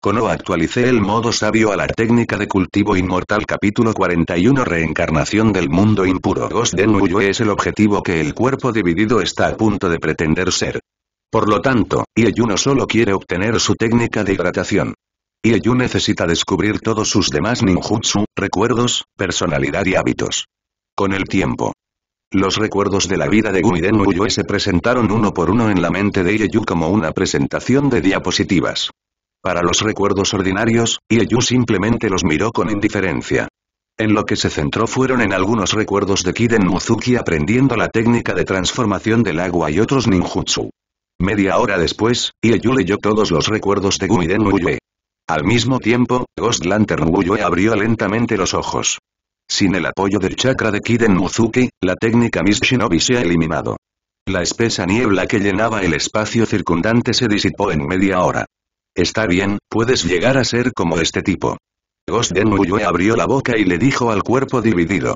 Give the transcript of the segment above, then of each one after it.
Cono actualicé el modo sabio a la técnica de cultivo inmortal capítulo 41 Reencarnación del mundo impuro Gosden Denuyue es el objetivo que el cuerpo dividido está a punto de pretender ser. Por lo tanto, no solo quiere obtener su técnica de hidratación. Ieyu necesita descubrir todos sus demás ninjutsu, recuerdos, personalidad y hábitos. Con el tiempo. Los recuerdos de la vida de Guiden Denuyue se presentaron uno por uno en la mente de Ieyu como una presentación de diapositivas. Para los recuerdos ordinarios, Ieyu simplemente los miró con indiferencia. En lo que se centró fueron en algunos recuerdos de Kiden Muzuki aprendiendo la técnica de transformación del agua y otros ninjutsu. Media hora después, Ieyu leyó todos los recuerdos de Guiden Uyue. Al mismo tiempo, Ghost Lantern Uyue abrió lentamente los ojos. Sin el apoyo del chakra de Kiden Muzuki, la técnica Miss Shinobi se ha eliminado. La espesa niebla que llenaba el espacio circundante se disipó en media hora. Está bien, puedes llegar a ser como este tipo. Ghost abrió la boca y le dijo al cuerpo dividido.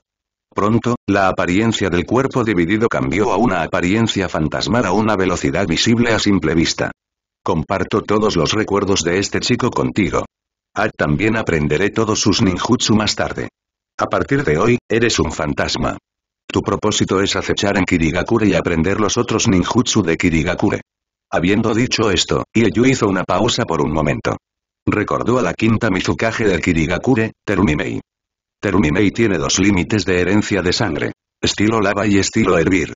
Pronto, la apariencia del cuerpo dividido cambió a una apariencia fantasmal a una velocidad visible a simple vista. Comparto todos los recuerdos de este chico contigo. Ah, también aprenderé todos sus ninjutsu más tarde. A partir de hoy, eres un fantasma. Tu propósito es acechar en Kirigakure y aprender los otros ninjutsu de Kirigakure. Habiendo dicho esto, Ieyu hizo una pausa por un momento. Recordó a la quinta Mizukage del Kirigakure, Terumimei. Terumimei tiene dos límites de herencia de sangre. Estilo lava y estilo hervir.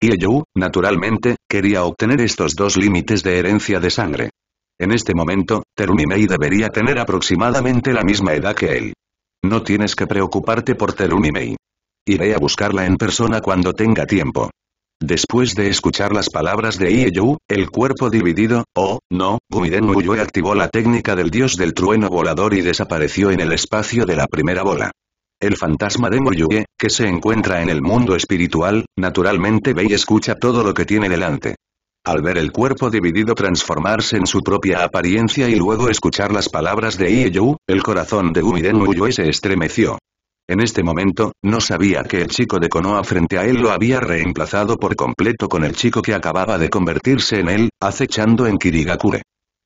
Ieyu, naturalmente, quería obtener estos dos límites de herencia de sangre. En este momento, Terumimei debería tener aproximadamente la misma edad que él. No tienes que preocuparte por Terumimei. Iré a buscarla en persona cuando tenga tiempo. Después de escuchar las palabras de Ieyu, el cuerpo dividido, oh, no, Guiden Muyue activó la técnica del dios del trueno volador y desapareció en el espacio de la primera bola. El fantasma de Muyue, que se encuentra en el mundo espiritual, naturalmente ve y escucha todo lo que tiene delante. Al ver el cuerpo dividido transformarse en su propia apariencia y luego escuchar las palabras de Ieyu, el corazón de Gumiden Muyue se estremeció. En este momento, no sabía que el chico de Konoha frente a él lo había reemplazado por completo con el chico que acababa de convertirse en él, acechando en Kirigakure.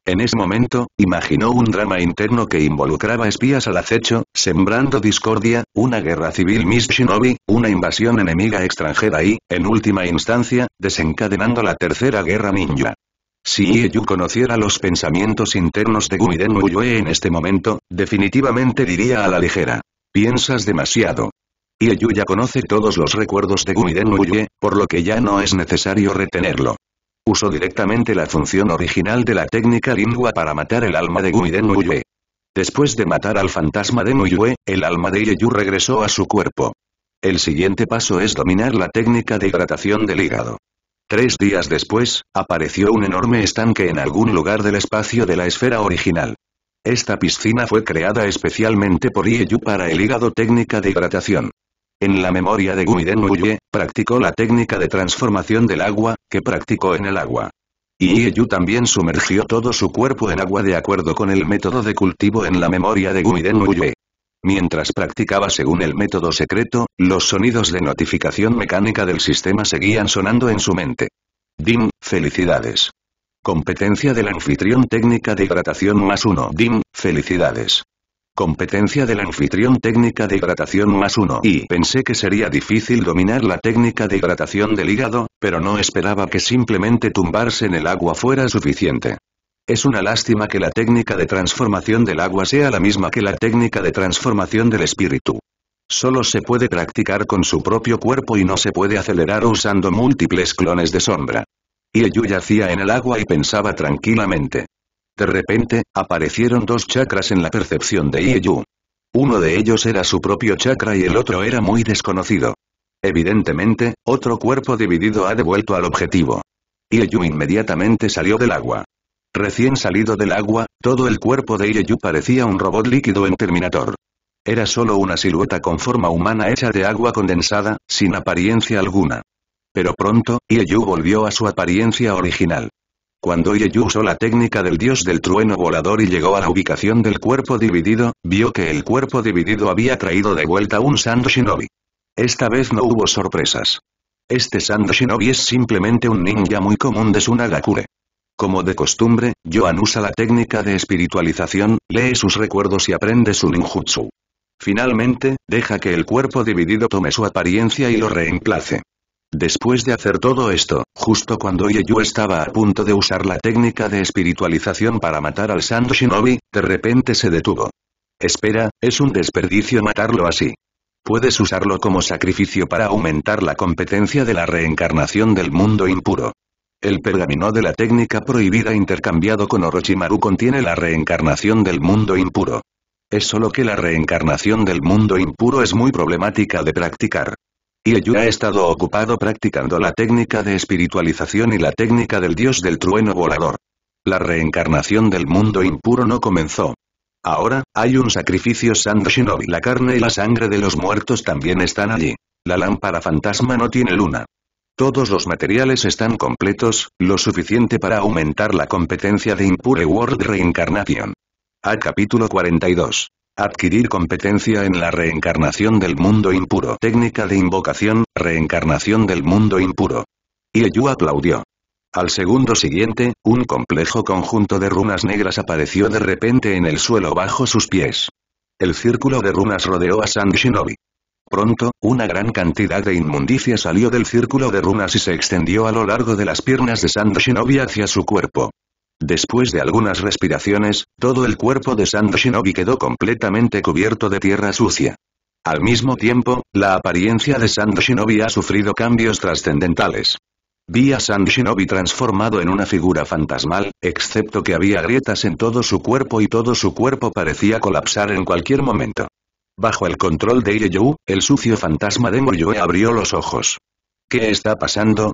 En ese momento, imaginó un drama interno que involucraba espías al acecho, sembrando discordia, una guerra civil Miss Shinobi, una invasión enemiga extranjera y, en última instancia, desencadenando la tercera guerra ninja. Si Ieyu conociera los pensamientos internos de Gumiden Uyue en este momento, definitivamente diría a la ligera, Piensas demasiado. Ieyu ya conoce todos los recuerdos de Guiden por lo que ya no es necesario retenerlo. Usó directamente la función original de la técnica lingua para matar el alma de Guiden Después de matar al fantasma de Muyue, el alma de Ieyu regresó a su cuerpo. El siguiente paso es dominar la técnica de hidratación del hígado. Tres días después, apareció un enorme estanque en algún lugar del espacio de la esfera original. Esta piscina fue creada especialmente por Ieyu para el hígado técnica de hidratación. En la memoria de Guiden Uye, practicó la técnica de transformación del agua, que practicó en el agua. Ieyu también sumergió todo su cuerpo en agua de acuerdo con el método de cultivo en la memoria de Guiden Uye. Mientras practicaba según el método secreto, los sonidos de notificación mecánica del sistema seguían sonando en su mente. Dim, felicidades. Competencia del anfitrión técnica de hidratación más 1. DIM, felicidades. Competencia del anfitrión técnica de hidratación más 1. Y pensé que sería difícil dominar la técnica de hidratación del hígado, pero no esperaba que simplemente tumbarse en el agua fuera suficiente. Es una lástima que la técnica de transformación del agua sea la misma que la técnica de transformación del espíritu. Solo se puede practicar con su propio cuerpo y no se puede acelerar usando múltiples clones de sombra. Ieyu yacía en el agua y pensaba tranquilamente. De repente, aparecieron dos chakras en la percepción de Ieyu. Uno de ellos era su propio chakra y el otro era muy desconocido. Evidentemente, otro cuerpo dividido ha devuelto al objetivo. Ieyu inmediatamente salió del agua. Recién salido del agua, todo el cuerpo de Ieyu parecía un robot líquido en Terminator. Era solo una silueta con forma humana hecha de agua condensada, sin apariencia alguna. Pero pronto, Ieyu volvió a su apariencia original. Cuando Ieyu usó la técnica del dios del trueno volador y llegó a la ubicación del cuerpo dividido, vio que el cuerpo dividido había traído de vuelta un Sando Shinobi. Esta vez no hubo sorpresas. Este Sando Shinobi es simplemente un ninja muy común de Sunagakure. Como de costumbre, Joan usa la técnica de espiritualización, lee sus recuerdos y aprende su ninjutsu. Finalmente, deja que el cuerpo dividido tome su apariencia y lo reemplace. Después de hacer todo esto, justo cuando Ieyu estaba a punto de usar la técnica de espiritualización para matar al Santo Shinobi, de repente se detuvo. Espera, es un desperdicio matarlo así. Puedes usarlo como sacrificio para aumentar la competencia de la reencarnación del mundo impuro. El pergamino de la técnica prohibida intercambiado con Orochimaru contiene la reencarnación del mundo impuro. Es solo que la reencarnación del mundo impuro es muy problemática de practicar. Yu ha estado ocupado practicando la técnica de espiritualización y la técnica del dios del trueno volador. La reencarnación del mundo impuro no comenzó. Ahora, hay un sacrificio santo Shinobi. La carne y la sangre de los muertos también están allí. La lámpara fantasma no tiene luna. Todos los materiales están completos, lo suficiente para aumentar la competencia de Impure World Reincarnation. A capítulo 42. Adquirir competencia en la reencarnación del mundo impuro. Técnica de invocación, reencarnación del mundo impuro. Ieyu aplaudió. Al segundo siguiente, un complejo conjunto de runas negras apareció de repente en el suelo bajo sus pies. El círculo de runas rodeó a San Shinobi. Pronto, una gran cantidad de inmundicia salió del círculo de runas y se extendió a lo largo de las piernas de San Shinobi hacia su cuerpo. Después de algunas respiraciones, todo el cuerpo de Sand Shinobi quedó completamente cubierto de tierra sucia. Al mismo tiempo, la apariencia de Sand Shinobi ha sufrido cambios trascendentales. Vi a Sand Shinobi transformado en una figura fantasmal, excepto que había grietas en todo su cuerpo y todo su cuerpo parecía colapsar en cualquier momento. Bajo el control de Ieyou, el sucio fantasma de Moyue abrió los ojos. ¿Qué está pasando?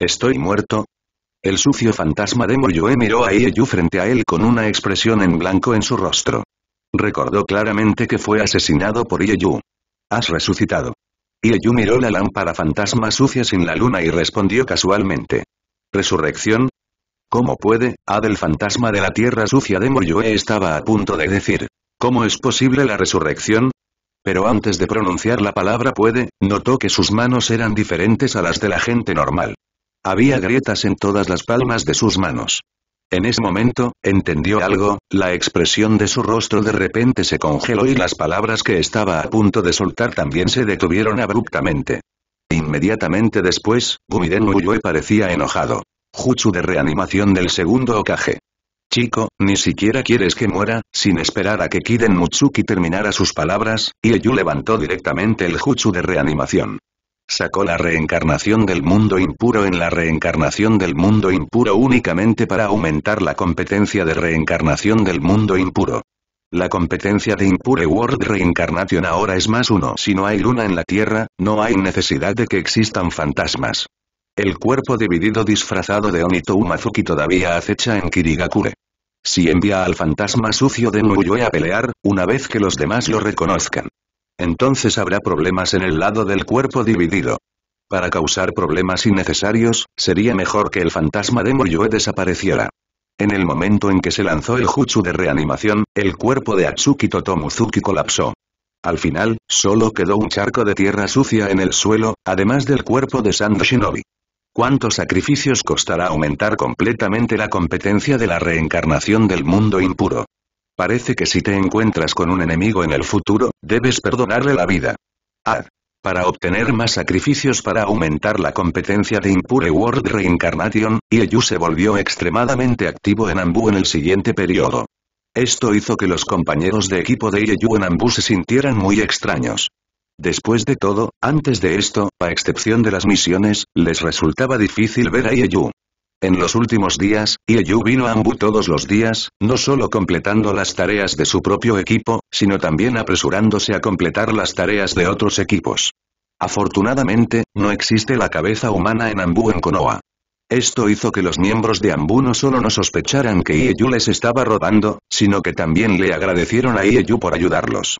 ¿Estoy muerto? El sucio fantasma de Moryoe miró a Ieyu frente a él con una expresión en blanco en su rostro. Recordó claramente que fue asesinado por Ieyu. Has resucitado. Ieyu miró la lámpara fantasma sucia sin la luna y respondió casualmente. ¿Resurrección? ¿Cómo puede? Adel ah, fantasma de la tierra sucia de Moryoe estaba a punto de decir. ¿Cómo es posible la resurrección? Pero antes de pronunciar la palabra puede, notó que sus manos eran diferentes a las de la gente normal. Había grietas en todas las palmas de sus manos. En ese momento, entendió algo, la expresión de su rostro de repente se congeló y las palabras que estaba a punto de soltar también se detuvieron abruptamente. Inmediatamente después, Gumiden Uyue parecía enojado. Jutsu de reanimación del segundo Okage. Chico, ni siquiera quieres que muera, sin esperar a que Kiden Mutsuki terminara sus palabras, y levantó directamente el Jutsu de reanimación sacó la reencarnación del mundo impuro en la reencarnación del mundo impuro únicamente para aumentar la competencia de reencarnación del mundo impuro. La competencia de Impure World Reincarnation ahora es más uno. Si no hay luna en la Tierra, no hay necesidad de que existan fantasmas. El cuerpo dividido disfrazado de Onito Umazuki todavía acecha en Kirigakure. Si envía al fantasma sucio de Nuyue a pelear, una vez que los demás lo reconozcan entonces habrá problemas en el lado del cuerpo dividido. Para causar problemas innecesarios, sería mejor que el fantasma de Moriyue desapareciera. En el momento en que se lanzó el jutsu de reanimación, el cuerpo de Atsuki Totomuzuki colapsó. Al final, solo quedó un charco de tierra sucia en el suelo, además del cuerpo de Sand Shinobi. ¿Cuántos sacrificios costará aumentar completamente la competencia de la reencarnación del mundo impuro? Parece que si te encuentras con un enemigo en el futuro, debes perdonarle la vida. Ad. Ah, para obtener más sacrificios para aumentar la competencia de Impure World Reincarnation, Ieyu se volvió extremadamente activo en Ambu en el siguiente periodo. Esto hizo que los compañeros de equipo de Ieyu en Ambu se sintieran muy extraños. Después de todo, antes de esto, a excepción de las misiones, les resultaba difícil ver a Ieyu. En los últimos días, Ieyu vino a Ambu todos los días, no solo completando las tareas de su propio equipo, sino también apresurándose a completar las tareas de otros equipos. Afortunadamente, no existe la cabeza humana en Ambu en Konoa. Esto hizo que los miembros de Ambu no solo no sospecharan que Ieyu les estaba robando, sino que también le agradecieron a Ieyu por ayudarlos.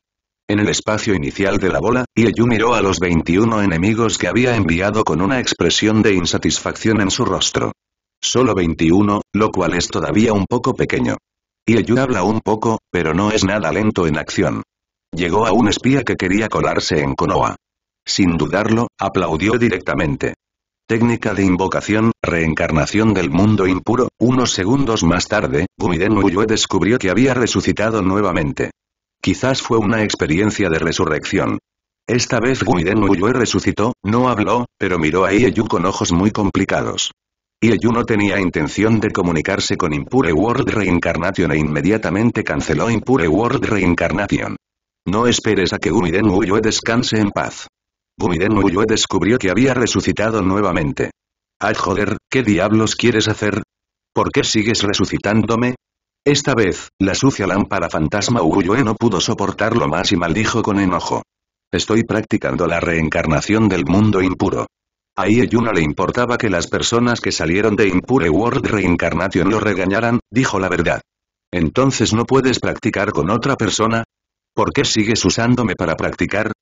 En el espacio inicial de la bola, Ieyu miró a los 21 enemigos que había enviado con una expresión de insatisfacción en su rostro solo 21, lo cual es todavía un poco pequeño. Ieyu habla un poco, pero no es nada lento en acción. Llegó a un espía que quería colarse en Konoha. Sin dudarlo, aplaudió directamente. Técnica de invocación, reencarnación del mundo impuro, unos segundos más tarde, Gumiden Uyue descubrió que había resucitado nuevamente. Quizás fue una experiencia de resurrección. Esta vez Gumiden Uyue resucitó, no habló, pero miró a Ieyu con ojos muy complicados. Y no tenía intención de comunicarse con Impure World Reincarnation e inmediatamente canceló Impure World Reincarnation. No esperes a que Gumiden Uyue descanse en paz. Gumiden Uyue descubrió que había resucitado nuevamente. Ah joder, ¿qué diablos quieres hacer? ¿Por qué sigues resucitándome? Esta vez, la sucia lámpara fantasma Uyue no pudo soportarlo más y maldijo con enojo. Estoy practicando la reencarnación del mundo impuro. A Ieyu no le importaba que las personas que salieron de Impure World Reincarnation lo regañaran, dijo la verdad. Entonces no puedes practicar con otra persona, ¿Por qué sigues usándome para practicar?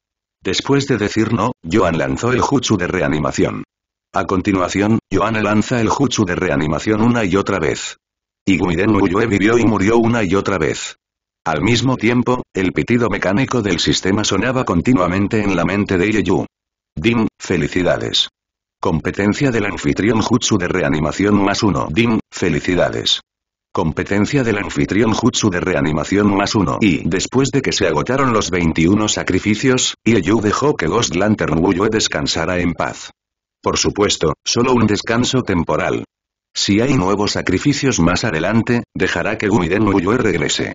Después de decir no, Joan lanzó el jutsu de reanimación. A continuación, Joan lanza el jutsu de reanimación una y otra vez. y Uyue vivió y murió una y otra vez. Al mismo tiempo, el pitido mecánico del sistema sonaba continuamente en la mente de Ieyu. Dim, felicidades. Competencia del anfitrión Jutsu de reanimación más 1. Dim, felicidades. Competencia del anfitrión Jutsu de reanimación más 1 y después de que se agotaron los 21 sacrificios, Ieyu dejó que Ghost Lantern Wuyue descansara en paz. Por supuesto, solo un descanso temporal. Si hay nuevos sacrificios más adelante, dejará que Guiden Wuyue regrese.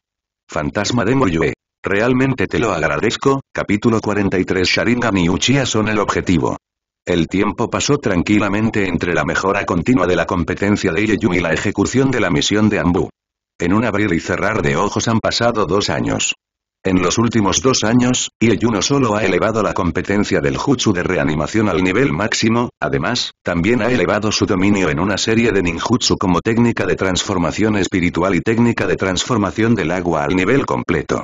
Fantasma de Wuyue. Realmente te lo agradezco, capítulo 43 Sharingan y Uchiha son el objetivo. El tiempo pasó tranquilamente entre la mejora continua de la competencia de Ieyu y la ejecución de la misión de Ambu. En un abrir y cerrar de ojos han pasado dos años. En los últimos dos años, Ieyu no solo ha elevado la competencia del Jutsu de reanimación al nivel máximo, además, también ha elevado su dominio en una serie de ninjutsu como técnica de transformación espiritual y técnica de transformación del agua al nivel completo.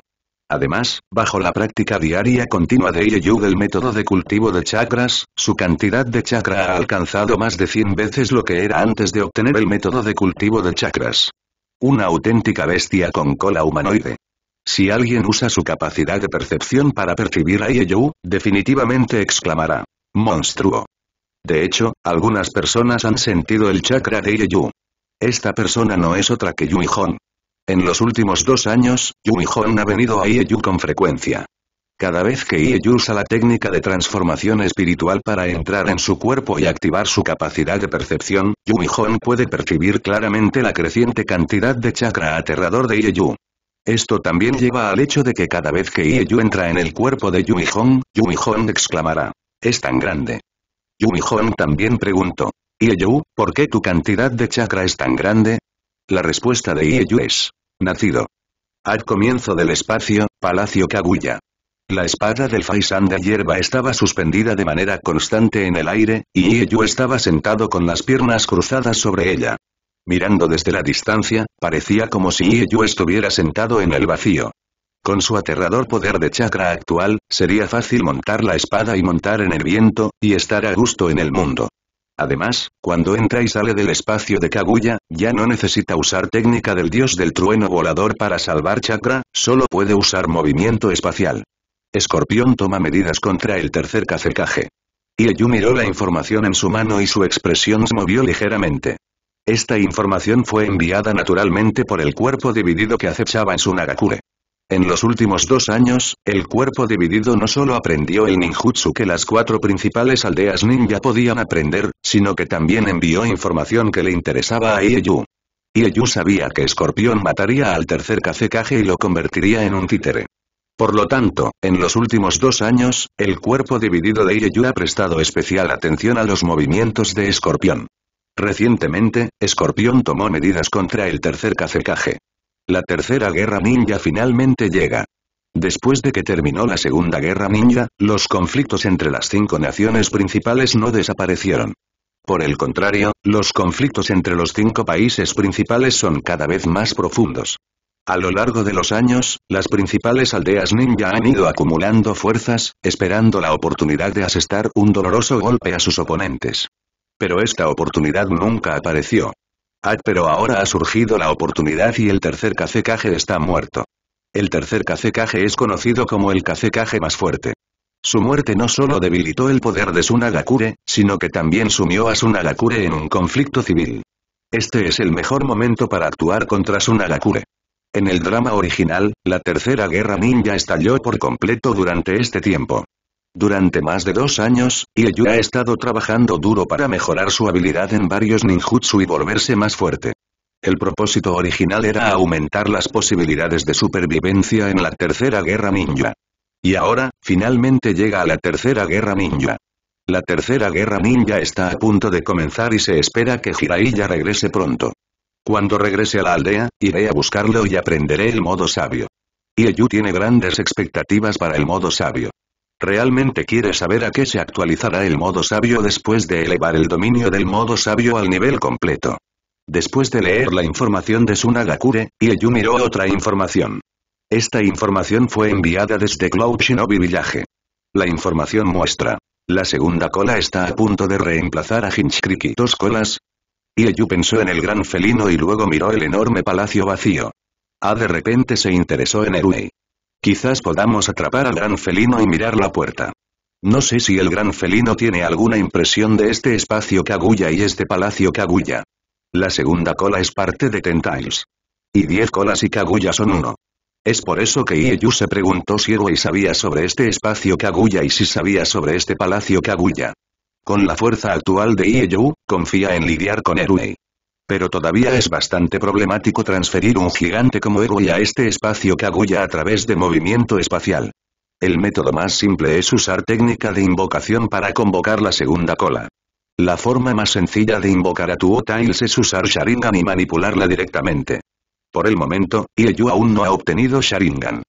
Además, bajo la práctica diaria continua de Ieyu del método de cultivo de chakras, su cantidad de chakra ha alcanzado más de 100 veces lo que era antes de obtener el método de cultivo de chakras. Una auténtica bestia con cola humanoide. Si alguien usa su capacidad de percepción para percibir a Ieyu, definitivamente exclamará. Monstruo. De hecho, algunas personas han sentido el chakra de Ieyu. Esta persona no es otra que Yui en los últimos dos años, Yu ha venido a Ieyu con frecuencia. Cada vez que Ieyu usa la técnica de transformación espiritual para entrar en su cuerpo y activar su capacidad de percepción, Yu puede percibir claramente la creciente cantidad de chakra aterrador de Ieyu. Esto también lleva al hecho de que cada vez que Ieyu entra en el cuerpo de Yumihon, Hong, exclamará. Es tan grande. Yumihon también preguntó. Ieyu, ¿por qué tu cantidad de chakra es tan grande? La respuesta de Ieyu es. Nacido. Al comienzo del espacio, Palacio Kaguya. La espada del Faisanga de hierba estaba suspendida de manera constante en el aire, y Ieyu estaba sentado con las piernas cruzadas sobre ella. Mirando desde la distancia, parecía como si yo estuviera sentado en el vacío. Con su aterrador poder de chakra actual, sería fácil montar la espada y montar en el viento, y estar a gusto en el mundo. Además, cuando entra y sale del espacio de Kaguya, ya no necesita usar técnica del dios del trueno volador para salvar chakra, solo puede usar movimiento espacial. Escorpión toma medidas contra el tercer y Ieyu miró la información en su mano y su expresión se movió ligeramente. Esta información fue enviada naturalmente por el cuerpo dividido que acechaba en su Nagakure. En los últimos dos años, el cuerpo dividido no solo aprendió el ninjutsu que las cuatro principales aldeas ninja podían aprender, sino que también envió información que le interesaba a Ieyu. Ieyu sabía que Escorpión mataría al tercer Kazekage y lo convertiría en un títere. Por lo tanto, en los últimos dos años, el cuerpo dividido de Ieyu ha prestado especial atención a los movimientos de Escorpión. Recientemente, Escorpión tomó medidas contra el tercer Kazekage. La Tercera Guerra Ninja finalmente llega. Después de que terminó la Segunda Guerra Ninja, los conflictos entre las cinco naciones principales no desaparecieron. Por el contrario, los conflictos entre los cinco países principales son cada vez más profundos. A lo largo de los años, las principales aldeas ninja han ido acumulando fuerzas, esperando la oportunidad de asestar un doloroso golpe a sus oponentes. Pero esta oportunidad nunca apareció. Ah, pero ahora ha surgido la oportunidad y el tercer kage está muerto. El tercer kage es conocido como el kage más fuerte. Su muerte no solo debilitó el poder de Sunagakure, sino que también sumió a Sunagakure en un conflicto civil. Este es el mejor momento para actuar contra Sunagakure. En el drama original, la Tercera Guerra Ninja estalló por completo durante este tiempo. Durante más de dos años, Ieyu ha estado trabajando duro para mejorar su habilidad en varios ninjutsu y volverse más fuerte. El propósito original era aumentar las posibilidades de supervivencia en la Tercera Guerra Ninja. Y ahora, finalmente llega a la Tercera Guerra Ninja. La Tercera Guerra Ninja está a punto de comenzar y se espera que Jiraiya regrese pronto. Cuando regrese a la aldea, iré a buscarlo y aprenderé el modo sabio. Ieyu tiene grandes expectativas para el modo sabio. ¿Realmente quiere saber a qué se actualizará el modo sabio después de elevar el dominio del modo sabio al nivel completo? Después de leer la información de Sunagakure, Ieyu miró otra información. Esta información fue enviada desde Cloud Shinobi Village. La información muestra. La segunda cola está a punto de reemplazar a Hinchkriki. Dos colas. Ieyu pensó en el gran felino y luego miró el enorme palacio vacío. A ah, de repente se interesó en Erunei. Quizás podamos atrapar al gran felino y mirar la puerta. No sé si el gran felino tiene alguna impresión de este espacio Kaguya y este palacio Kaguya. La segunda cola es parte de Tentails. Y diez colas y Kaguya son uno. Es por eso que Ieyu se preguntó si Ewei sabía sobre este espacio Kaguya y si sabía sobre este palacio Kaguya. Con la fuerza actual de Ieyu, confía en lidiar con Eruei pero todavía es bastante problemático transferir un gigante como y a este espacio Kaguya a través de movimiento espacial. El método más simple es usar técnica de invocación para convocar la segunda cola. La forma más sencilla de invocar a tu Tails es usar Sharingan y manipularla directamente. Por el momento, Ieyu aún no ha obtenido Sharingan.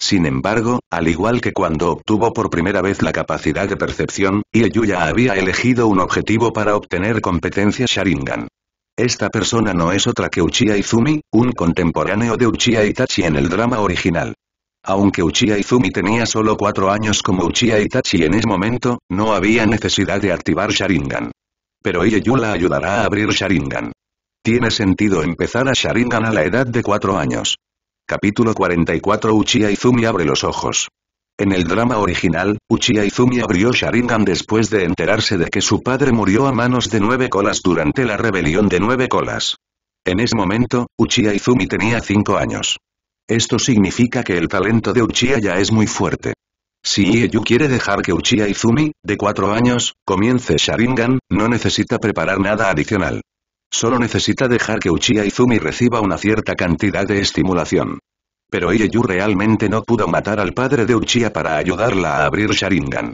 Sin embargo, al igual que cuando obtuvo por primera vez la capacidad de percepción, Ieyu ya había elegido un objetivo para obtener competencia Sharingan. Esta persona no es otra que Uchiha Izumi, un contemporáneo de Uchiha Itachi en el drama original. Aunque Uchiha Izumi tenía solo cuatro años como Uchiha Itachi en ese momento, no había necesidad de activar Sharingan. Pero Ieyu la ayudará a abrir Sharingan. Tiene sentido empezar a Sharingan a la edad de cuatro años. Capítulo 44 Uchiha Izumi abre los ojos. En el drama original, Uchiha Izumi abrió Sharingan después de enterarse de que su padre murió a manos de nueve colas durante la rebelión de nueve colas. En ese momento, Uchiha Izumi tenía cinco años. Esto significa que el talento de Uchiha ya es muy fuerte. Si Ieyu quiere dejar que Uchiha Izumi, de cuatro años, comience Sharingan, no necesita preparar nada adicional. Solo necesita dejar que Uchiha Izumi reciba una cierta cantidad de estimulación. Pero Ieyu realmente no pudo matar al padre de Uchiha para ayudarla a abrir Sharingan.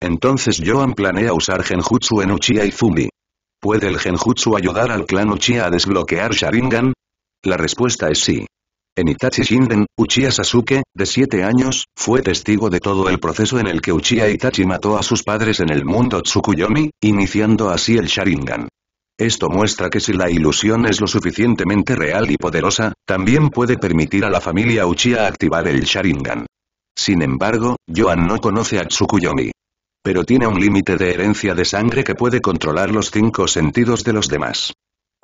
Entonces Joan planea usar Genjutsu en Uchiha y Fumi. ¿Puede el Genjutsu ayudar al clan Uchiha a desbloquear Sharingan? La respuesta es sí. En Itachi Shinden, Uchiha Sasuke, de 7 años, fue testigo de todo el proceso en el que Uchiha Itachi mató a sus padres en el mundo Tsukuyomi, iniciando así el Sharingan. Esto muestra que si la ilusión es lo suficientemente real y poderosa, también puede permitir a la familia Uchiha activar el Sharingan. Sin embargo, Joan no conoce a Tsukuyomi. Pero tiene un límite de herencia de sangre que puede controlar los cinco sentidos de los demás.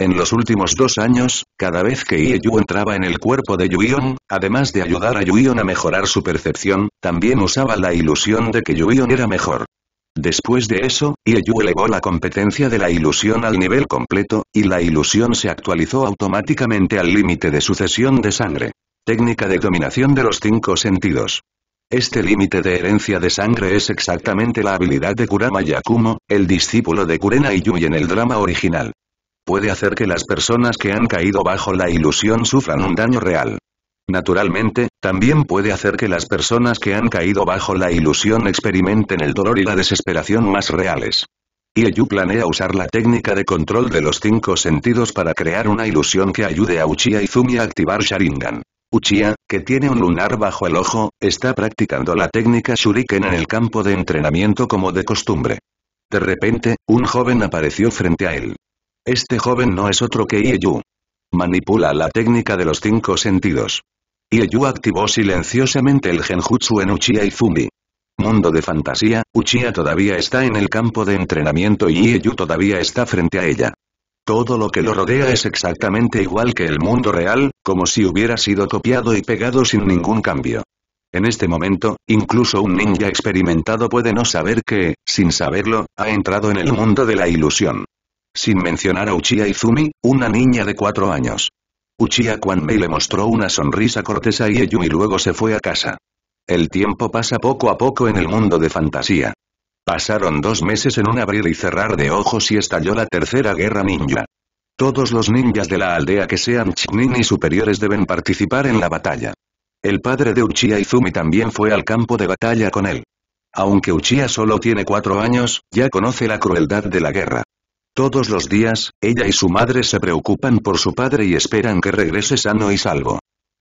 En los últimos dos años, cada vez que Ieyu entraba en el cuerpo de Yuion, además de ayudar a Yuion a mejorar su percepción, también usaba la ilusión de que Yuion era mejor. Después de eso, Ieyu elevó la competencia de la ilusión al nivel completo, y la ilusión se actualizó automáticamente al límite de sucesión de sangre. Técnica de dominación de los cinco sentidos. Este límite de herencia de sangre es exactamente la habilidad de Kurama Yakumo, el discípulo de Kurena Yui en el drama original. Puede hacer que las personas que han caído bajo la ilusión sufran un daño real. Naturalmente, también puede hacer que las personas que han caído bajo la ilusión experimenten el dolor y la desesperación más reales. Ieyu planea usar la técnica de control de los cinco sentidos para crear una ilusión que ayude a Uchiha Izumi a activar Sharingan. Uchiha, que tiene un lunar bajo el ojo, está practicando la técnica Shuriken en el campo de entrenamiento como de costumbre. De repente, un joven apareció frente a él. Este joven no es otro que Ieyu. Manipula la técnica de los cinco sentidos. Ieyu activó silenciosamente el genjutsu en Uchiha Izumi. Mundo de fantasía, Uchiha todavía está en el campo de entrenamiento y Ieyu todavía está frente a ella. Todo lo que lo rodea es exactamente igual que el mundo real, como si hubiera sido copiado y pegado sin ningún cambio. En este momento, incluso un ninja experimentado puede no saber que, sin saberlo, ha entrado en el mundo de la ilusión. Sin mencionar a Uchiha Izumi, una niña de cuatro años. Uchiha Mei le mostró una sonrisa cortesa a Eyumi y luego se fue a casa. El tiempo pasa poco a poco en el mundo de fantasía. Pasaron dos meses en un abrir y cerrar de ojos y estalló la tercera guerra ninja. Todos los ninjas de la aldea que sean chinin y superiores deben participar en la batalla. El padre de Uchiha Izumi también fue al campo de batalla con él. Aunque Uchiha solo tiene cuatro años, ya conoce la crueldad de la guerra. Todos los días, ella y su madre se preocupan por su padre y esperan que regrese sano y salvo.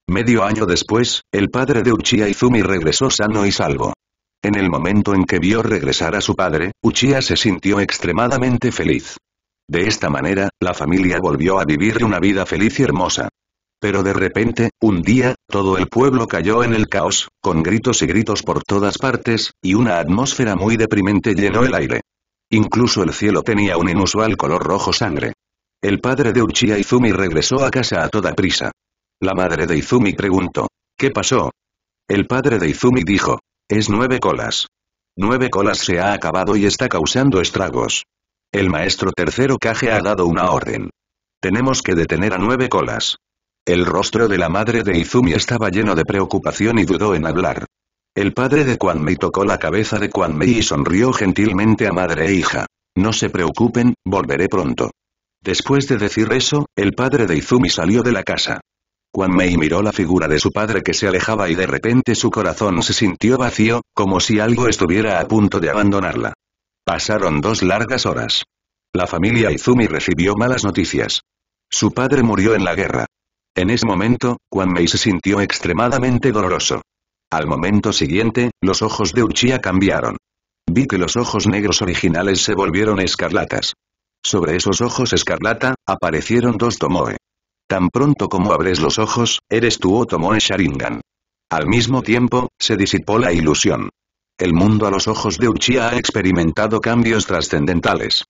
Medio año después, el padre de Uchiha Izumi regresó sano y salvo. En el momento en que vio regresar a su padre, Uchiha se sintió extremadamente feliz. De esta manera, la familia volvió a vivir una vida feliz y hermosa. Pero de repente, un día, todo el pueblo cayó en el caos, con gritos y gritos por todas partes, y una atmósfera muy deprimente llenó el aire. Incluso el cielo tenía un inusual color rojo sangre. El padre de Uchiha Izumi regresó a casa a toda prisa. La madre de Izumi preguntó. ¿Qué pasó? El padre de Izumi dijo. Es nueve colas. Nueve colas se ha acabado y está causando estragos. El maestro tercero Kage ha dado una orden. Tenemos que detener a nueve colas. El rostro de la madre de Izumi estaba lleno de preocupación y dudó en hablar. El padre de Mei tocó la cabeza de Mei y sonrió gentilmente a madre e hija. No se preocupen, volveré pronto. Después de decir eso, el padre de Izumi salió de la casa. Mei miró la figura de su padre que se alejaba y de repente su corazón se sintió vacío, como si algo estuviera a punto de abandonarla. Pasaron dos largas horas. La familia Izumi recibió malas noticias. Su padre murió en la guerra. En ese momento, Mei se sintió extremadamente doloroso. Al momento siguiente, los ojos de Uchiha cambiaron. Vi que los ojos negros originales se volvieron escarlatas. Sobre esos ojos escarlata, aparecieron dos Tomoe. Tan pronto como abres los ojos, eres tu Tomoe Sharingan. Al mismo tiempo, se disipó la ilusión. El mundo a los ojos de Uchiha ha experimentado cambios trascendentales.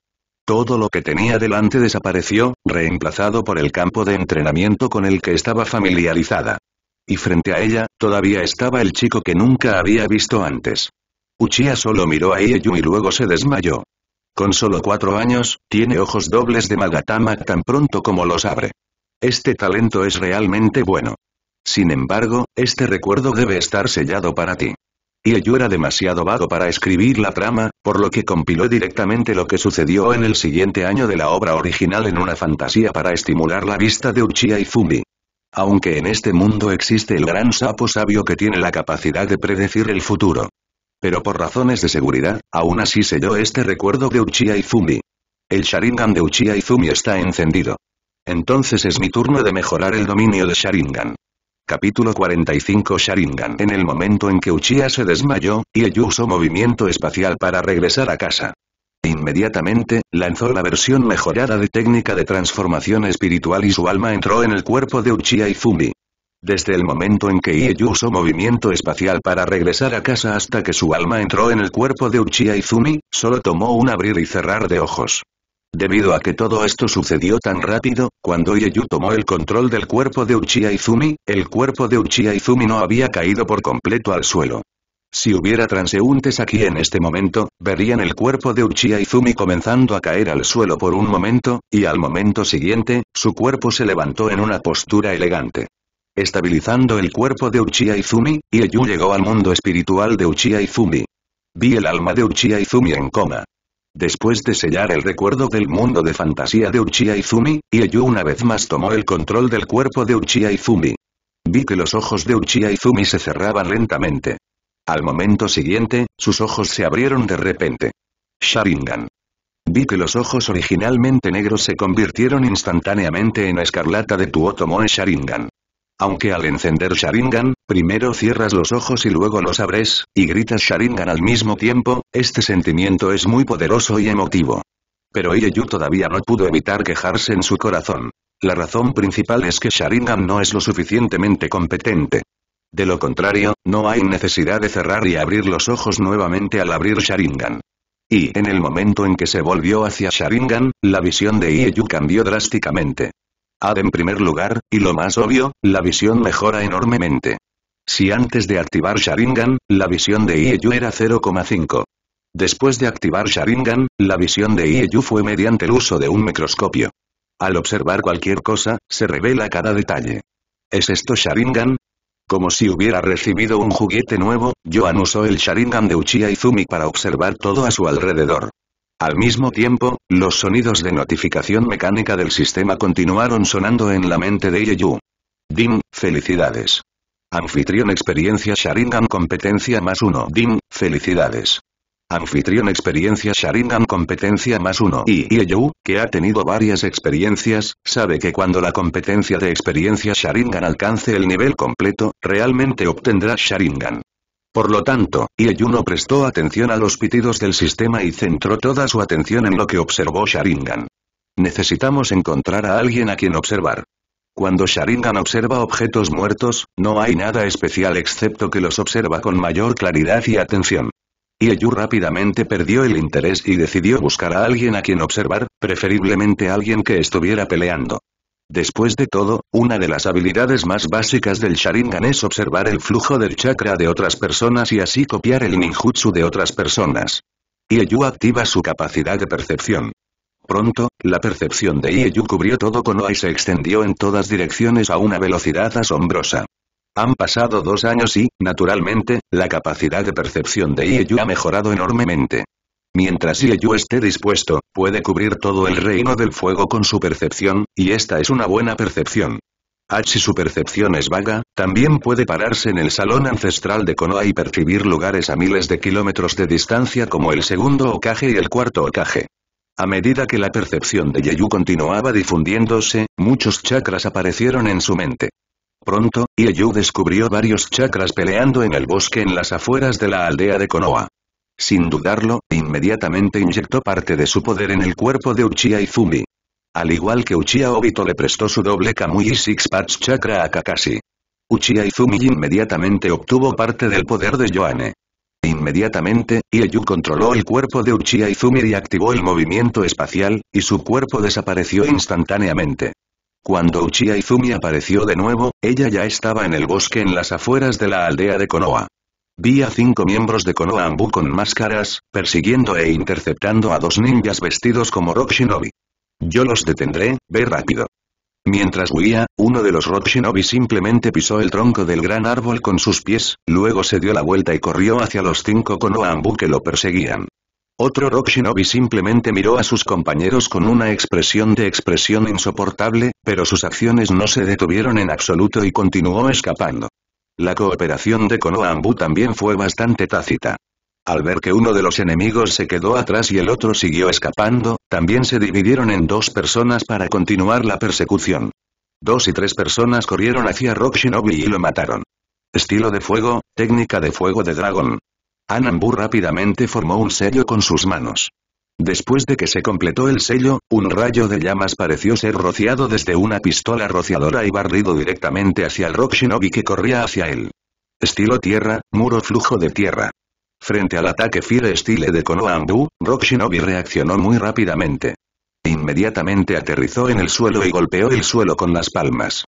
Todo lo que tenía delante desapareció, reemplazado por el campo de entrenamiento con el que estaba familiarizada. Y frente a ella, todavía estaba el chico que nunca había visto antes. Uchiha solo miró a Ieyu y luego se desmayó. Con solo cuatro años, tiene ojos dobles de Magatama tan pronto como los abre. Este talento es realmente bueno. Sin embargo, este recuerdo debe estar sellado para ti. Ieyu era demasiado vago para escribir la trama, por lo que compiló directamente lo que sucedió en el siguiente año de la obra original en una fantasía para estimular la vista de Uchiha y Fumi. Aunque en este mundo existe el gran sapo sabio que tiene la capacidad de predecir el futuro. Pero por razones de seguridad, aún así selló este recuerdo de Uchiha Izumi. El Sharingan de Uchiha Izumi está encendido. Entonces es mi turno de mejorar el dominio de Sharingan. Capítulo 45 Sharingan En el momento en que Uchiha se desmayó, y Ieyu usó movimiento espacial para regresar a casa. Inmediatamente, lanzó la versión mejorada de técnica de transformación espiritual y su alma entró en el cuerpo de Uchiha Izumi. Desde el momento en que Ieyu usó movimiento espacial para regresar a casa hasta que su alma entró en el cuerpo de Uchiha Izumi, solo tomó un abrir y cerrar de ojos. Debido a que todo esto sucedió tan rápido, cuando Ieyu tomó el control del cuerpo de Uchiha Izumi, el cuerpo de Uchiha Izumi no había caído por completo al suelo. Si hubiera transeúntes aquí en este momento, verían el cuerpo de Uchiha Izumi comenzando a caer al suelo por un momento, y al momento siguiente, su cuerpo se levantó en una postura elegante. Estabilizando el cuerpo de Uchiha Izumi, Ieyu llegó al mundo espiritual de Uchiha Izumi. Vi el alma de Uchiha Izumi en coma. Después de sellar el recuerdo del mundo de fantasía de Uchiha Izumi, Ieyu una vez más tomó el control del cuerpo de Uchiha Izumi. Vi que los ojos de Uchiha Izumi se cerraban lentamente. Al momento siguiente, sus ojos se abrieron de repente. Sharingan. Vi que los ojos originalmente negros se convirtieron instantáneamente en la escarlata de tu Otomo en Sharingan. Aunque al encender Sharingan, primero cierras los ojos y luego los abres, y gritas Sharingan al mismo tiempo, este sentimiento es muy poderoso y emotivo. Pero Ieyu todavía no pudo evitar quejarse en su corazón. La razón principal es que Sharingan no es lo suficientemente competente. De lo contrario, no hay necesidad de cerrar y abrir los ojos nuevamente al abrir Sharingan. Y en el momento en que se volvió hacia Sharingan, la visión de Ieyu cambió drásticamente. Ad en primer lugar, y lo más obvio, la visión mejora enormemente. Si antes de activar Sharingan, la visión de Ieyu era 0,5. Después de activar Sharingan, la visión de Ieyu fue mediante el uso de un microscopio. Al observar cualquier cosa, se revela cada detalle. ¿Es esto Sharingan? Como si hubiera recibido un juguete nuevo, Joan usó el Sharingan de Uchiha Izumi para observar todo a su alrededor. Al mismo tiempo, los sonidos de notificación mecánica del sistema continuaron sonando en la mente de Ieyu. Dim, felicidades. Anfitrión experiencia Sharingan competencia más uno. Dim, felicidades. Anfitrión experiencia Sharingan competencia más uno y Ieyu, que ha tenido varias experiencias, sabe que cuando la competencia de experiencia Sharingan alcance el nivel completo, realmente obtendrá Sharingan. Por lo tanto, Ieyu no prestó atención a los pitidos del sistema y centró toda su atención en lo que observó Sharingan. Necesitamos encontrar a alguien a quien observar. Cuando Sharingan observa objetos muertos, no hay nada especial excepto que los observa con mayor claridad y atención. Ieyu rápidamente perdió el interés y decidió buscar a alguien a quien observar, preferiblemente alguien que estuviera peleando. Después de todo, una de las habilidades más básicas del Sharingan es observar el flujo del chakra de otras personas y así copiar el ninjutsu de otras personas. Ieyu activa su capacidad de percepción. Pronto, la percepción de Ieyu cubrió todo Konoha y se extendió en todas direcciones a una velocidad asombrosa. Han pasado dos años y, naturalmente, la capacidad de percepción de Ieyu ha mejorado enormemente. Mientras Ieyu esté dispuesto, puede cubrir todo el reino del fuego con su percepción, y esta es una buena percepción. Ah, si su percepción es vaga, también puede pararse en el salón ancestral de Konoha y percibir lugares a miles de kilómetros de distancia como el segundo ocaje y el cuarto ocaje. A medida que la percepción de Yeyu continuaba difundiéndose, muchos chakras aparecieron en su mente. Pronto, Ieyu descubrió varios chakras peleando en el bosque en las afueras de la aldea de Konoha. Sin dudarlo, inmediatamente inyectó parte de su poder en el cuerpo de Uchiha Izumi. Al igual que Uchiha Obito le prestó su doble Kamui y Six Patch Chakra a Kakashi. Uchiha Izumi inmediatamente obtuvo parte del poder de Yoane. Inmediatamente, Ieyu controló el cuerpo de Uchiha Izumi y activó el movimiento espacial, y su cuerpo desapareció instantáneamente. Cuando Uchiha Izumi apareció de nuevo, ella ya estaba en el bosque en las afueras de la aldea de Konoha. Vi a cinco miembros de Konoha Ambu con máscaras, persiguiendo e interceptando a dos ninjas vestidos como Rock Shinobi. Yo los detendré, ve rápido. Mientras huía, uno de los Rock Shinobi simplemente pisó el tronco del gran árbol con sus pies, luego se dio la vuelta y corrió hacia los cinco Konoha Ambu que lo perseguían. Otro Rock Shinobi simplemente miró a sus compañeros con una expresión de expresión insoportable, pero sus acciones no se detuvieron en absoluto y continuó escapando. La cooperación de Konoambu también fue bastante tácita. Al ver que uno de los enemigos se quedó atrás y el otro siguió escapando, también se dividieron en dos personas para continuar la persecución. Dos y tres personas corrieron hacia Rock Shinobi y lo mataron. Estilo de fuego, técnica de fuego de dragón. Anambu rápidamente formó un sello con sus manos. Después de que se completó el sello, un rayo de llamas pareció ser rociado desde una pistola rociadora y barrido directamente hacia el Rock Shinobi que corría hacia él. Estilo tierra, muro flujo de tierra. Frente al ataque Fire estilo de Konohambu, Rock Shinobi reaccionó muy rápidamente. Inmediatamente aterrizó en el suelo y golpeó el suelo con las palmas.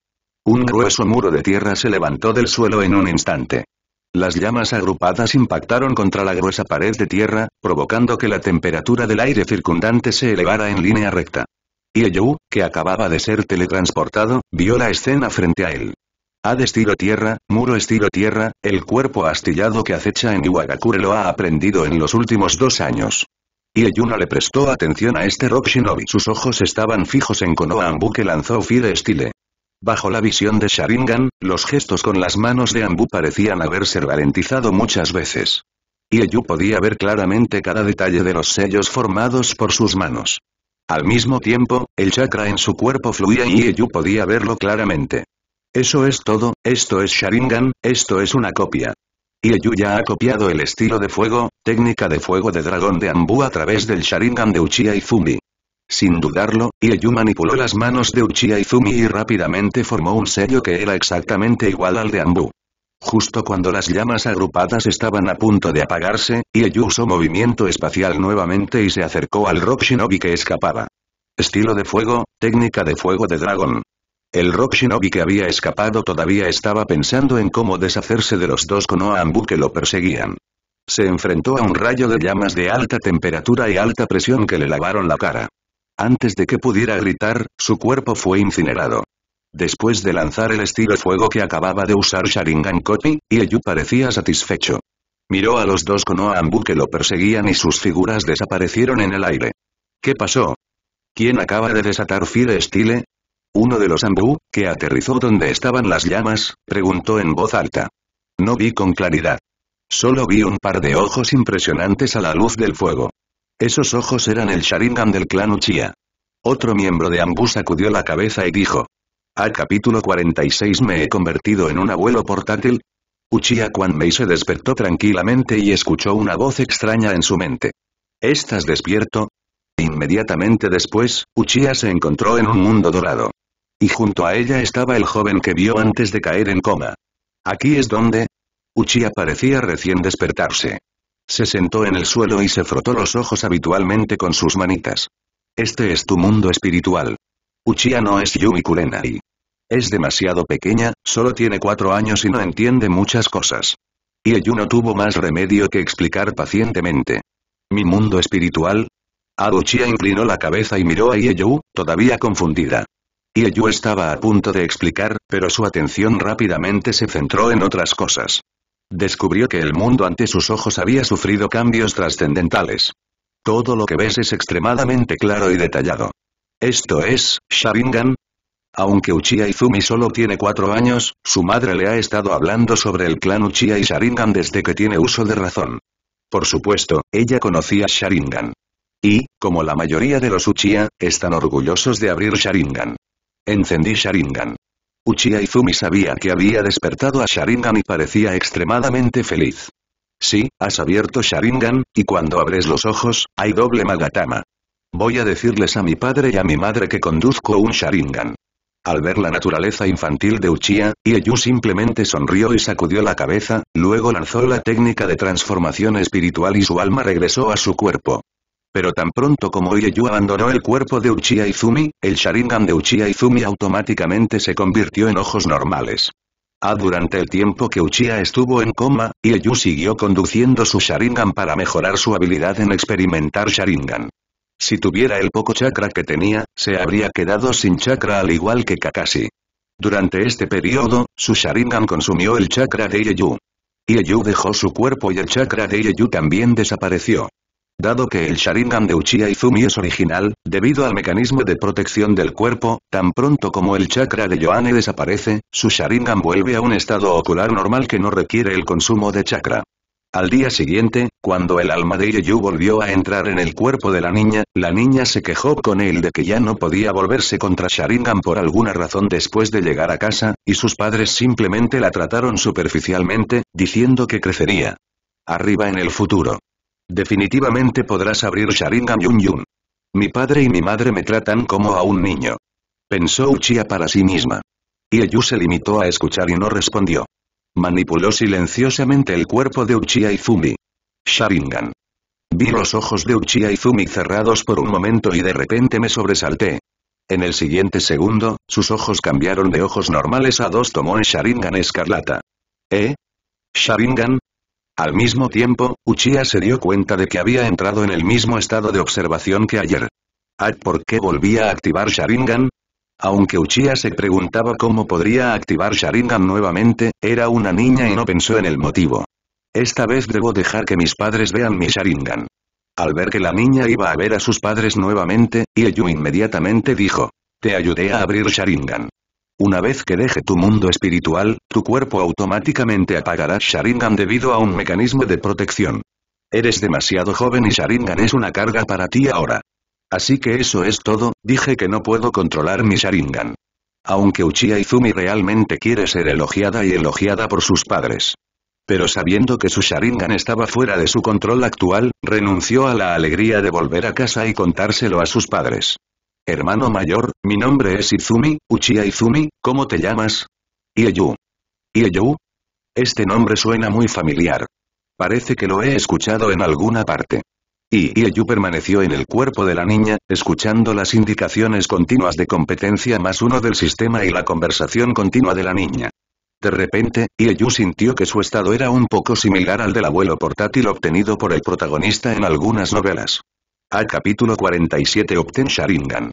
Un grueso muro de tierra se levantó del suelo en un instante. Las llamas agrupadas impactaron contra la gruesa pared de tierra, provocando que la temperatura del aire circundante se elevara en línea recta. Ieyu, que acababa de ser teletransportado, vio la escena frente a él. Ad estilo tierra, muro estilo tierra, el cuerpo astillado que acecha en Iwagakure lo ha aprendido en los últimos dos años. Ieyu no le prestó atención a este Rock Shinobi. Sus ojos estaban fijos en Konoha que lanzó Fire Style. Bajo la visión de Sharingan, los gestos con las manos de Ambu parecían haberse ralentizado muchas veces. Ieyu podía ver claramente cada detalle de los sellos formados por sus manos. Al mismo tiempo, el chakra en su cuerpo fluía y Ieyu podía verlo claramente. Eso es todo, esto es Sharingan, esto es una copia. Ieyu ya ha copiado el estilo de fuego, técnica de fuego de dragón de Ambu a través del Sharingan de Uchiha Zumbi. Sin dudarlo, Ieyu manipuló las manos de Uchiha Izumi y rápidamente formó un sello que era exactamente igual al de Ambu. Justo cuando las llamas agrupadas estaban a punto de apagarse, Ieyu usó movimiento espacial nuevamente y se acercó al Rock Shinobi que escapaba. Estilo de fuego, técnica de fuego de dragón. El Rock Shinobi que había escapado todavía estaba pensando en cómo deshacerse de los dos Konoha Ambu que lo perseguían. Se enfrentó a un rayo de llamas de alta temperatura y alta presión que le lavaron la cara. Antes de que pudiera gritar, su cuerpo fue incinerado. Después de lanzar el estilo fuego que acababa de usar Sharingan Copy, Ieyu parecía satisfecho. Miró a los dos Ambu que lo perseguían y sus figuras desaparecieron en el aire. ¿Qué pasó? ¿Quién acaba de desatar Fire Style? Uno de los Ambu, que aterrizó donde estaban las llamas, preguntó en voz alta. No vi con claridad. Solo vi un par de ojos impresionantes a la luz del fuego. Esos ojos eran el Sharingan del clan Uchiha. Otro miembro de Ambu sacudió la cabeza y dijo. A capítulo 46 me he convertido en un abuelo portátil. Uchiha Mei se despertó tranquilamente y escuchó una voz extraña en su mente. ¿Estás despierto? Inmediatamente después, Uchiha se encontró en un mundo dorado. Y junto a ella estaba el joven que vio antes de caer en coma. Aquí es donde... Uchiha parecía recién despertarse. Se sentó en el suelo y se frotó los ojos habitualmente con sus manitas. Este es tu mundo espiritual. Uchia no es Yumi Kurenai. Es demasiado pequeña, solo tiene cuatro años y no entiende muchas cosas. Ieyu no tuvo más remedio que explicar pacientemente. ¿Mi mundo espiritual? Aduchia inclinó la cabeza y miró a Ieyu, todavía confundida. Ieyu estaba a punto de explicar, pero su atención rápidamente se centró en otras cosas descubrió que el mundo ante sus ojos había sufrido cambios trascendentales. Todo lo que ves es extremadamente claro y detallado. Esto es, Sharingan. Aunque Uchiha Izumi solo tiene cuatro años, su madre le ha estado hablando sobre el clan Uchiha y Sharingan desde que tiene uso de razón. Por supuesto, ella conocía Sharingan. Y, como la mayoría de los Uchiha, están orgullosos de abrir Sharingan. Encendí Sharingan. Uchiha Izumi sabía que había despertado a Sharingan y parecía extremadamente feliz. Sí, has abierto Sharingan, y cuando abres los ojos, hay doble Magatama. Voy a decirles a mi padre y a mi madre que conduzco un Sharingan. Al ver la naturaleza infantil de Uchiha, Ieyu simplemente sonrió y sacudió la cabeza, luego lanzó la técnica de transformación espiritual y su alma regresó a su cuerpo. Pero tan pronto como Ieyu abandonó el cuerpo de Uchiha Izumi, el Sharingan de Uchiha Izumi automáticamente se convirtió en ojos normales. Ah, durante el tiempo que Uchiha estuvo en coma, Ieyu siguió conduciendo su Sharingan para mejorar su habilidad en experimentar Sharingan. Si tuviera el poco chakra que tenía, se habría quedado sin chakra al igual que Kakashi. Durante este periodo, su Sharingan consumió el chakra de Ieyu. Ieyu dejó su cuerpo y el chakra de Ieyu también desapareció. Dado que el Sharingan de Uchiha Izumi es original, debido al mecanismo de protección del cuerpo, tan pronto como el chakra de Joanne desaparece, su Sharingan vuelve a un estado ocular normal que no requiere el consumo de chakra. Al día siguiente, cuando el alma de Ieyu volvió a entrar en el cuerpo de la niña, la niña se quejó con él de que ya no podía volverse contra Sharingan por alguna razón después de llegar a casa, y sus padres simplemente la trataron superficialmente, diciendo que crecería. Arriba en el futuro. Definitivamente podrás abrir Sharingan Yun Yun. Mi padre y mi madre me tratan como a un niño. Pensó Uchiha para sí misma. Ieyu se limitó a escuchar y no respondió. Manipuló silenciosamente el cuerpo de Uchiha Fumi. Sharingan. Vi los ojos de Uchiha Fumi cerrados por un momento y de repente me sobresalté. En el siguiente segundo, sus ojos cambiaron de ojos normales a dos tomones Sharingan escarlata. ¿Eh? Sharingan, al mismo tiempo, Uchiha se dio cuenta de que había entrado en el mismo estado de observación que ayer. ¿Ah, ¿Por qué volvía a activar Sharingan? Aunque Uchiha se preguntaba cómo podría activar Sharingan nuevamente, era una niña y no pensó en el motivo. Esta vez debo dejar que mis padres vean mi Sharingan. Al ver que la niña iba a ver a sus padres nuevamente, Ieyu inmediatamente dijo. Te ayudé a abrir Sharingan. Una vez que deje tu mundo espiritual, tu cuerpo automáticamente apagará Sharingan debido a un mecanismo de protección. Eres demasiado joven y Sharingan es una carga para ti ahora. Así que eso es todo, dije que no puedo controlar mi Sharingan. Aunque Uchiha Izumi realmente quiere ser elogiada y elogiada por sus padres. Pero sabiendo que su Sharingan estaba fuera de su control actual, renunció a la alegría de volver a casa y contárselo a sus padres. Hermano mayor, mi nombre es Izumi, Uchiha Izumi, ¿cómo te llamas? Ieyu. ¿Ieyu? Este nombre suena muy familiar. Parece que lo he escuchado en alguna parte. Y Ieyu permaneció en el cuerpo de la niña, escuchando las indicaciones continuas de competencia más uno del sistema y la conversación continua de la niña. De repente, Ieyu sintió que su estado era un poco similar al del abuelo portátil obtenido por el protagonista en algunas novelas. A capítulo 47 Obtén Sharingan.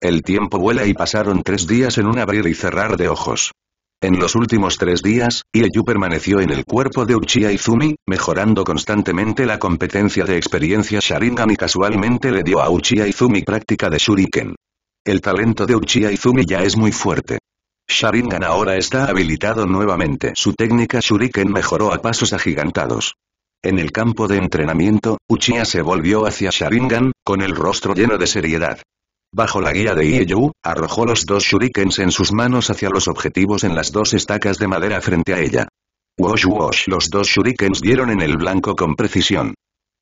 El tiempo vuela y pasaron tres días en un abrir y cerrar de ojos. En los últimos tres días, Ieyu permaneció en el cuerpo de Uchiha Izumi, mejorando constantemente la competencia de experiencia Sharingan y casualmente le dio a Uchiha Izumi práctica de Shuriken. El talento de Uchiha Izumi ya es muy fuerte. Sharingan ahora está habilitado nuevamente. Su técnica Shuriken mejoró a pasos agigantados. En el campo de entrenamiento, Uchiha se volvió hacia Sharingan, con el rostro lleno de seriedad. Bajo la guía de Ieyu, arrojó los dos shurikens en sus manos hacia los objetivos en las dos estacas de madera frente a ella. Wash, wash. los dos shurikens dieron en el blanco con precisión.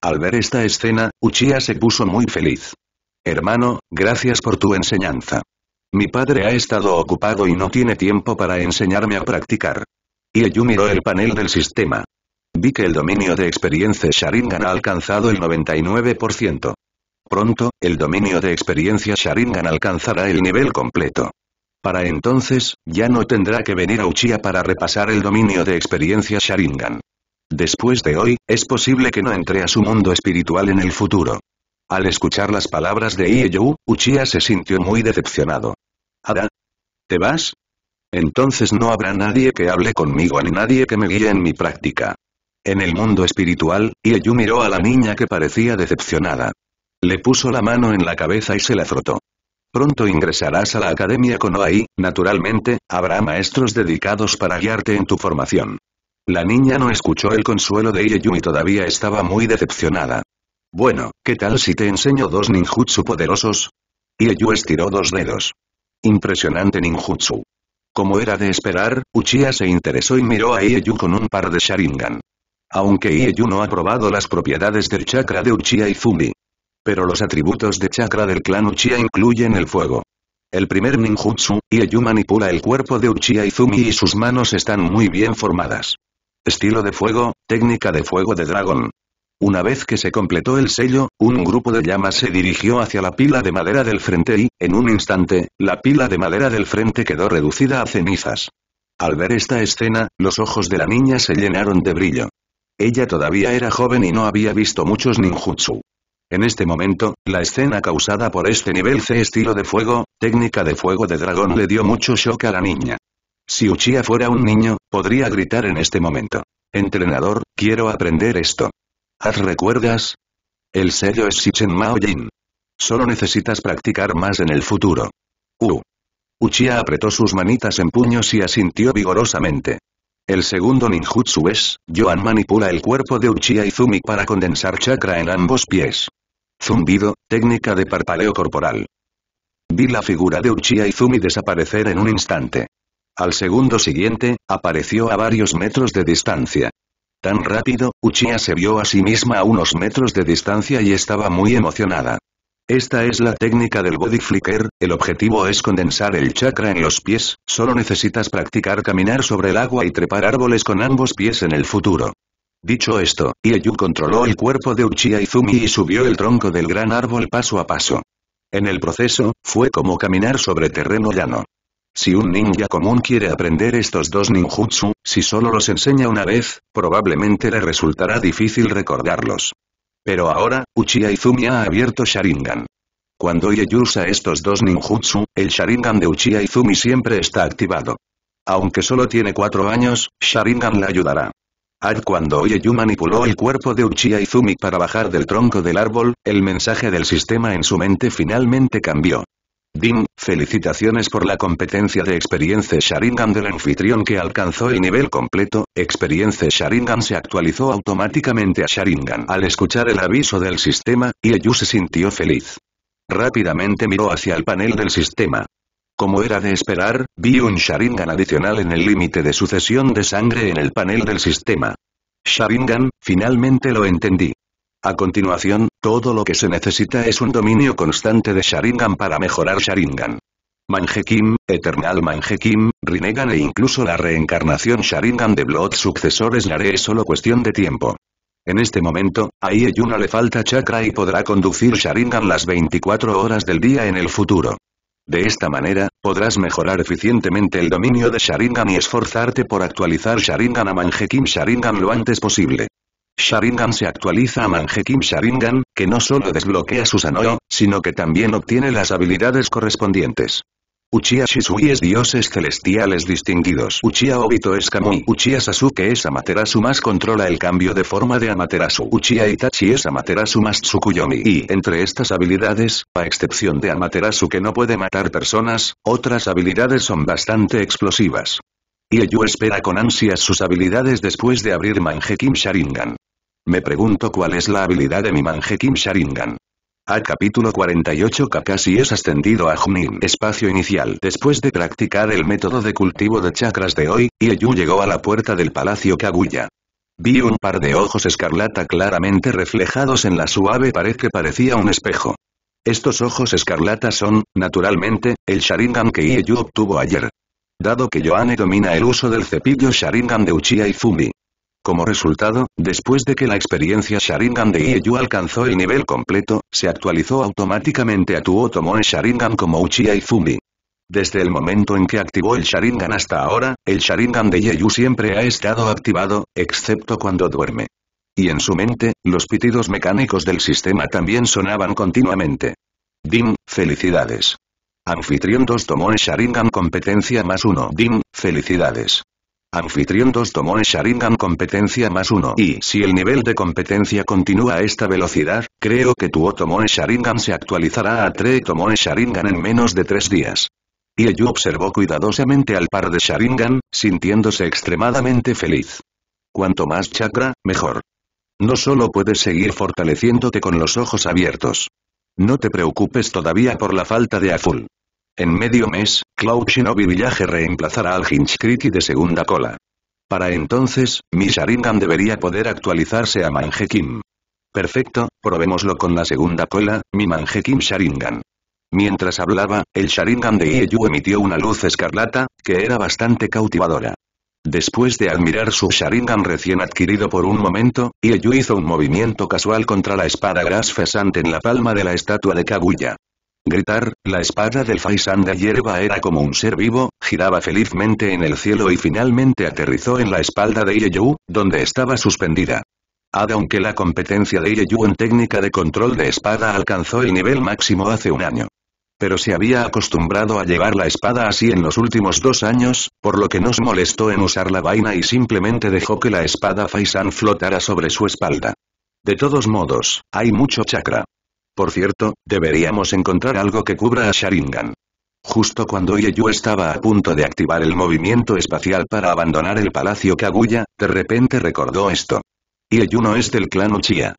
Al ver esta escena, Uchiha se puso muy feliz. Hermano, gracias por tu enseñanza. Mi padre ha estado ocupado y no tiene tiempo para enseñarme a practicar. Ieyu miró el panel del sistema. Vi que el dominio de experiencia Sharingan ha alcanzado el 99%. Pronto, el dominio de experiencia Sharingan alcanzará el nivel completo. Para entonces, ya no tendrá que venir a Uchiha para repasar el dominio de experiencia Sharingan. Después de hoy, es posible que no entre a su mundo espiritual en el futuro. Al escuchar las palabras de Ieyu, Uchiha se sintió muy decepcionado. ¿Ada? ¿Te vas? Entonces no habrá nadie que hable conmigo ni nadie que me guíe en mi práctica. En el mundo espiritual, Ieyu miró a la niña que parecía decepcionada. Le puso la mano en la cabeza y se la frotó. Pronto ingresarás a la academia Oai, naturalmente, habrá maestros dedicados para guiarte en tu formación. La niña no escuchó el consuelo de Ieyu y todavía estaba muy decepcionada. Bueno, ¿qué tal si te enseño dos ninjutsu poderosos? Ieyu estiró dos dedos. Impresionante ninjutsu. Como era de esperar, Uchiha se interesó y miró a Ieyu con un par de Sharingan. Aunque Ieyu no ha probado las propiedades del chakra de Uchiha y Fumi. Pero los atributos de chakra del clan Uchiha incluyen el fuego. El primer ninjutsu, Ieyu manipula el cuerpo de Uchiha Izumi y sus manos están muy bien formadas. Estilo de fuego, técnica de fuego de dragón. Una vez que se completó el sello, un grupo de llamas se dirigió hacia la pila de madera del frente y, en un instante, la pila de madera del frente quedó reducida a cenizas. Al ver esta escena, los ojos de la niña se llenaron de brillo. Ella todavía era joven y no había visto muchos ninjutsu. En este momento, la escena causada por este nivel C estilo de fuego, técnica de fuego de dragón le dio mucho shock a la niña. Si Uchiha fuera un niño, podría gritar en este momento. Entrenador, quiero aprender esto. ¿Haz recuerdas? El sello es Shichen Mao Jin. Solo necesitas practicar más en el futuro. Uh. Uchiha apretó sus manitas en puños y asintió vigorosamente. El segundo ninjutsu es, Joan manipula el cuerpo de Uchiha Izumi para condensar chakra en ambos pies. Zumbido, técnica de parpaleo corporal. Vi la figura de Uchiha Izumi desaparecer en un instante. Al segundo siguiente, apareció a varios metros de distancia. Tan rápido, Uchiha se vio a sí misma a unos metros de distancia y estaba muy emocionada. Esta es la técnica del body flicker, el objetivo es condensar el chakra en los pies, solo necesitas practicar caminar sobre el agua y trepar árboles con ambos pies en el futuro. Dicho esto, Ieyu controló el cuerpo de Uchiha Izumi y subió el tronco del gran árbol paso a paso. En el proceso, fue como caminar sobre terreno llano. Si un ninja común quiere aprender estos dos ninjutsu, si solo los enseña una vez, probablemente le resultará difícil recordarlos. Pero ahora, Uchiha Izumi ha abierto Sharingan. Cuando Ie usa estos dos ninjutsu, el Sharingan de Uchiha Izumi siempre está activado. Aunque solo tiene cuatro años, Sharingan le ayudará. Al cuando Oyeyu manipuló el cuerpo de Uchiha Izumi para bajar del tronco del árbol, el mensaje del sistema en su mente finalmente cambió. Dim, felicitaciones por la competencia de Experience Sharingan del anfitrión que alcanzó el nivel completo, Experiencia Sharingan se actualizó automáticamente a Sharingan. Al escuchar el aviso del sistema, y Ieyu se sintió feliz. Rápidamente miró hacia el panel del sistema. Como era de esperar, vi un Sharingan adicional en el límite de sucesión de sangre en el panel del sistema. Sharingan, finalmente lo entendí. A continuación, todo lo que se necesita es un dominio constante de Sharingan para mejorar Sharingan. Mangekim, Eternal Manjekim, Rinnegan e incluso la reencarnación Sharingan de Blood sucesores Nare es solo cuestión de tiempo. En este momento, a Ieyuna le falta chakra y podrá conducir Sharingan las 24 horas del día en el futuro. De esta manera, podrás mejorar eficientemente el dominio de Sharingan y esforzarte por actualizar Sharingan a Manjekim Sharingan lo antes posible. Sharingan se actualiza a Mangekim Sharingan, que no solo desbloquea Susanoo, sino que también obtiene las habilidades correspondientes. Uchiha Shisui es dioses celestiales distinguidos. Uchiha Obito es Kamui. Uchiha Sasuke es Amaterasu más controla el cambio de forma de Amaterasu. Uchiha Itachi es Amaterasu más Tsukuyomi. Y entre estas habilidades, a excepción de Amaterasu que no puede matar personas, otras habilidades son bastante explosivas. Ieyu espera con ansias sus habilidades después de abrir Manhekim Sharingan. Me pregunto cuál es la habilidad de mi Kim Sharingan. A capítulo 48 Kakashi es ascendido a Junin espacio inicial después de practicar el método de cultivo de chakras de hoy, Ieyu llegó a la puerta del palacio Kaguya. Vi un par de ojos escarlata claramente reflejados en la suave pared que parecía un espejo. Estos ojos escarlata son, naturalmente, el Sharingan que Ieyu obtuvo ayer. Dado que Joanne domina el uso del cepillo Sharingan de Uchiha y Fumi, como resultado, después de que la experiencia Sharingan de Ieyu alcanzó el nivel completo, se actualizó automáticamente a tu Tomoe Sharingan como Uchiha Izumi. Desde el momento en que activó el Sharingan hasta ahora, el Sharingan de Yeyu siempre ha estado activado, excepto cuando duerme. Y en su mente, los pitidos mecánicos del sistema también sonaban continuamente. Dim, felicidades. Anfitrión 2 tomó el Sharingan competencia más 1. Dim, felicidades. Anfitrión 2 tomó Sharingan competencia más 1 y si el nivel de competencia continúa a esta velocidad, creo que tu Otomoe Sharingan se actualizará a 3 Tomoe Sharingan en menos de 3 días. Y Ieyu observó cuidadosamente al par de Sharingan, sintiéndose extremadamente feliz. Cuanto más chakra, mejor. No solo puedes seguir fortaleciéndote con los ojos abiertos. No te preocupes todavía por la falta de azul. En medio mes, Cloud Shinobi Village reemplazará al Hinchkriti de segunda cola. Para entonces, mi Sharingan debería poder actualizarse a Manjekim. Perfecto, probémoslo con la segunda cola, mi Manjekim Sharingan. Mientras hablaba, el Sharingan de Ieyu emitió una luz escarlata, que era bastante cautivadora. Después de admirar su Sharingan recién adquirido por un momento, Ieyu hizo un movimiento casual contra la espada grasfesante en la palma de la estatua de Kaguya gritar, la espada del Faisan de hierba era como un ser vivo, giraba felizmente en el cielo y finalmente aterrizó en la espalda de Ieyu, donde estaba suspendida. Aunque la competencia de Ieyu en técnica de control de espada alcanzó el nivel máximo hace un año. Pero se había acostumbrado a llevar la espada así en los últimos dos años, por lo que no se molestó en usar la vaina y simplemente dejó que la espada Faisan flotara sobre su espalda. De todos modos, hay mucho chakra. Por cierto, deberíamos encontrar algo que cubra a Sharingan. Justo cuando Ieyu estaba a punto de activar el movimiento espacial para abandonar el Palacio Kaguya, de repente recordó esto. Ieyu no es del clan Uchiha.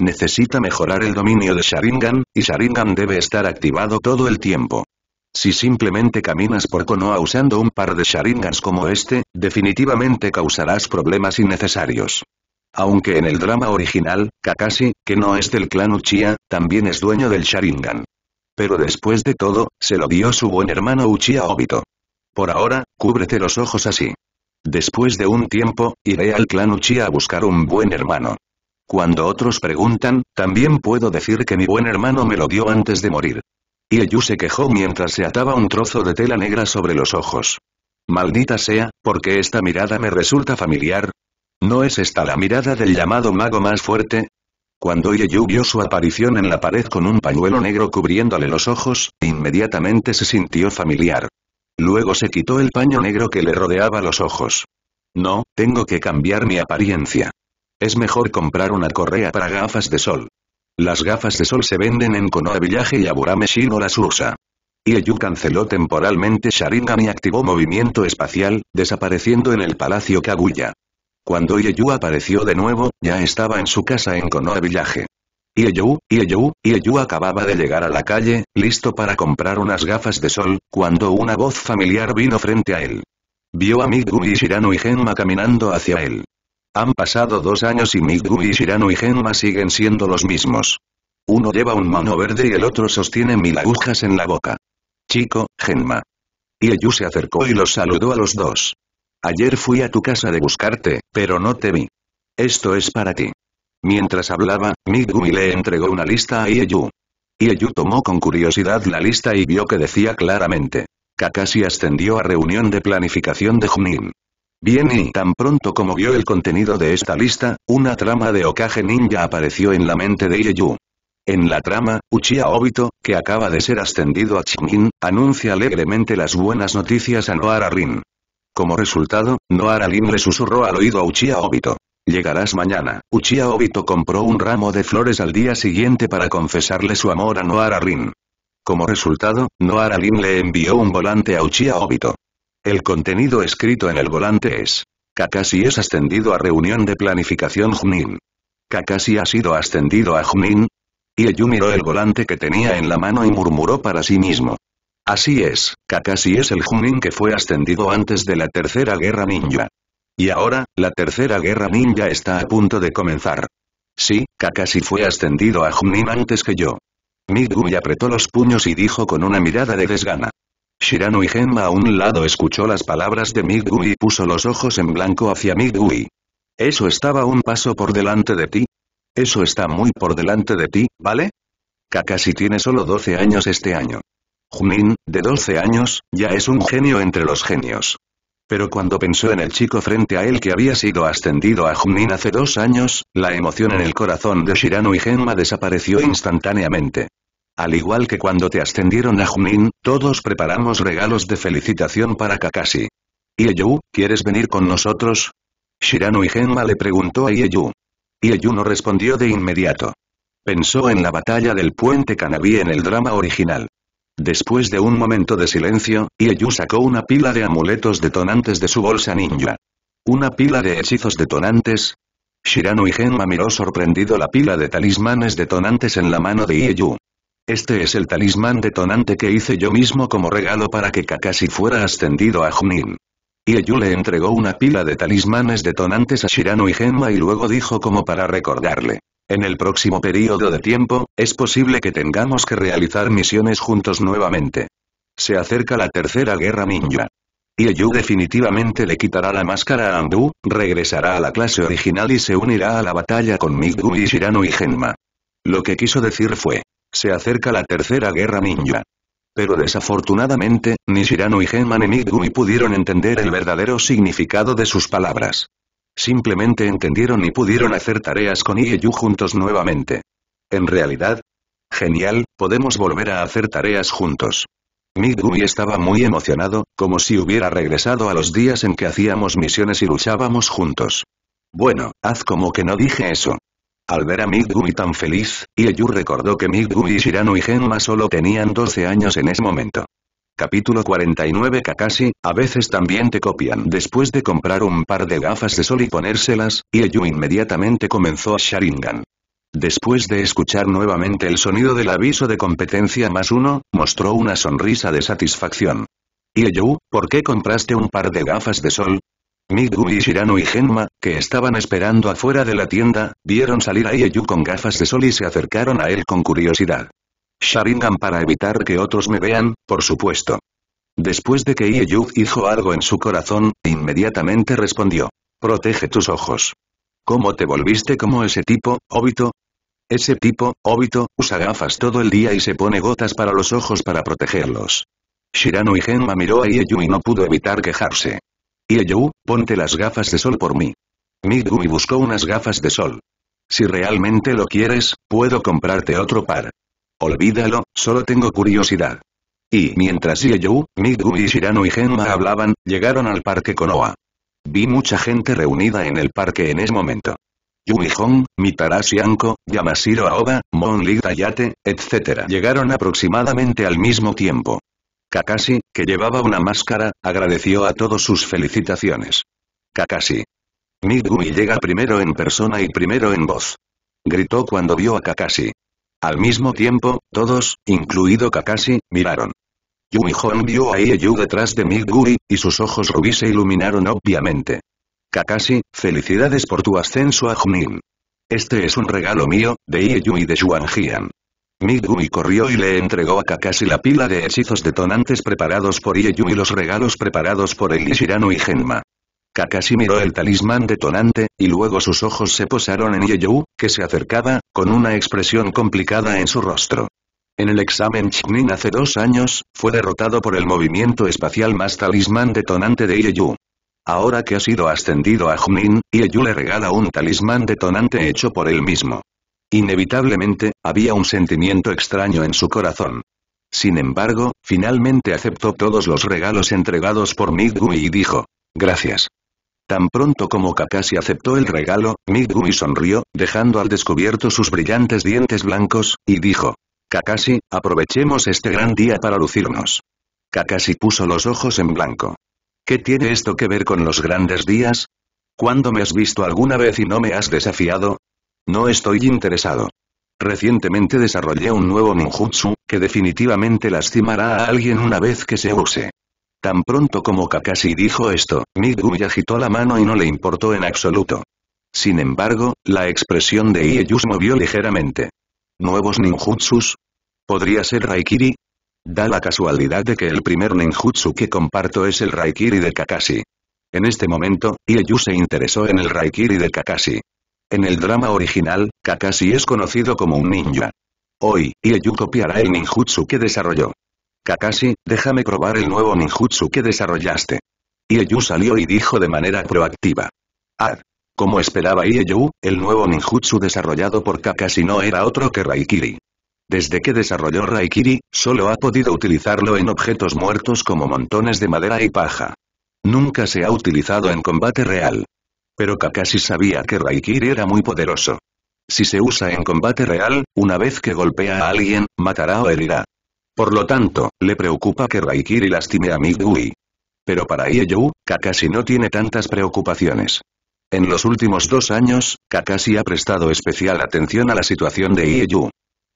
Necesita mejorar el dominio de Sharingan, y Sharingan debe estar activado todo el tiempo. Si simplemente caminas por Konoha usando un par de Sharingans como este, definitivamente causarás problemas innecesarios. Aunque en el drama original, Kakashi, que no es del clan Uchiha, también es dueño del Sharingan. Pero después de todo, se lo dio su buen hermano Uchiha Obito. Por ahora, cúbrete los ojos así. Después de un tiempo, iré al clan Uchiha a buscar un buen hermano. Cuando otros preguntan, también puedo decir que mi buen hermano me lo dio antes de morir. Ieyu se quejó mientras se ataba un trozo de tela negra sobre los ojos. Maldita sea, porque esta mirada me resulta familiar, ¿No es esta la mirada del llamado mago más fuerte? Cuando Ieyu vio su aparición en la pared con un pañuelo negro cubriéndole los ojos, inmediatamente se sintió familiar. Luego se quitó el paño negro que le rodeaba los ojos. No, tengo que cambiar mi apariencia. Es mejor comprar una correa para gafas de sol. Las gafas de sol se venden en Konoha Village y Aburame Shino las usa. Ieyu canceló temporalmente Sharingan y activó movimiento espacial, desapareciendo en el Palacio Kaguya. Cuando Ieyu apareció de nuevo, ya estaba en su casa en Konoha Village. Ieyu, Ieyu, Ieyu acababa de llegar a la calle, listo para comprar unas gafas de sol, cuando una voz familiar vino frente a él. Vio a Migu y Shirano y Genma caminando hacia él. Han pasado dos años y Migumi y Shirano y Genma siguen siendo los mismos. Uno lleva un mano verde y el otro sostiene mil agujas en la boca. Chico, Genma. Ieyu se acercó y los saludó a los dos. Ayer fui a tu casa de buscarte, pero no te vi. Esto es para ti. Mientras hablaba, Migumi le entregó una lista a Ieyu. Ieyu tomó con curiosidad la lista y vio que decía claramente. Kakashi ascendió a reunión de planificación de Junin. Bien y tan pronto como vio el contenido de esta lista, una trama de Okage Ninja apareció en la mente de Ieyu. En la trama, Uchiha Obito, que acaba de ser ascendido a Chunin, anuncia alegremente las buenas noticias a Noara Rin. Como resultado, Lin le susurró al oído a Uchiha Obito. Llegarás mañana. Uchiha Obito compró un ramo de flores al día siguiente para confesarle su amor a Rin. Como resultado, Lin le envió un volante a Uchiha Obito. El contenido escrito en el volante es. Kakashi es ascendido a reunión de planificación Junin. Kakashi ha sido ascendido a Junin. Y miró el volante que tenía en la mano y murmuró para sí mismo. Así es, Kakashi es el Junin que fue ascendido antes de la Tercera Guerra Ninja. Y ahora, la Tercera Guerra Ninja está a punto de comenzar. Sí, Kakashi fue ascendido a Junin antes que yo. Midguy apretó los puños y dijo con una mirada de desgana. Shirano y Genma a un lado escuchó las palabras de Midguy y puso los ojos en blanco hacia Midguy. Eso estaba un paso por delante de ti. Eso está muy por delante de ti, ¿vale? Kakashi tiene solo 12 años este año. Junin, de 12 años, ya es un genio entre los genios. Pero cuando pensó en el chico frente a él que había sido ascendido a Junin hace dos años, la emoción en el corazón de Shirano y Genma desapareció instantáneamente. Al igual que cuando te ascendieron a Junin, todos preparamos regalos de felicitación para Kakashi. Ieyu, ¿quieres venir con nosotros? Shirano y Genma le preguntó a Ieyu. Ieyu no respondió de inmediato. Pensó en la batalla del puente Kanabi en el drama original. Después de un momento de silencio, Ieyu sacó una pila de amuletos detonantes de su bolsa ninja. ¿Una pila de hechizos detonantes? Shirano y Genma miró sorprendido la pila de talismanes detonantes en la mano de Ieyu. Este es el talismán detonante que hice yo mismo como regalo para que Kakashi fuera ascendido a Junin. Ieyu le entregó una pila de talismanes detonantes a Shirano y Genma y luego dijo como para recordarle. En el próximo periodo de tiempo, es posible que tengamos que realizar misiones juntos nuevamente. Se acerca la tercera guerra ninja. Yu definitivamente le quitará la máscara a Andu, regresará a la clase original y se unirá a la batalla con Migu y Shirano y Genma. Lo que quiso decir fue, se acerca la tercera guerra ninja. Pero desafortunadamente, ni Shirano y Genma ni ni pudieron entender el verdadero significado de sus palabras. Simplemente entendieron y pudieron hacer tareas con Ieyu juntos nuevamente. En realidad, genial, podemos volver a hacer tareas juntos. Migumi estaba muy emocionado, como si hubiera regresado a los días en que hacíamos misiones y luchábamos juntos. Bueno, haz como que no dije eso. Al ver a Migumi tan feliz, Ieyu recordó que Migumi y Shirano y Genma solo tenían 12 años en ese momento. Capítulo 49 Kakashi, a veces también te copian. Después de comprar un par de gafas de sol y ponérselas, Ieyu inmediatamente comenzó a Sharingan. Después de escuchar nuevamente el sonido del aviso de competencia más uno, mostró una sonrisa de satisfacción. Ieyu, ¿por qué compraste un par de gafas de sol? Migu y Shirano y Genma, que estaban esperando afuera de la tienda, vieron salir a Ieyu con gafas de sol y se acercaron a él con curiosidad. Sharingan para evitar que otros me vean, por supuesto. Después de que Ieyu hizo algo en su corazón, inmediatamente respondió. Protege tus ojos. ¿Cómo te volviste como ese tipo, Obito? Ese tipo, Obito, usa gafas todo el día y se pone gotas para los ojos para protegerlos. Shirano y Genma miró a Ieyu y no pudo evitar quejarse. Ieyu, ponte las gafas de sol por mí. Migumi buscó unas gafas de sol. Si realmente lo quieres, puedo comprarte otro par. Olvídalo, solo tengo curiosidad. Y mientras Midu y Shirano y Genma hablaban, llegaron al parque con Oa. Vi mucha gente reunida en el parque en ese momento. Yui Hong, Mitarashi Anko, Yamashiro Aoba, Monli Dayate, etc. llegaron aproximadamente al mismo tiempo. Kakashi, que llevaba una máscara, agradeció a todos sus felicitaciones. Kakashi. Midui llega primero en persona y primero en voz. Gritó cuando vio a Kakashi. Al mismo tiempo, todos, incluido Kakashi, miraron. Yui vio a Ieyu detrás de Miguri, y sus ojos rubí se iluminaron obviamente. Kakashi, felicidades por tu ascenso a Junin. Este es un regalo mío, de Ieyu y de Xuanjian. Miguri corrió y le entregó a Kakashi la pila de hechizos detonantes preparados por Ieyu y los regalos preparados por el Ishirano y Genma. Kakashi miró el talismán detonante, y luego sus ojos se posaron en Yeyu, que se acercaba, con una expresión complicada en su rostro. En el examen chunmin hace dos años, fue derrotado por el movimiento espacial más talismán detonante de Yeyu. Ahora que ha sido ascendido a Junin, Yeyu le regala un talismán detonante hecho por él mismo. Inevitablemente, había un sentimiento extraño en su corazón. Sin embargo, finalmente aceptó todos los regalos entregados por Midgui y dijo, gracias. Tan pronto como Kakashi aceptó el regalo, Migumi sonrió, dejando al descubierto sus brillantes dientes blancos, y dijo. Kakashi, aprovechemos este gran día para lucirnos. Kakashi puso los ojos en blanco. ¿Qué tiene esto que ver con los grandes días? ¿Cuándo me has visto alguna vez y no me has desafiado? No estoy interesado. Recientemente desarrollé un nuevo ninjutsu, que definitivamente lastimará a alguien una vez que se use. Tan pronto como Kakashi dijo esto, Midguy agitó la mano y no le importó en absoluto. Sin embargo, la expresión de se movió ligeramente. ¿Nuevos ninjutsus? ¿Podría ser Raikiri? Da la casualidad de que el primer ninjutsu que comparto es el Raikiri de Kakashi. En este momento, Ieyu se interesó en el Raikiri de Kakashi. En el drama original, Kakashi es conocido como un ninja. Hoy, Ieyu copiará el ninjutsu que desarrolló. Kakashi, déjame probar el nuevo ninjutsu que desarrollaste. Ieyu salió y dijo de manera proactiva. Ad. Ah, como esperaba Ieyu, el nuevo ninjutsu desarrollado por Kakashi no era otro que Raikiri. Desde que desarrolló Raikiri, solo ha podido utilizarlo en objetos muertos como montones de madera y paja. Nunca se ha utilizado en combate real. Pero Kakashi sabía que Raikiri era muy poderoso. Si se usa en combate real, una vez que golpea a alguien, matará o herirá. Por lo tanto, le preocupa que Raikiri lastime a Midui. Pero para Ieyu, Kakashi no tiene tantas preocupaciones. En los últimos dos años, Kakashi ha prestado especial atención a la situación de Ieyu.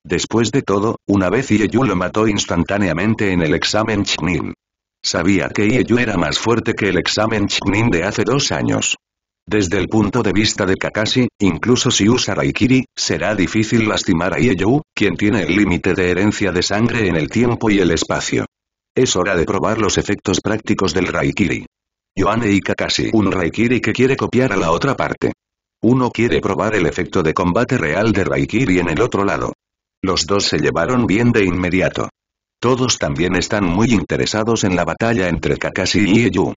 Después de todo, una vez Ieyu lo mató instantáneamente en el examen Chunin. Sabía que Ieyu era más fuerte que el examen Chunin de hace dos años. Desde el punto de vista de Kakashi, incluso si usa Raikiri, será difícil lastimar a Ieyu, quien tiene el límite de herencia de sangre en el tiempo y el espacio. Es hora de probar los efectos prácticos del Raikiri. Yoane y Kakashi. Un Raikiri que quiere copiar a la otra parte. Uno quiere probar el efecto de combate real de Raikiri en el otro lado. Los dos se llevaron bien de inmediato. Todos también están muy interesados en la batalla entre Kakashi y Ieyu.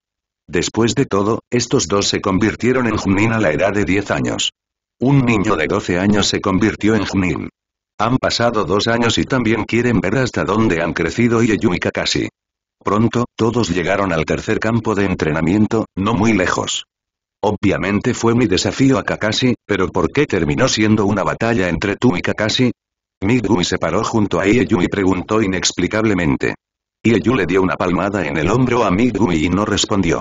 Después de todo, estos dos se convirtieron en Junin a la edad de 10 años. Un niño de 12 años se convirtió en Junin. Han pasado dos años y también quieren ver hasta dónde han crecido Ieyu y Kakashi. Pronto, todos llegaron al tercer campo de entrenamiento, no muy lejos. Obviamente fue mi desafío a Kakashi, pero ¿por qué terminó siendo una batalla entre tú y Kakashi? Migumi se paró junto a Ieyu y preguntó inexplicablemente. Ieyu le dio una palmada en el hombro a Migumi y no respondió.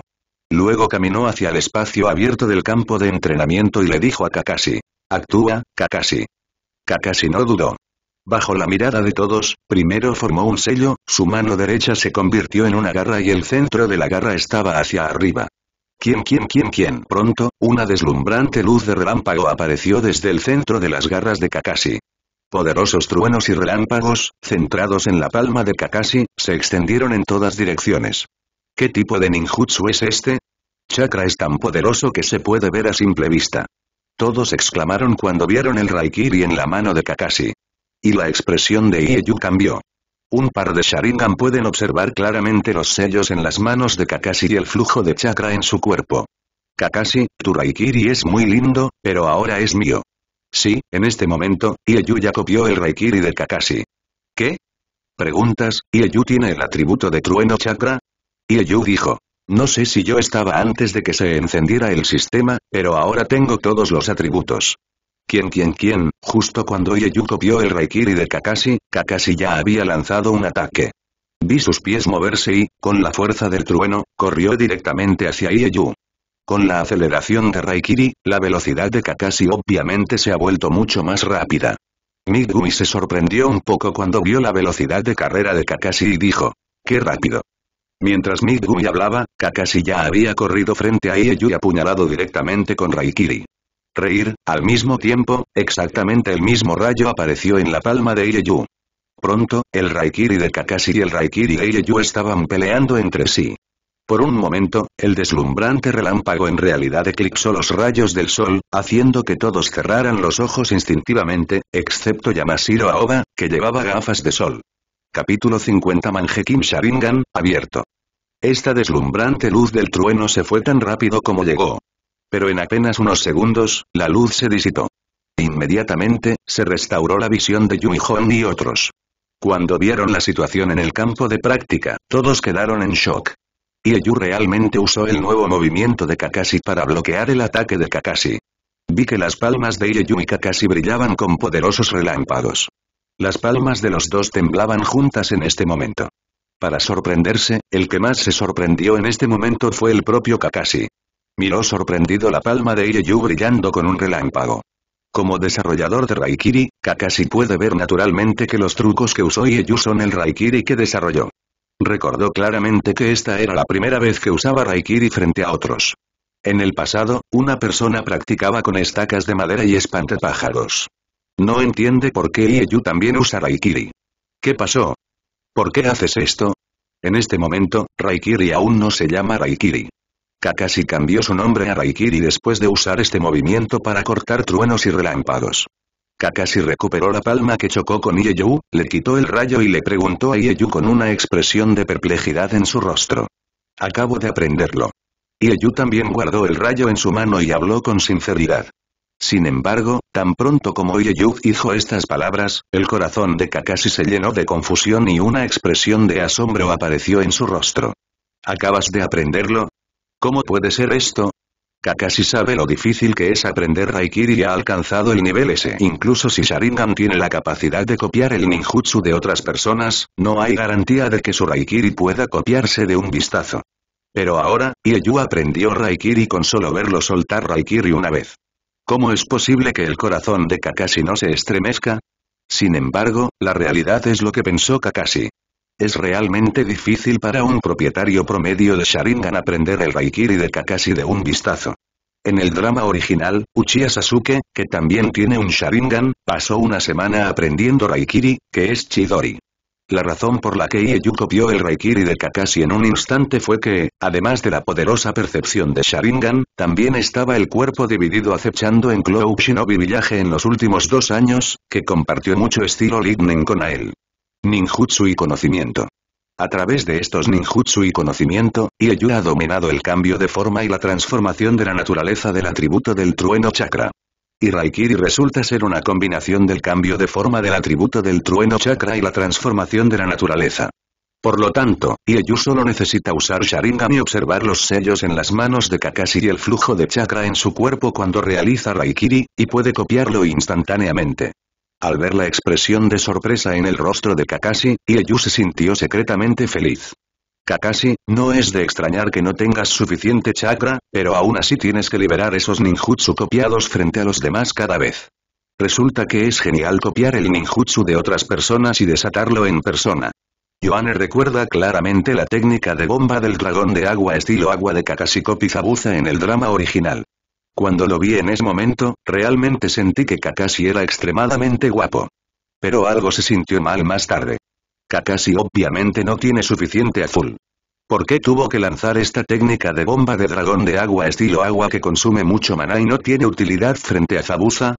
Luego caminó hacia el espacio abierto del campo de entrenamiento y le dijo a Kakashi. Actúa, Kakashi. Kakashi no dudó. Bajo la mirada de todos, primero formó un sello, su mano derecha se convirtió en una garra y el centro de la garra estaba hacia arriba. ¿Quién, quién, quién, quién? Pronto, una deslumbrante luz de relámpago apareció desde el centro de las garras de Kakashi. Poderosos truenos y relámpagos, centrados en la palma de Kakashi, se extendieron en todas direcciones. ¿Qué tipo de ninjutsu es este? Chakra es tan poderoso que se puede ver a simple vista. Todos exclamaron cuando vieron el Raikiri en la mano de Kakashi. Y la expresión de Ieyu cambió. Un par de Sharingan pueden observar claramente los sellos en las manos de Kakashi y el flujo de chakra en su cuerpo. Kakashi, tu Raikiri es muy lindo, pero ahora es mío. Sí, en este momento, Ieyu ya copió el Raikiri de Kakashi. ¿Qué? Preguntas, Ieyu tiene el atributo de trueno chakra, Ieyu dijo. No sé si yo estaba antes de que se encendiera el sistema, pero ahora tengo todos los atributos. Quien quien quien, justo cuando Ieyu copió el Raikiri de Kakashi, Kakashi ya había lanzado un ataque. Vi sus pies moverse y, con la fuerza del trueno, corrió directamente hacia Ieyu. Con la aceleración de Raikiri, la velocidad de Kakashi obviamente se ha vuelto mucho más rápida. Migumi se sorprendió un poco cuando vio la velocidad de carrera de Kakashi y dijo, ¡Qué rápido! Mientras Midguy hablaba, Kakashi ya había corrido frente a Ieyu y apuñalado directamente con Raikiri. Reír, al mismo tiempo, exactamente el mismo rayo apareció en la palma de Ieyu. Pronto, el Raikiri de Kakashi y el Raikiri de Ieyu estaban peleando entre sí. Por un momento, el deslumbrante relámpago en realidad eclipsó los rayos del sol, haciendo que todos cerraran los ojos instintivamente, excepto Yamashiro Aoba, que llevaba gafas de sol. Capítulo 50 Manjekim Sharingan, abierto. Esta deslumbrante luz del trueno se fue tan rápido como llegó. Pero en apenas unos segundos, la luz se disipó. Inmediatamente, se restauró la visión de Yui Hon y otros. Cuando vieron la situación en el campo de práctica, todos quedaron en shock. Ieyu realmente usó el nuevo movimiento de Kakashi para bloquear el ataque de Kakashi. Vi que las palmas de Ieyu y Kakashi brillaban con poderosos relámpagos. Las palmas de los dos temblaban juntas en este momento. Para sorprenderse, el que más se sorprendió en este momento fue el propio Kakashi. Miró sorprendido la palma de Ieyu brillando con un relámpago. Como desarrollador de Raikiri, Kakashi puede ver naturalmente que los trucos que usó Ieyu son el Raikiri que desarrolló. Recordó claramente que esta era la primera vez que usaba Raikiri frente a otros. En el pasado, una persona practicaba con estacas de madera y espantapájaros. No entiende por qué Ieyu también usa Raikiri. ¿Qué pasó? ¿Por qué haces esto? En este momento, Raikiri aún no se llama Raikiri. Kakashi cambió su nombre a Raikiri después de usar este movimiento para cortar truenos y relámpagos. Kakashi recuperó la palma que chocó con Ieyu, le quitó el rayo y le preguntó a Ieyu con una expresión de perplejidad en su rostro. Acabo de aprenderlo. Ieyu también guardó el rayo en su mano y habló con sinceridad. Sin embargo, tan pronto como Ieyu dijo estas palabras, el corazón de Kakashi se llenó de confusión y una expresión de asombro apareció en su rostro. ¿Acabas de aprenderlo? ¿Cómo puede ser esto? Kakashi sabe lo difícil que es aprender Raikiri y ha alcanzado el nivel S. Incluso si Sharingan tiene la capacidad de copiar el ninjutsu de otras personas, no hay garantía de que su Raikiri pueda copiarse de un vistazo. Pero ahora, Ieyu aprendió Raikiri con solo verlo soltar Raikiri una vez. ¿Cómo es posible que el corazón de Kakashi no se estremezca? Sin embargo, la realidad es lo que pensó Kakashi. Es realmente difícil para un propietario promedio de Sharingan aprender el Raikiri de Kakashi de un vistazo. En el drama original, Uchiha Sasuke, que también tiene un Sharingan, pasó una semana aprendiendo Raikiri, que es Chidori. La razón por la que Ieyu copió el Raikiri de Kakashi en un instante fue que, además de la poderosa percepción de Sharingan, también estaba el cuerpo dividido acechando en Cloud Shinobi Village en los últimos dos años, que compartió mucho estilo Lignin con él. Ninjutsu y conocimiento. A través de estos ninjutsu y conocimiento, Ieyu ha dominado el cambio de forma y la transformación de la naturaleza del atributo del trueno chakra y Raikiri resulta ser una combinación del cambio de forma del atributo del trueno chakra y la transformación de la naturaleza. Por lo tanto, Ieyu solo necesita usar Sharingan y observar los sellos en las manos de Kakashi y el flujo de chakra en su cuerpo cuando realiza Raikiri, y puede copiarlo instantáneamente. Al ver la expresión de sorpresa en el rostro de Kakashi, Ieyu se sintió secretamente feliz. Kakashi, no es de extrañar que no tengas suficiente chakra, pero aún así tienes que liberar esos ninjutsu copiados frente a los demás cada vez. Resulta que es genial copiar el ninjutsu de otras personas y desatarlo en persona. Joanne recuerda claramente la técnica de bomba del dragón de agua estilo agua de Kakashi Copizabuza en el drama original. Cuando lo vi en ese momento, realmente sentí que Kakashi era extremadamente guapo. Pero algo se sintió mal más tarde. Kakashi obviamente no tiene suficiente azul. ¿Por qué tuvo que lanzar esta técnica de bomba de dragón de agua estilo agua que consume mucho maná y no tiene utilidad frente a Zabuza?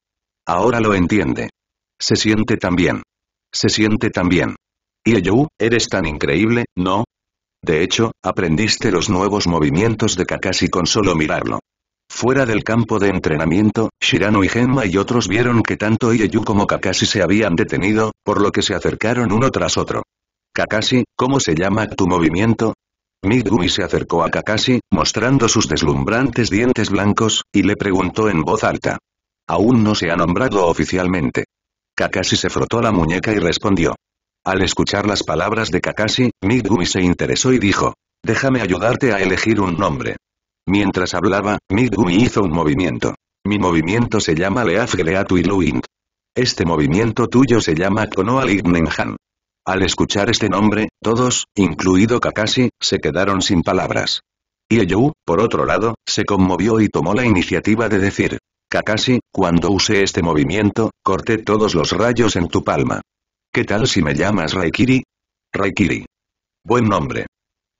Ahora lo entiende. Se siente tan bien. Se siente tan bien. Y eres tan increíble, ¿no? De hecho, aprendiste los nuevos movimientos de Kakashi con solo mirarlo. Fuera del campo de entrenamiento, Shirano y Gemma y otros vieron que tanto Ieyu como Kakashi se habían detenido, por lo que se acercaron uno tras otro. Kakashi, ¿cómo se llama tu movimiento? Migumi se acercó a Kakashi, mostrando sus deslumbrantes dientes blancos, y le preguntó en voz alta. Aún no se ha nombrado oficialmente. Kakashi se frotó la muñeca y respondió. Al escuchar las palabras de Kakashi, Migumi se interesó y dijo. Déjame ayudarte a elegir un nombre. Mientras hablaba, Midgumi hizo un movimiento. Mi movimiento se llama Leafgeleatu Iluint. Este movimiento tuyo se llama Konoha Lignenhan. Al escuchar este nombre, todos, incluido Kakashi, se quedaron sin palabras. Ieyou, por otro lado, se conmovió y tomó la iniciativa de decir, Kakashi, cuando usé este movimiento, corté todos los rayos en tu palma. ¿Qué tal si me llamas Raikiri? Raikiri. Buen nombre.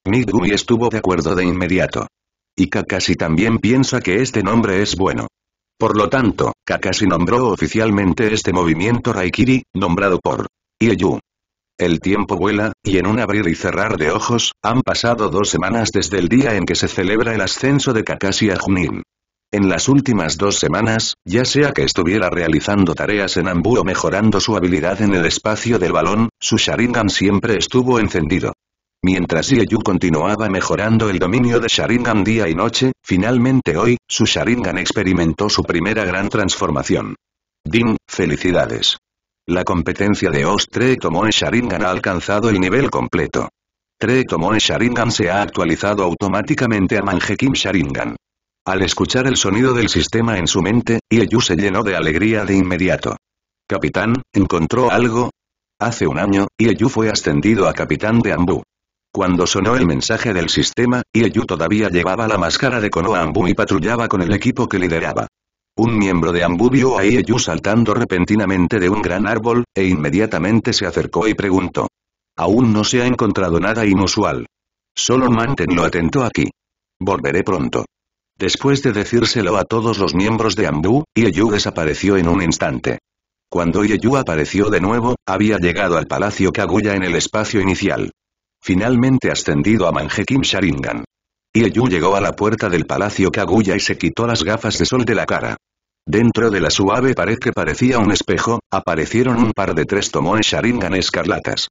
Midgumi estuvo de acuerdo de inmediato. Y Kakashi también piensa que este nombre es bueno. Por lo tanto, Kakashi nombró oficialmente este movimiento Raikiri, nombrado por Ieyu. El tiempo vuela, y en un abrir y cerrar de ojos, han pasado dos semanas desde el día en que se celebra el ascenso de Kakashi a Junin. En las últimas dos semanas, ya sea que estuviera realizando tareas en Ambu o mejorando su habilidad en el espacio del balón, su Sharingan siempre estuvo encendido. Mientras Yu continuaba mejorando el dominio de Sharingan día y noche, finalmente hoy, su Sharingan experimentó su primera gran transformación. Ding, felicidades. La competencia de Ostre Tomoe Sharingan ha alcanzado el nivel completo. Tre Tomoe Sharingan se ha actualizado automáticamente a Manjekim Sharingan. Al escuchar el sonido del sistema en su mente, Ieyu se llenó de alegría de inmediato. Capitán, ¿encontró algo? Hace un año, Ieyu fue ascendido a capitán de Ambu. Cuando sonó el mensaje del sistema, Ieyu todavía llevaba la máscara de Konoha Ambu y patrullaba con el equipo que lideraba. Un miembro de Ambu vio a Ieyu saltando repentinamente de un gran árbol, e inmediatamente se acercó y preguntó. Aún no se ha encontrado nada inusual. Solo mantenlo atento aquí. Volveré pronto. Después de decírselo a todos los miembros de Ambu, Ieyu desapareció en un instante. Cuando Ieyu apareció de nuevo, había llegado al Palacio Kaguya en el espacio inicial finalmente ascendido a Manjekim Sharingan. Ieyu llegó a la puerta del Palacio Kaguya y se quitó las gafas de sol de la cara. Dentro de la suave pared que parecía un espejo, aparecieron un par de tres tomones Sharingan escarlatas.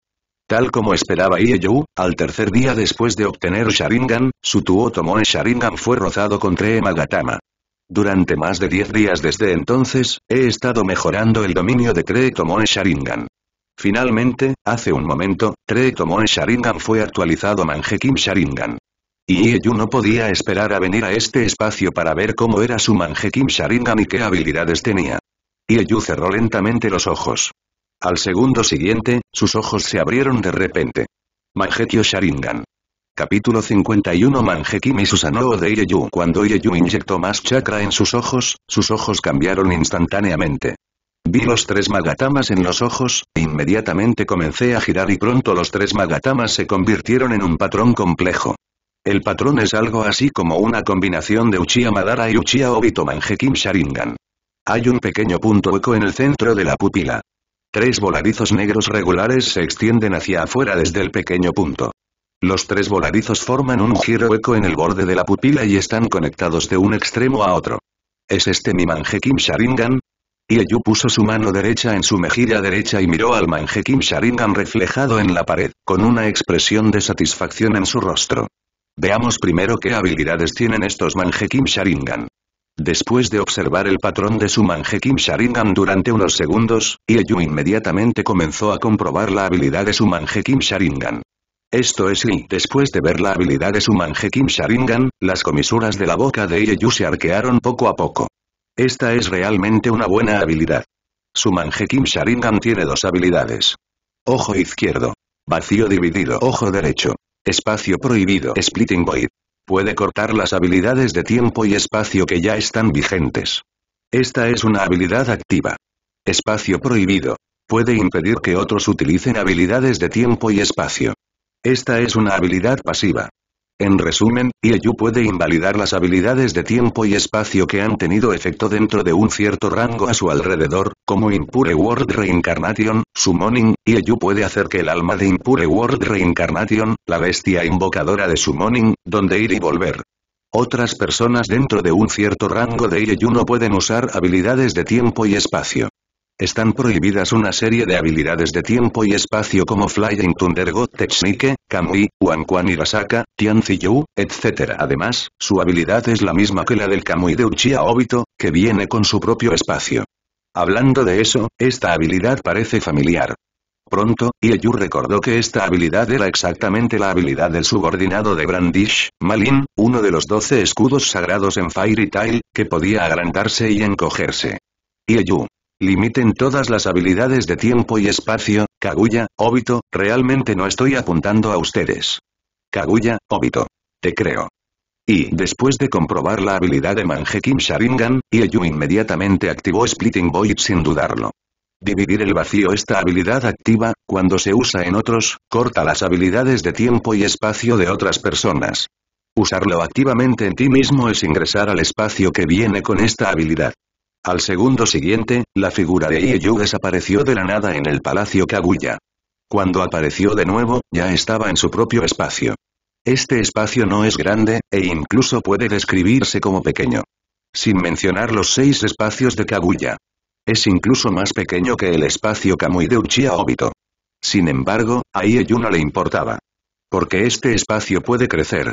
Tal como esperaba Ieyu, al tercer día después de obtener Sharingan, su tuo Tomoe Sharingan fue rozado contra Magatama. Durante más de diez días desde entonces, he estado mejorando el dominio de Kree Tomoe Sharingan. Finalmente, hace un momento, Tretomoe Sharingan fue actualizado a kim Sharingan. Y Ieyu no podía esperar a venir a este espacio para ver cómo era su Manjekim Sharingan y qué habilidades tenía. Ieyu cerró lentamente los ojos. Al segundo siguiente, sus ojos se abrieron de repente. Mangekyo Sharingan. Capítulo 51 Manjekim y Susanoo de Ieyu Cuando Ieyu inyectó más chakra en sus ojos, sus ojos cambiaron instantáneamente. Vi los tres magatamas en los ojos, inmediatamente comencé a girar y pronto los tres magatamas se convirtieron en un patrón complejo. El patrón es algo así como una combinación de Uchiha Madara y Uchiha Obito Manjekim Sharingan. Hay un pequeño punto hueco en el centro de la pupila. Tres voladizos negros regulares se extienden hacia afuera desde el pequeño punto. Los tres voladizos forman un giro hueco en el borde de la pupila y están conectados de un extremo a otro. ¿Es este mi Manjekim Sharingan? Ieyu puso su mano derecha en su mejilla derecha y miró al Kim Sharingan reflejado en la pared, con una expresión de satisfacción en su rostro. Veamos primero qué habilidades tienen estos Kim Sharingan. Después de observar el patrón de su Kim Sharingan durante unos segundos, Ieyu inmediatamente comenzó a comprobar la habilidad de su Kim Sharingan. Esto es y, después de ver la habilidad de su Kim Sharingan, las comisuras de la boca de Ieyu se arquearon poco a poco. Esta es realmente una buena habilidad. Su Kim Sharingan tiene dos habilidades. Ojo izquierdo. Vacío dividido. Ojo derecho. Espacio prohibido. Splitting Void. Puede cortar las habilidades de tiempo y espacio que ya están vigentes. Esta es una habilidad activa. Espacio prohibido. Puede impedir que otros utilicen habilidades de tiempo y espacio. Esta es una habilidad pasiva. En resumen, IEU puede invalidar las habilidades de tiempo y espacio que han tenido efecto dentro de un cierto rango a su alrededor, como Impure World Reincarnation, Summoning, IEU puede hacer que el alma de Impure World Reincarnation, la bestia invocadora de Summoning, donde ir y volver. Otras personas dentro de un cierto rango de IEU no pueden usar habilidades de tiempo y espacio. Están prohibidas una serie de habilidades de tiempo y espacio como Flying Thunder God Technique, Kamui, Wanquan Zi Yu, etc. Además, su habilidad es la misma que la del Kamui de Uchiha Obito, que viene con su propio espacio. Hablando de eso, esta habilidad parece familiar. Pronto, Ieyu recordó que esta habilidad era exactamente la habilidad del subordinado de Brandish, Malin, uno de los doce escudos sagrados en Fairy Tail, que podía agrandarse y encogerse. Ieyu Limiten todas las habilidades de tiempo y espacio, Kaguya, Obito, realmente no estoy apuntando a ustedes. Kaguya, Obito. Te creo. Y después de comprobar la habilidad de Kim Sharingan, Ieyu inmediatamente activó Splitting Void sin dudarlo. Dividir el vacío Esta habilidad activa, cuando se usa en otros, corta las habilidades de tiempo y espacio de otras personas. Usarlo activamente en ti mismo es ingresar al espacio que viene con esta habilidad. Al segundo siguiente, la figura de Ieyu desapareció de la nada en el Palacio Kaguya. Cuando apareció de nuevo, ya estaba en su propio espacio. Este espacio no es grande, e incluso puede describirse como pequeño. Sin mencionar los seis espacios de Kaguya. Es incluso más pequeño que el espacio Kamui de Uchiha Obito. Sin embargo, a Ieyu no le importaba. Porque este espacio puede crecer,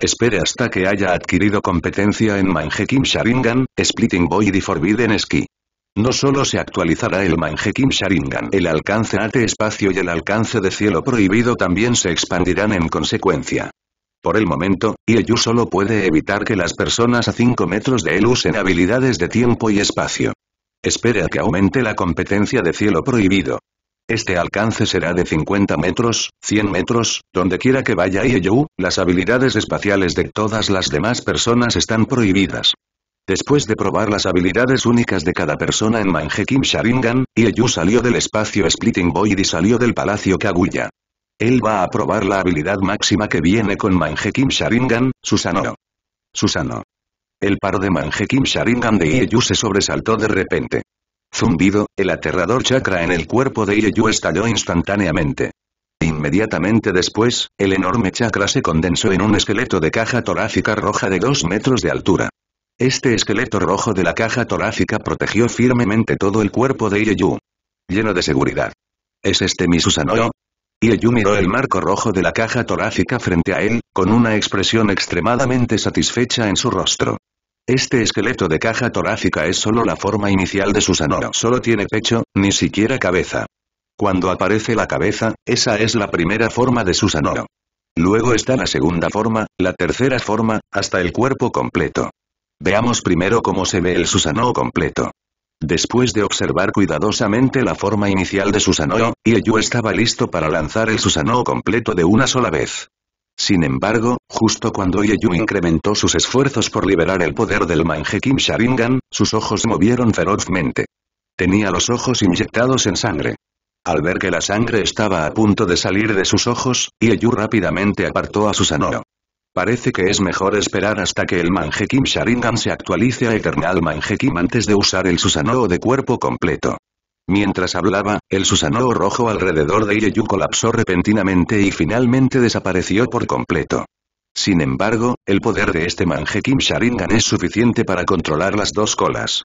Espere hasta que haya adquirido competencia en Mangekim Sharingan, Splitting Boy y Forbidden Ski. No solo se actualizará el Mangekim Sharingan, el alcance AT espacio y el alcance de cielo prohibido también se expandirán en consecuencia. Por el momento, Ieyu solo puede evitar que las personas a 5 metros de él usen habilidades de tiempo y espacio. Espere a que aumente la competencia de cielo prohibido. Este alcance será de 50 metros, 100 metros, donde quiera que vaya Ieyu, las habilidades espaciales de todas las demás personas están prohibidas. Después de probar las habilidades únicas de cada persona en Manjekim Sharingan, Ieyu salió del espacio Splitting Void y salió del Palacio Kaguya. Él va a probar la habilidad máxima que viene con Manjekim Sharingan, Susano. Susano. El par de Manjekim Sharingan de Ieyu se sobresaltó de repente. Zumbido, el aterrador chakra en el cuerpo de Ieyu estalló instantáneamente. Inmediatamente después, el enorme chakra se condensó en un esqueleto de caja torácica roja de 2 metros de altura. Este esqueleto rojo de la caja torácica protegió firmemente todo el cuerpo de Ieyu. Lleno de seguridad. ¿Es este mi Susanoo? Ieyu miró el marco rojo de la caja torácica frente a él, con una expresión extremadamente satisfecha en su rostro. Este esqueleto de caja torácica es solo la forma inicial de Susanoo. Solo tiene pecho, ni siquiera cabeza. Cuando aparece la cabeza, esa es la primera forma de Susanoo. Luego está la segunda forma, la tercera forma, hasta el cuerpo completo. Veamos primero cómo se ve el Susanoo completo. Después de observar cuidadosamente la forma inicial de Susanoo, Ieyu estaba listo para lanzar el Susanoo completo de una sola vez. Sin embargo, justo cuando Yu incrementó sus esfuerzos por liberar el poder del Manjekim Sharingan, sus ojos movieron ferozmente. Tenía los ojos inyectados en sangre. Al ver que la sangre estaba a punto de salir de sus ojos, Ieyu rápidamente apartó a Susanoo. Parece que es mejor esperar hasta que el Manjekim Sharingan se actualice a Eternal Manjekim antes de usar el Susanoo de cuerpo completo. Mientras hablaba, el Susanoo rojo alrededor de Ieyu colapsó repentinamente y finalmente desapareció por completo. Sin embargo, el poder de este Kim Sharingan es suficiente para controlar las dos colas.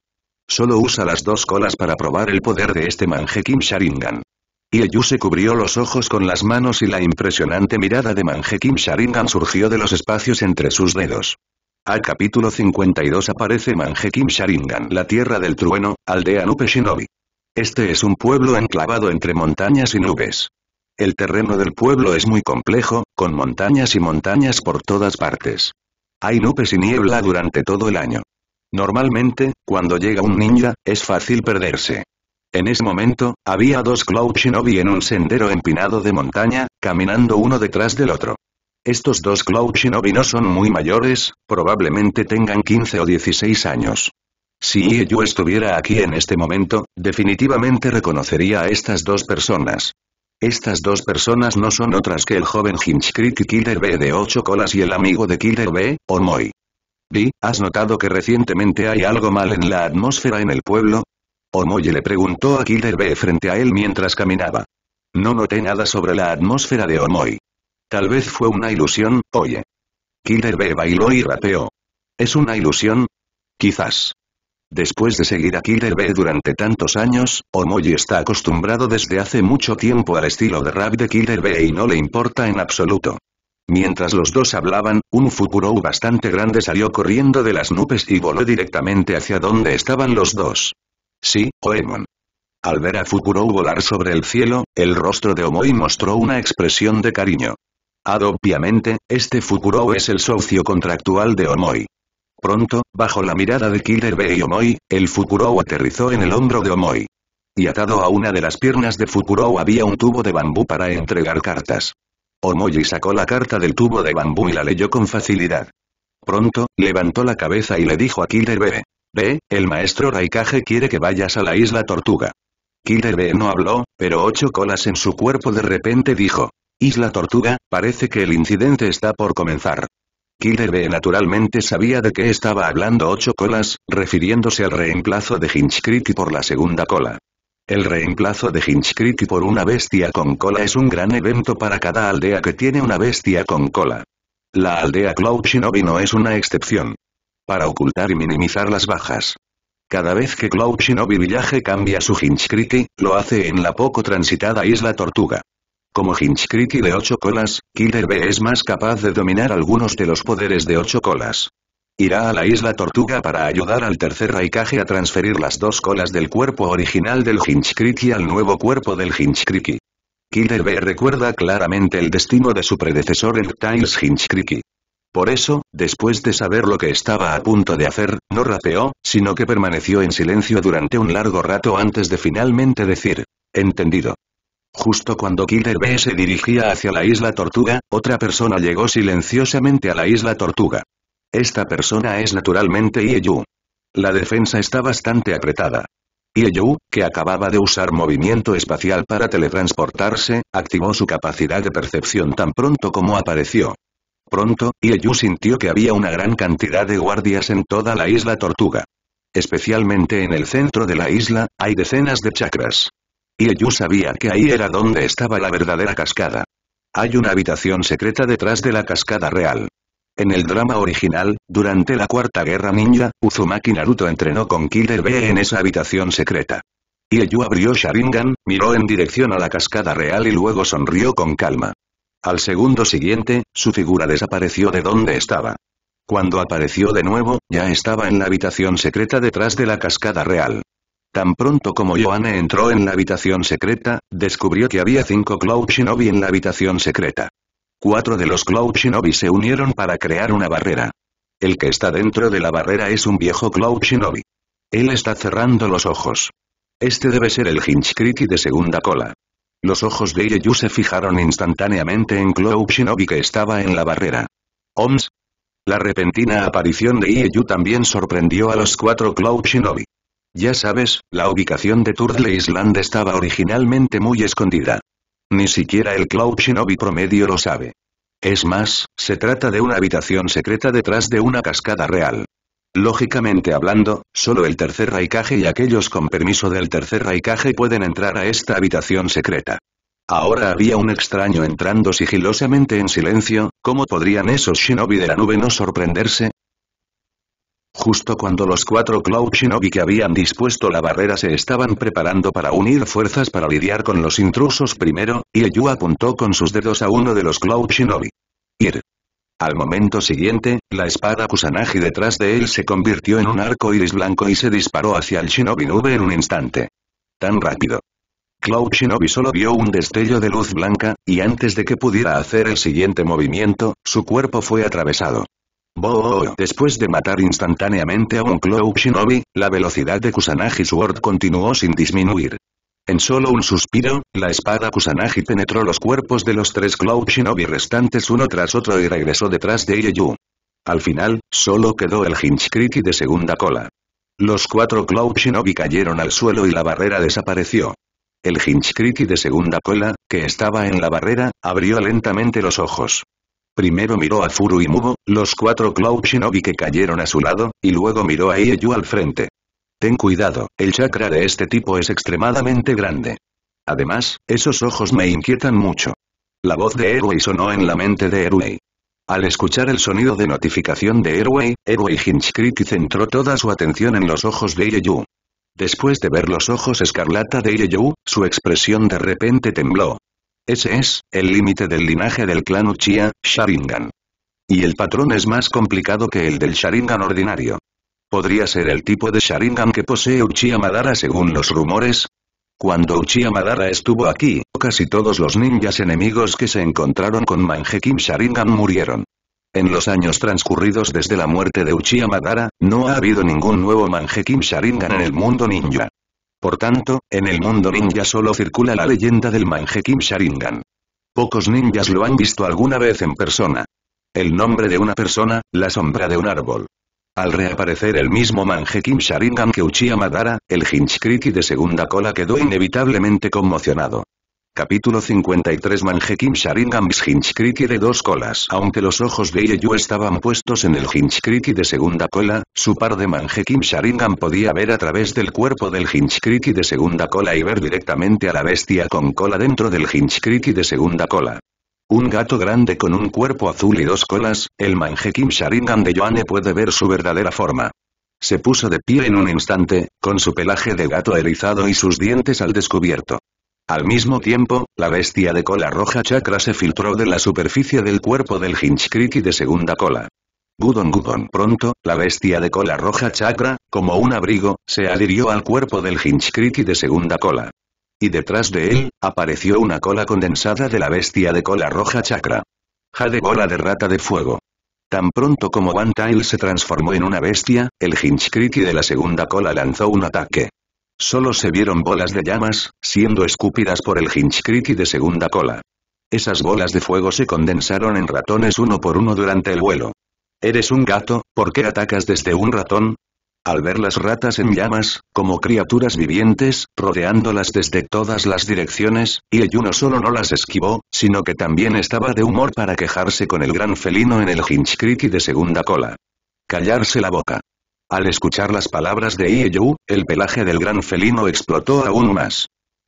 Solo usa las dos colas para probar el poder de este Kim Sharingan. Ieyu se cubrió los ojos con las manos y la impresionante mirada de Kim Sharingan surgió de los espacios entre sus dedos. A capítulo 52 aparece Kim Sharingan La Tierra del Trueno, Aldea Nupe Shinobi. Este es un pueblo enclavado entre montañas y nubes. El terreno del pueblo es muy complejo, con montañas y montañas por todas partes. Hay nubes y niebla durante todo el año. Normalmente, cuando llega un ninja, es fácil perderse. En ese momento, había dos Cloud Shinobi en un sendero empinado de montaña, caminando uno detrás del otro. Estos dos Cloud Shinobi no son muy mayores, probablemente tengan 15 o 16 años. Si yo estuviera aquí en este momento, definitivamente reconocería a estas dos personas. Estas dos personas no son otras que el joven Hinchcrit y Killer B de ocho colas y el amigo de Killer B, Omoy. Vi, ¿has notado que recientemente hay algo mal en la atmósfera en el pueblo? Omoy le preguntó a Killer B frente a él mientras caminaba. No noté nada sobre la atmósfera de Omoy. Tal vez fue una ilusión, oye. Killer B bailó y rapeó. ¿Es una ilusión? Quizás. Después de seguir a Killer B durante tantos años, Omoji está acostumbrado desde hace mucho tiempo al estilo de rap de Killer B y no le importa en absoluto. Mientras los dos hablaban, un Fukurou bastante grande salió corriendo de las nubes y voló directamente hacia donde estaban los dos. Sí, Oemon. Al ver a Fukurou volar sobre el cielo, el rostro de Omoi mostró una expresión de cariño. Ad obviamente, este Fukurou es el socio contractual de Omoi. Pronto, bajo la mirada de Killer B y Omoi, el Fukurou aterrizó en el hombro de Omoi. Y atado a una de las piernas de Fukurou había un tubo de bambú para entregar cartas. Omoi sacó la carta del tubo de bambú y la leyó con facilidad. Pronto, levantó la cabeza y le dijo a Killer B. Ve, el maestro Raikage quiere que vayas a la isla Tortuga. Killer B no habló, pero ocho colas en su cuerpo de repente dijo. Isla Tortuga, parece que el incidente está por comenzar. Killer B naturalmente sabía de qué estaba hablando ocho colas, refiriéndose al reemplazo de Hinchcrick por la segunda cola. El reemplazo de Hinchcrick por una bestia con cola es un gran evento para cada aldea que tiene una bestia con cola. La aldea Cloud Shinobi no es una excepción. Para ocultar y minimizar las bajas. Cada vez que Cloud Shinobi Village cambia su Hinchkriki, lo hace en la poco transitada isla Tortuga. Como Hinchcriti de ocho colas, Killer B es más capaz de dominar algunos de los poderes de ocho colas. Irá a la isla Tortuga para ayudar al tercer Raikage a transferir las dos colas del cuerpo original del Hinchcriti al nuevo cuerpo del Hinchcriti. Killer B recuerda claramente el destino de su predecesor el Tiles Hinchcriti. Por eso, después de saber lo que estaba a punto de hacer, no rapeó, sino que permaneció en silencio durante un largo rato antes de finalmente decir, entendido. Justo cuando Killer B se dirigía hacia la isla Tortuga, otra persona llegó silenciosamente a la isla Tortuga. Esta persona es naturalmente Ieyu. La defensa está bastante apretada. Ieyu, que acababa de usar movimiento espacial para teletransportarse, activó su capacidad de percepción tan pronto como apareció. Pronto, Ieyu sintió que había una gran cantidad de guardias en toda la isla Tortuga. Especialmente en el centro de la isla, hay decenas de chakras. Y sabía que ahí era donde estaba la verdadera cascada. Hay una habitación secreta detrás de la cascada real. En el drama original, durante la Cuarta Guerra Ninja, Uzumaki Naruto entrenó con Killer B en esa habitación secreta. Ieyu abrió Sharingan, miró en dirección a la cascada real y luego sonrió con calma. Al segundo siguiente, su figura desapareció de donde estaba. Cuando apareció de nuevo, ya estaba en la habitación secreta detrás de la cascada real. Tan pronto como Joanne entró en la habitación secreta, descubrió que había cinco Cloud Shinobi en la habitación secreta. Cuatro de los Cloud Shinobi se unieron para crear una barrera. El que está dentro de la barrera es un viejo Cloud Shinobi. Él está cerrando los ojos. Este debe ser el Hinchkriti de segunda cola. Los ojos de Ieyu se fijaron instantáneamente en Cloud Shinobi que estaba en la barrera. OMS. La repentina aparición de Ieyu también sorprendió a los cuatro Cloud Shinobi. Ya sabes, la ubicación de Turtle Island estaba originalmente muy escondida. Ni siquiera el Cloud Shinobi promedio lo sabe. Es más, se trata de una habitación secreta detrás de una cascada real. Lógicamente hablando, solo el tercer raikaje y aquellos con permiso del tercer raikaje pueden entrar a esta habitación secreta. Ahora había un extraño entrando sigilosamente en silencio, ¿cómo podrían esos shinobi de la nube no sorprenderse? Justo cuando los cuatro Cloud Shinobi que habían dispuesto la barrera se estaban preparando para unir fuerzas para lidiar con los intrusos primero, Ieyu apuntó con sus dedos a uno de los Cloud Shinobi. Ir. Al momento siguiente, la espada Kusanagi detrás de él se convirtió en un arco iris blanco y se disparó hacia el Shinobi nube en un instante. Tan rápido. Cloud Shinobi solo vio un destello de luz blanca, y antes de que pudiera hacer el siguiente movimiento, su cuerpo fue atravesado. ¡Boo! Después de matar instantáneamente a un Cloud Shinobi, la velocidad de Kusanagi Sword continuó sin disminuir. En solo un suspiro, la espada Kusanagi penetró los cuerpos de los tres Cloud Shinobi restantes uno tras otro y regresó detrás de Ieyu. Al final, solo quedó el Hinchkriti de segunda cola. Los cuatro Cloud Shinobi cayeron al suelo y la barrera desapareció. El Hinchkriti de segunda cola, que estaba en la barrera, abrió lentamente los ojos. Primero miró a Furu y Mubo, los cuatro Cloud Shinobi que cayeron a su lado, y luego miró a Ieyu al frente. Ten cuidado, el chakra de este tipo es extremadamente grande. Además, esos ojos me inquietan mucho. La voz de Erwei sonó en la mente de Erwei. Al escuchar el sonido de notificación de Erwei, Erwei Hinchcreek centró toda su atención en los ojos de Ieyu. Después de ver los ojos escarlata de Ieyu, su expresión de repente tembló, ese es, el límite del linaje del clan Uchiha, Sharingan. Y el patrón es más complicado que el del Sharingan ordinario. ¿Podría ser el tipo de Sharingan que posee Uchiha Madara según los rumores? Cuando Uchiha Madara estuvo aquí, casi todos los ninjas enemigos que se encontraron con Manjekim Sharingan murieron. En los años transcurridos desde la muerte de Uchiha Madara, no ha habido ningún nuevo Manjekim Sharingan en el mundo ninja. Por tanto, en el mundo ninja solo circula la leyenda del Kim Sharingan. Pocos ninjas lo han visto alguna vez en persona. El nombre de una persona, la sombra de un árbol. Al reaparecer el mismo Kim Sharingan que Uchiha Madara, el Hinchkriki de segunda cola quedó inevitablemente conmocionado. Capítulo 53 kim Sharingan Hinchkriki de dos colas Aunque los ojos de Ieyu estaban puestos en el Hinchkriki de segunda cola, su par de Manjekim Sharingan podía ver a través del cuerpo del Hinchkriki de segunda cola y ver directamente a la bestia con cola dentro del Hinchkriki de segunda cola. Un gato grande con un cuerpo azul y dos colas, el Manjekim Sharingan de Yoane puede ver su verdadera forma. Se puso de pie en un instante, con su pelaje de gato erizado y sus dientes al descubierto. Al mismo tiempo, la bestia de cola roja chakra se filtró de la superficie del cuerpo del Hinchkriki de segunda cola. Gudon Gudon pronto, la bestia de cola roja chakra, como un abrigo, se adhirió al cuerpo del Hinchkriki de segunda cola. Y detrás de él, apareció una cola condensada de la bestia de cola roja chakra. Jade bola de rata de fuego. Tan pronto como One se transformó en una bestia, el Hinchkriki de la segunda cola lanzó un ataque. Solo se vieron bolas de llamas, siendo escupidas por el Hinchcriti de segunda cola. Esas bolas de fuego se condensaron en ratones uno por uno durante el vuelo. Eres un gato, ¿por qué atacas desde un ratón? Al ver las ratas en llamas, como criaturas vivientes, rodeándolas desde todas las direcciones, y uno solo no las esquivó, sino que también estaba de humor para quejarse con el gran felino en el Hinchcriti de segunda cola. Callarse la boca. Al escuchar las palabras de Ieyu, el pelaje del gran felino explotó aún más.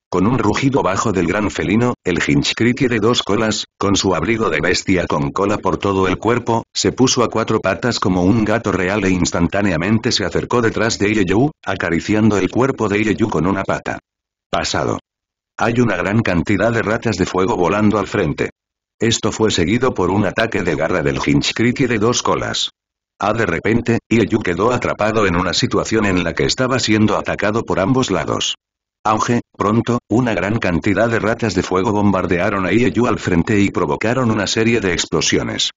Con un rugido bajo del gran felino, el Hinchcrique de dos colas, con su abrigo de bestia con cola por todo el cuerpo, se puso a cuatro patas como un gato real e instantáneamente se acercó detrás de Ieyu, acariciando el cuerpo de Ieyu con una pata. Pasado. Hay una gran cantidad de ratas de fuego volando al frente. Esto fue seguido por un ataque de garra del Hinchcrique de dos colas. Ah de repente, Ieyu quedó atrapado en una situación en la que estaba siendo atacado por ambos lados. Auge, pronto, una gran cantidad de ratas de fuego bombardearon a Ieyu al frente y provocaron una serie de explosiones.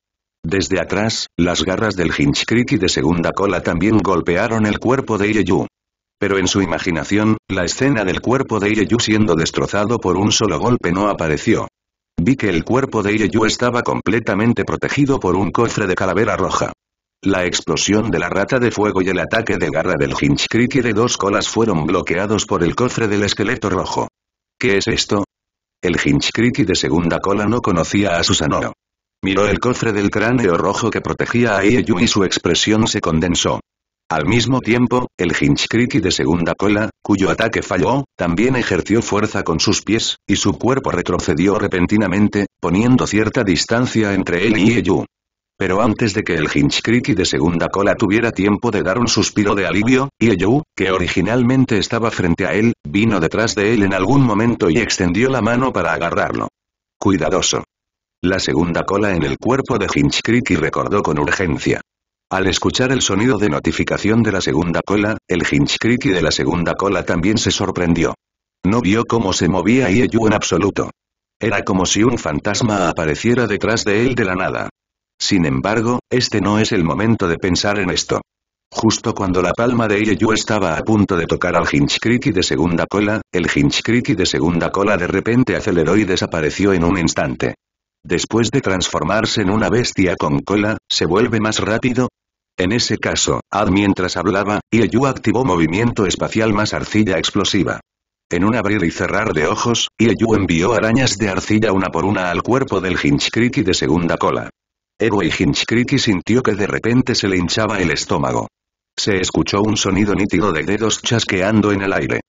Desde atrás, las garras del y de segunda cola también golpearon el cuerpo de Ieyu. Pero en su imaginación, la escena del cuerpo de Ieyu siendo destrozado por un solo golpe no apareció. Vi que el cuerpo de Ieyu estaba completamente protegido por un cofre de calavera roja. La explosión de la rata de fuego y el ataque de garra del Hinchkriti de dos colas fueron bloqueados por el cofre del esqueleto rojo. ¿Qué es esto? El Hinchkriti de segunda cola no conocía a Susanoo. Miró el cofre del cráneo rojo que protegía a Ieyu y su expresión se condensó. Al mismo tiempo, el Hinchcriti de segunda cola, cuyo ataque falló, también ejerció fuerza con sus pies, y su cuerpo retrocedió repentinamente, poniendo cierta distancia entre él y Ieyu. Pero antes de que el y de segunda cola tuviera tiempo de dar un suspiro de alivio, Ieyu, que originalmente estaba frente a él, vino detrás de él en algún momento y extendió la mano para agarrarlo. Cuidadoso. La segunda cola en el cuerpo de Hinchkriti recordó con urgencia. Al escuchar el sonido de notificación de la segunda cola, el y de la segunda cola también se sorprendió. No vio cómo se movía Ieyu en absoluto. Era como si un fantasma apareciera detrás de él de la nada. Sin embargo, este no es el momento de pensar en esto. Justo cuando la palma de Ieyu estaba a punto de tocar al Hinchkriki de segunda cola, el Hinchkriti de segunda cola de repente aceleró y desapareció en un instante. Después de transformarse en una bestia con cola, ¿se vuelve más rápido? En ese caso, Ad mientras hablaba, Ieyu activó movimiento espacial más arcilla explosiva. En un abrir y cerrar de ojos, Ieyu envió arañas de arcilla una por una al cuerpo del Hinchkriti de segunda cola y Hinchkriti sintió que de repente se le hinchaba el estómago. Se escuchó un sonido nítido de dedos chasqueando en el aire.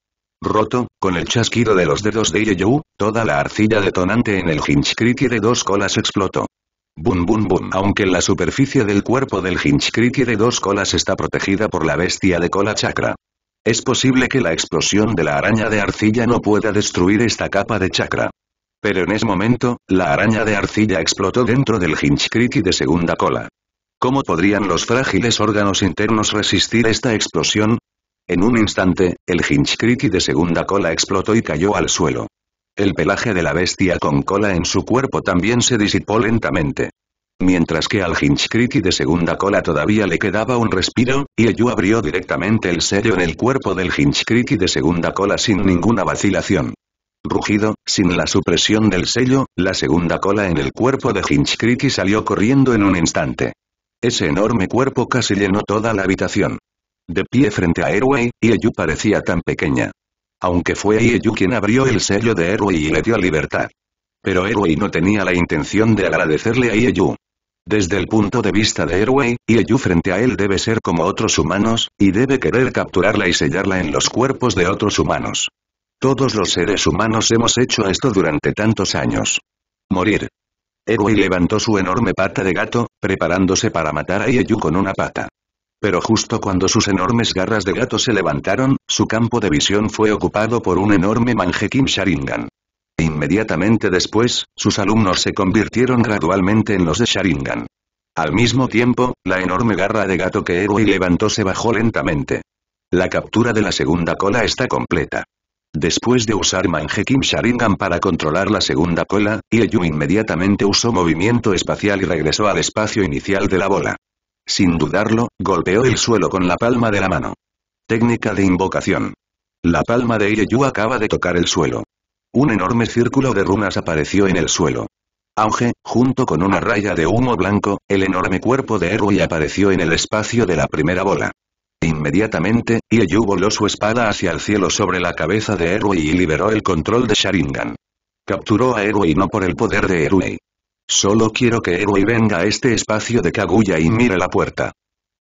Roto, con el chasquido de los dedos de Yeyou, toda la arcilla detonante en el Hinchcricky de dos colas explotó. Bum bum bum. Aunque la superficie del cuerpo del Hinchcricky de dos colas está protegida por la bestia de cola chakra. Es posible que la explosión de la araña de arcilla no pueda destruir esta capa de chakra. Pero en ese momento, la araña de arcilla explotó dentro del Hinchcriki de segunda cola. ¿Cómo podrían los frágiles órganos internos resistir esta explosión? En un instante, el Hinchcriti de segunda cola explotó y cayó al suelo. El pelaje de la bestia con cola en su cuerpo también se disipó lentamente. Mientras que al Hinchcriki de segunda cola todavía le quedaba un respiro, y abrió directamente el sello en el cuerpo del Hinchcriki de segunda cola sin ninguna vacilación rugido, sin la supresión del sello, la segunda cola en el cuerpo de y salió corriendo en un instante. Ese enorme cuerpo casi llenó toda la habitación. De pie frente a Erway, Ieyu parecía tan pequeña. Aunque fue Ieyu quien abrió el sello de Erway y le dio libertad. Pero Erway no tenía la intención de agradecerle a Ieyu. Desde el punto de vista de Erway, Ieyu frente a él debe ser como otros humanos, y debe querer capturarla y sellarla en los cuerpos de otros humanos. Todos los seres humanos hemos hecho esto durante tantos años. Morir. Egoi levantó su enorme pata de gato, preparándose para matar a Ieyu con una pata. Pero justo cuando sus enormes garras de gato se levantaron, su campo de visión fue ocupado por un enorme Kim Sharingan. E inmediatamente después, sus alumnos se convirtieron gradualmente en los de Sharingan. Al mismo tiempo, la enorme garra de gato que Egoi levantó se bajó lentamente. La captura de la segunda cola está completa. Después de usar Kim Sharingan para controlar la segunda cola, Ieyu inmediatamente usó movimiento espacial y regresó al espacio inicial de la bola. Sin dudarlo, golpeó el suelo con la palma de la mano. Técnica de invocación. La palma de Ieyu acaba de tocar el suelo. Un enorme círculo de runas apareció en el suelo. Auge, junto con una raya de humo blanco, el enorme cuerpo de Erui apareció en el espacio de la primera bola. Inmediatamente, Ieyu voló su espada hacia el cielo sobre la cabeza de Erui y liberó el control de Sharingan. Capturó a Erui no por el poder de Erui. Solo quiero que Erui venga a este espacio de Kaguya y mire la puerta.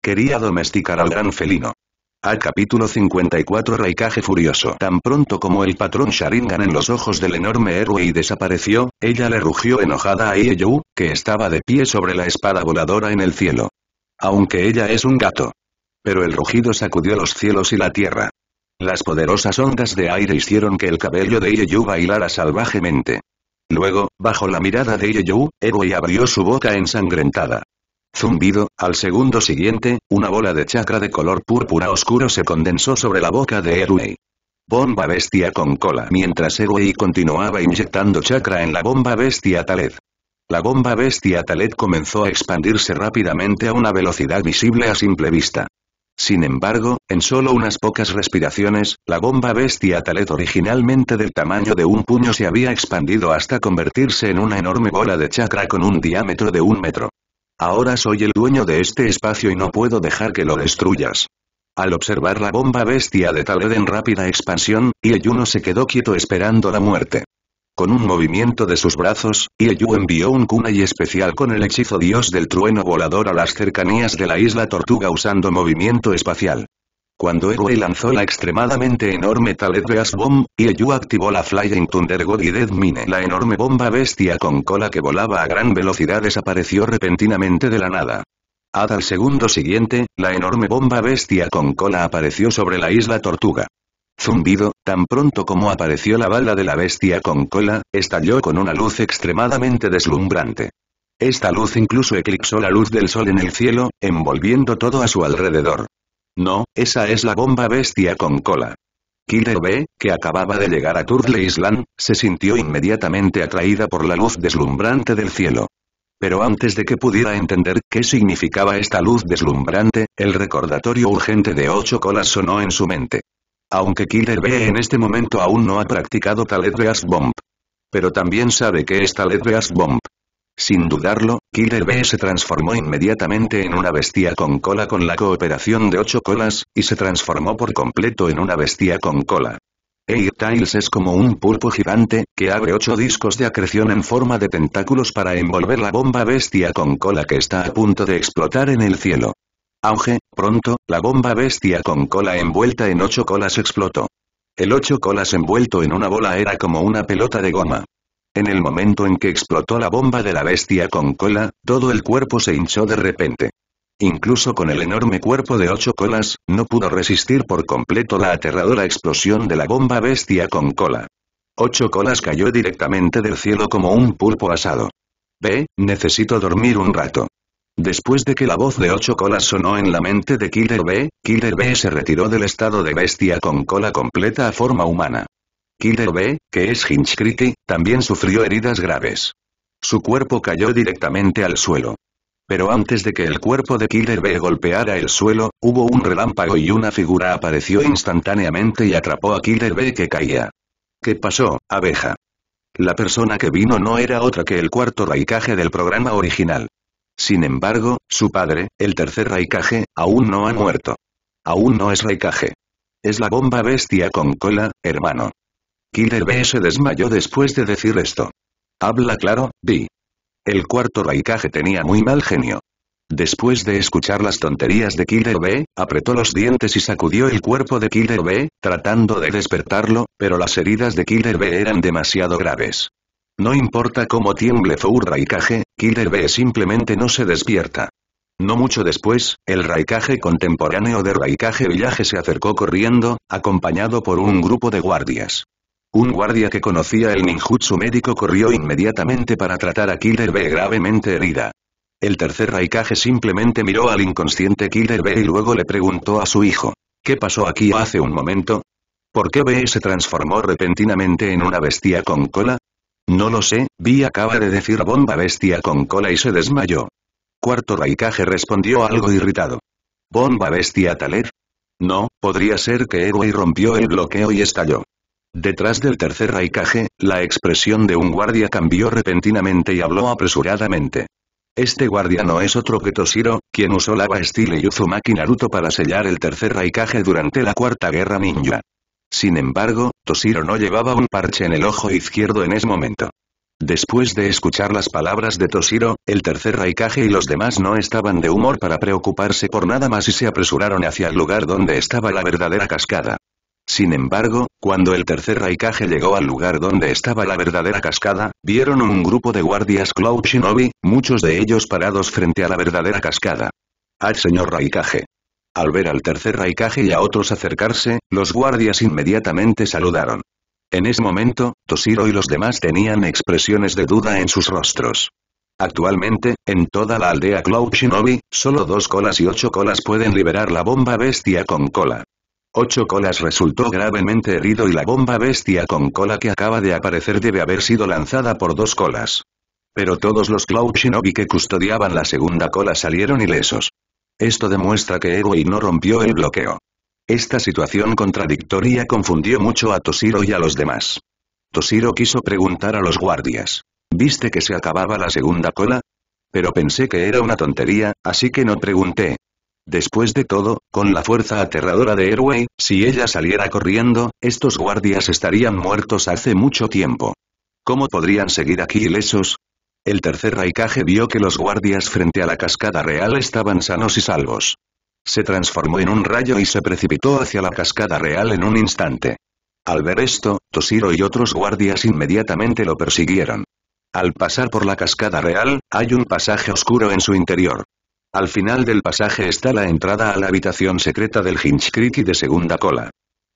Quería domesticar al gran felino. A capítulo 54 Raikage furioso Tan pronto como el patrón Sharingan en los ojos del enorme héroe y desapareció, ella le rugió enojada a Ieyu, que estaba de pie sobre la espada voladora en el cielo. Aunque ella es un gato, pero el rugido sacudió los cielos y la tierra. Las poderosas ondas de aire hicieron que el cabello de Ieyu bailara salvajemente. Luego, bajo la mirada de Ieyu, Egoi abrió su boca ensangrentada. Zumbido, al segundo siguiente, una bola de chakra de color púrpura oscuro se condensó sobre la boca de Egoi. Bomba bestia con cola mientras Egoi continuaba inyectando chakra en la bomba bestia Taled. La bomba bestia Taled comenzó a expandirse rápidamente a una velocidad visible a simple vista. Sin embargo, en solo unas pocas respiraciones, la bomba bestia Talet originalmente del tamaño de un puño se había expandido hasta convertirse en una enorme bola de chakra con un diámetro de un metro. Ahora soy el dueño de este espacio y no puedo dejar que lo destruyas. Al observar la bomba bestia de Taled en rápida expansión, Ieyuno se quedó quieto esperando la muerte. Con un movimiento de sus brazos, Ieyu envió un kunai especial con el hechizo dios del trueno volador a las cercanías de la isla Tortuga usando movimiento espacial. Cuando Ego lanzó la extremadamente enorme Talet Beast Bomb, Ieyu activó la Flying Thunder God y Dead Mine. La enorme bomba bestia con cola que volaba a gran velocidad desapareció repentinamente de la nada. Hasta el segundo siguiente, la enorme bomba bestia con cola apareció sobre la isla Tortuga. Zumbido, tan pronto como apareció la bala de la bestia con cola, estalló con una luz extremadamente deslumbrante. Esta luz incluso eclipsó la luz del sol en el cielo, envolviendo todo a su alrededor. No, esa es la bomba bestia con cola. Killer B, que acababa de llegar a Turtle Island, se sintió inmediatamente atraída por la luz deslumbrante del cielo. Pero antes de que pudiera entender qué significaba esta luz deslumbrante, el recordatorio urgente de ocho colas sonó en su mente. Aunque Killer B en este momento aún no ha practicado tal Beast Bomb. Pero también sabe que es Talet Bomb. Sin dudarlo, Killer B se transformó inmediatamente en una bestia con cola con la cooperación de ocho colas, y se transformó por completo en una bestia con cola. Air Tiles es como un pulpo gigante, que abre ocho discos de acreción en forma de tentáculos para envolver la bomba bestia con cola que está a punto de explotar en el cielo. Auge, pronto, la bomba bestia con cola envuelta en ocho colas explotó. El ocho colas envuelto en una bola era como una pelota de goma. En el momento en que explotó la bomba de la bestia con cola, todo el cuerpo se hinchó de repente. Incluso con el enorme cuerpo de ocho colas, no pudo resistir por completo la aterradora explosión de la bomba bestia con cola. Ocho colas cayó directamente del cielo como un pulpo asado. Ve, necesito dormir un rato. Después de que la voz de ocho colas sonó en la mente de Killer B, Killer B se retiró del estado de bestia con cola completa a forma humana. Killer B, que es Hinchcriti, también sufrió heridas graves. Su cuerpo cayó directamente al suelo. Pero antes de que el cuerpo de Killer B golpeara el suelo, hubo un relámpago y una figura apareció instantáneamente y atrapó a Killer B que caía. ¿Qué pasó, abeja? La persona que vino no era otra que el cuarto raicaje del programa original. Sin embargo, su padre, el tercer Raikage, aún no ha muerto. Aún no es Raikage. Es la bomba bestia con cola, hermano. Killer B se desmayó después de decir esto. Habla claro, Vi. El cuarto Raikage tenía muy mal genio. Después de escuchar las tonterías de Killer B, apretó los dientes y sacudió el cuerpo de Killer B, tratando de despertarlo, pero las heridas de Killer B eran demasiado graves. No importa cómo tiemble y Raikage, Killer B simplemente no se despierta. No mucho después, el Raikage contemporáneo de Raikage Village se acercó corriendo, acompañado por un grupo de guardias. Un guardia que conocía el ninjutsu médico corrió inmediatamente para tratar a Killer B gravemente herida. El tercer Raikage simplemente miró al inconsciente Killer B y luego le preguntó a su hijo. ¿Qué pasó aquí hace un momento? ¿Por qué B se transformó repentinamente en una bestia con cola? No lo sé, Vi acaba de decir bomba bestia con cola y se desmayó. Cuarto Raikage respondió algo irritado. ¿Bomba bestia Taler? No, podría ser que y rompió el bloqueo y estalló. Detrás del tercer Raikage, la expresión de un guardia cambió repentinamente y habló apresuradamente. Este guardia no es otro que Toshiro, quien usó lava y Uzumaki Naruto para sellar el tercer Raikage durante la Cuarta Guerra Ninja. Sin embargo, Toshiro no llevaba un parche en el ojo izquierdo en ese momento. Después de escuchar las palabras de Toshiro, el tercer Raikage y los demás no estaban de humor para preocuparse por nada más y se apresuraron hacia el lugar donde estaba la verdadera cascada. Sin embargo, cuando el tercer Raikage llegó al lugar donde estaba la verdadera cascada, vieron un grupo de guardias Cloud Shinobi, muchos de ellos parados frente a la verdadera cascada. ¡Al señor Raikage! Al ver al tercer Raikage y a otros acercarse, los guardias inmediatamente saludaron. En ese momento, Toshiro y los demás tenían expresiones de duda en sus rostros. Actualmente, en toda la aldea Cloud Shinobi, solo dos colas y ocho colas pueden liberar la bomba bestia con cola. Ocho colas resultó gravemente herido y la bomba bestia con cola que acaba de aparecer debe haber sido lanzada por dos colas. Pero todos los Cloud Shinobi que custodiaban la segunda cola salieron ilesos. Esto demuestra que Egoy no rompió el bloqueo. Esta situación contradictoria confundió mucho a Toshiro y a los demás. Toshiro quiso preguntar a los guardias. ¿Viste que se acababa la segunda cola? Pero pensé que era una tontería, así que no pregunté. Después de todo, con la fuerza aterradora de Airway, si ella saliera corriendo, estos guardias estarían muertos hace mucho tiempo. ¿Cómo podrían seguir aquí ilesos? el tercer Raikage vio que los guardias frente a la cascada real estaban sanos y salvos. Se transformó en un rayo y se precipitó hacia la cascada real en un instante. Al ver esto, Toshiro y otros guardias inmediatamente lo persiguieron. Al pasar por la cascada real, hay un pasaje oscuro en su interior. Al final del pasaje está la entrada a la habitación secreta del Hinchkriki de segunda cola.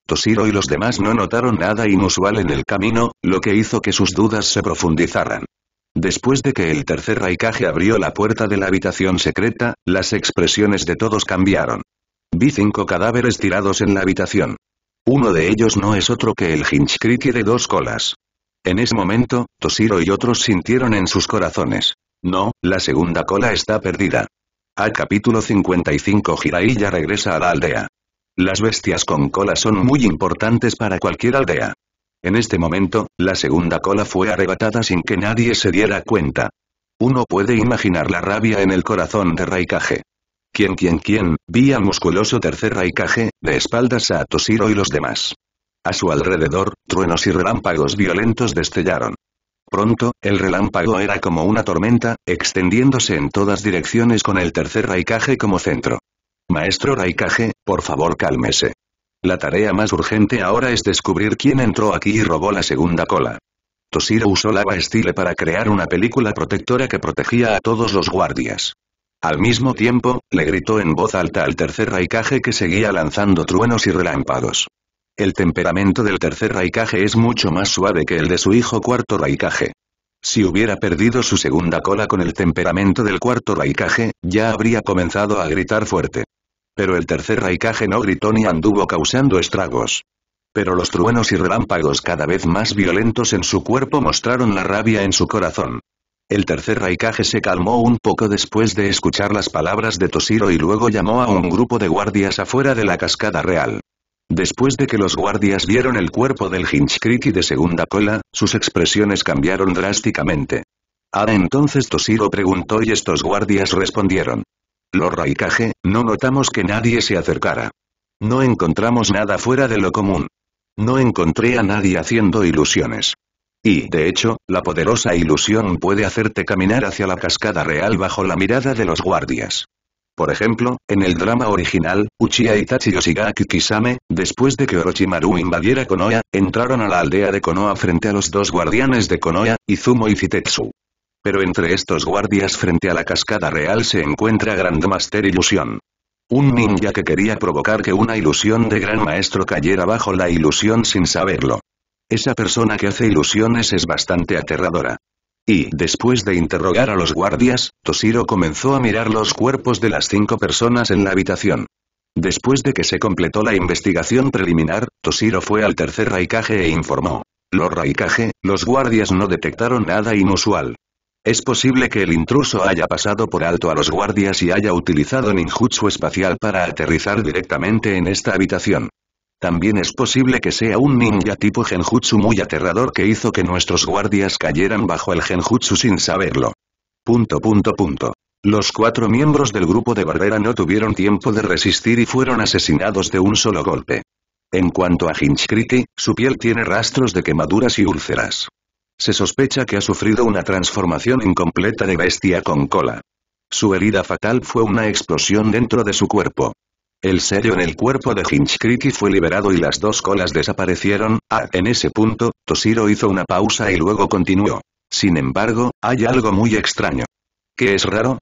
Toshiro y los demás no notaron nada inusual en el camino, lo que hizo que sus dudas se profundizaran. Después de que el tercer Raikage abrió la puerta de la habitación secreta, las expresiones de todos cambiaron. Vi cinco cadáveres tirados en la habitación. Uno de ellos no es otro que el Hinchkriki de dos colas. En ese momento, Toshiro y otros sintieron en sus corazones. No, la segunda cola está perdida. A capítulo 55 Jiraiya regresa a la aldea. Las bestias con cola son muy importantes para cualquier aldea. En este momento, la segunda cola fue arrebatada sin que nadie se diera cuenta. Uno puede imaginar la rabia en el corazón de Raikage. Quien quien quien, vi al musculoso tercer Raikage, de espaldas a Toshiro y los demás. A su alrededor, truenos y relámpagos violentos destellaron. Pronto, el relámpago era como una tormenta, extendiéndose en todas direcciones con el tercer Raikage como centro. Maestro Raikage, por favor cálmese. La tarea más urgente ahora es descubrir quién entró aquí y robó la segunda cola. Toshiro usó lava estile para crear una película protectora que protegía a todos los guardias. Al mismo tiempo, le gritó en voz alta al tercer Raikage que seguía lanzando truenos y relámpagos. El temperamento del tercer Raikage es mucho más suave que el de su hijo cuarto Raikage. Si hubiera perdido su segunda cola con el temperamento del cuarto Raikage, ya habría comenzado a gritar fuerte. Pero el tercer Raikage no gritó ni anduvo causando estragos. Pero los truenos y relámpagos cada vez más violentos en su cuerpo mostraron la rabia en su corazón. El tercer Raikage se calmó un poco después de escuchar las palabras de Toshiro y luego llamó a un grupo de guardias afuera de la cascada real. Después de que los guardias vieron el cuerpo del Hinchkriki de segunda cola, sus expresiones cambiaron drásticamente. Ah entonces Toshiro preguntó y estos guardias respondieron. Lorra y no notamos que nadie se acercara. No encontramos nada fuera de lo común. No encontré a nadie haciendo ilusiones. Y, de hecho, la poderosa ilusión puede hacerte caminar hacia la cascada real bajo la mirada de los guardias. Por ejemplo, en el drama original, Uchiha Itachi y Yoshigaki Kisame, después de que Orochimaru invadiera Konoha, entraron a la aldea de Konoha frente a los dos guardianes de Konoha, Izumo y Fitetsu. Pero entre estos guardias frente a la cascada real se encuentra Grandmaster Ilusión. Un ninja que quería provocar que una ilusión de gran maestro cayera bajo la ilusión sin saberlo. Esa persona que hace ilusiones es bastante aterradora. Y, después de interrogar a los guardias, Toshiro comenzó a mirar los cuerpos de las cinco personas en la habitación. Después de que se completó la investigación preliminar, Toshiro fue al tercer Raikage e informó. Los Raikage, los guardias no detectaron nada inusual. Es posible que el intruso haya pasado por alto a los guardias y haya utilizado ninjutsu espacial para aterrizar directamente en esta habitación. También es posible que sea un ninja tipo genjutsu muy aterrador que hizo que nuestros guardias cayeran bajo el genjutsu sin saberlo. Punto punto punto. Los cuatro miembros del grupo de Barbera no tuvieron tiempo de resistir y fueron asesinados de un solo golpe. En cuanto a Hinchcriti, su piel tiene rastros de quemaduras y úlceras. Se sospecha que ha sufrido una transformación incompleta de bestia con cola. Su herida fatal fue una explosión dentro de su cuerpo. El serio en el cuerpo de Hinchkriki fue liberado y las dos colas desaparecieron, ah, en ese punto, Toshiro hizo una pausa y luego continuó. Sin embargo, hay algo muy extraño. ¿Qué es raro?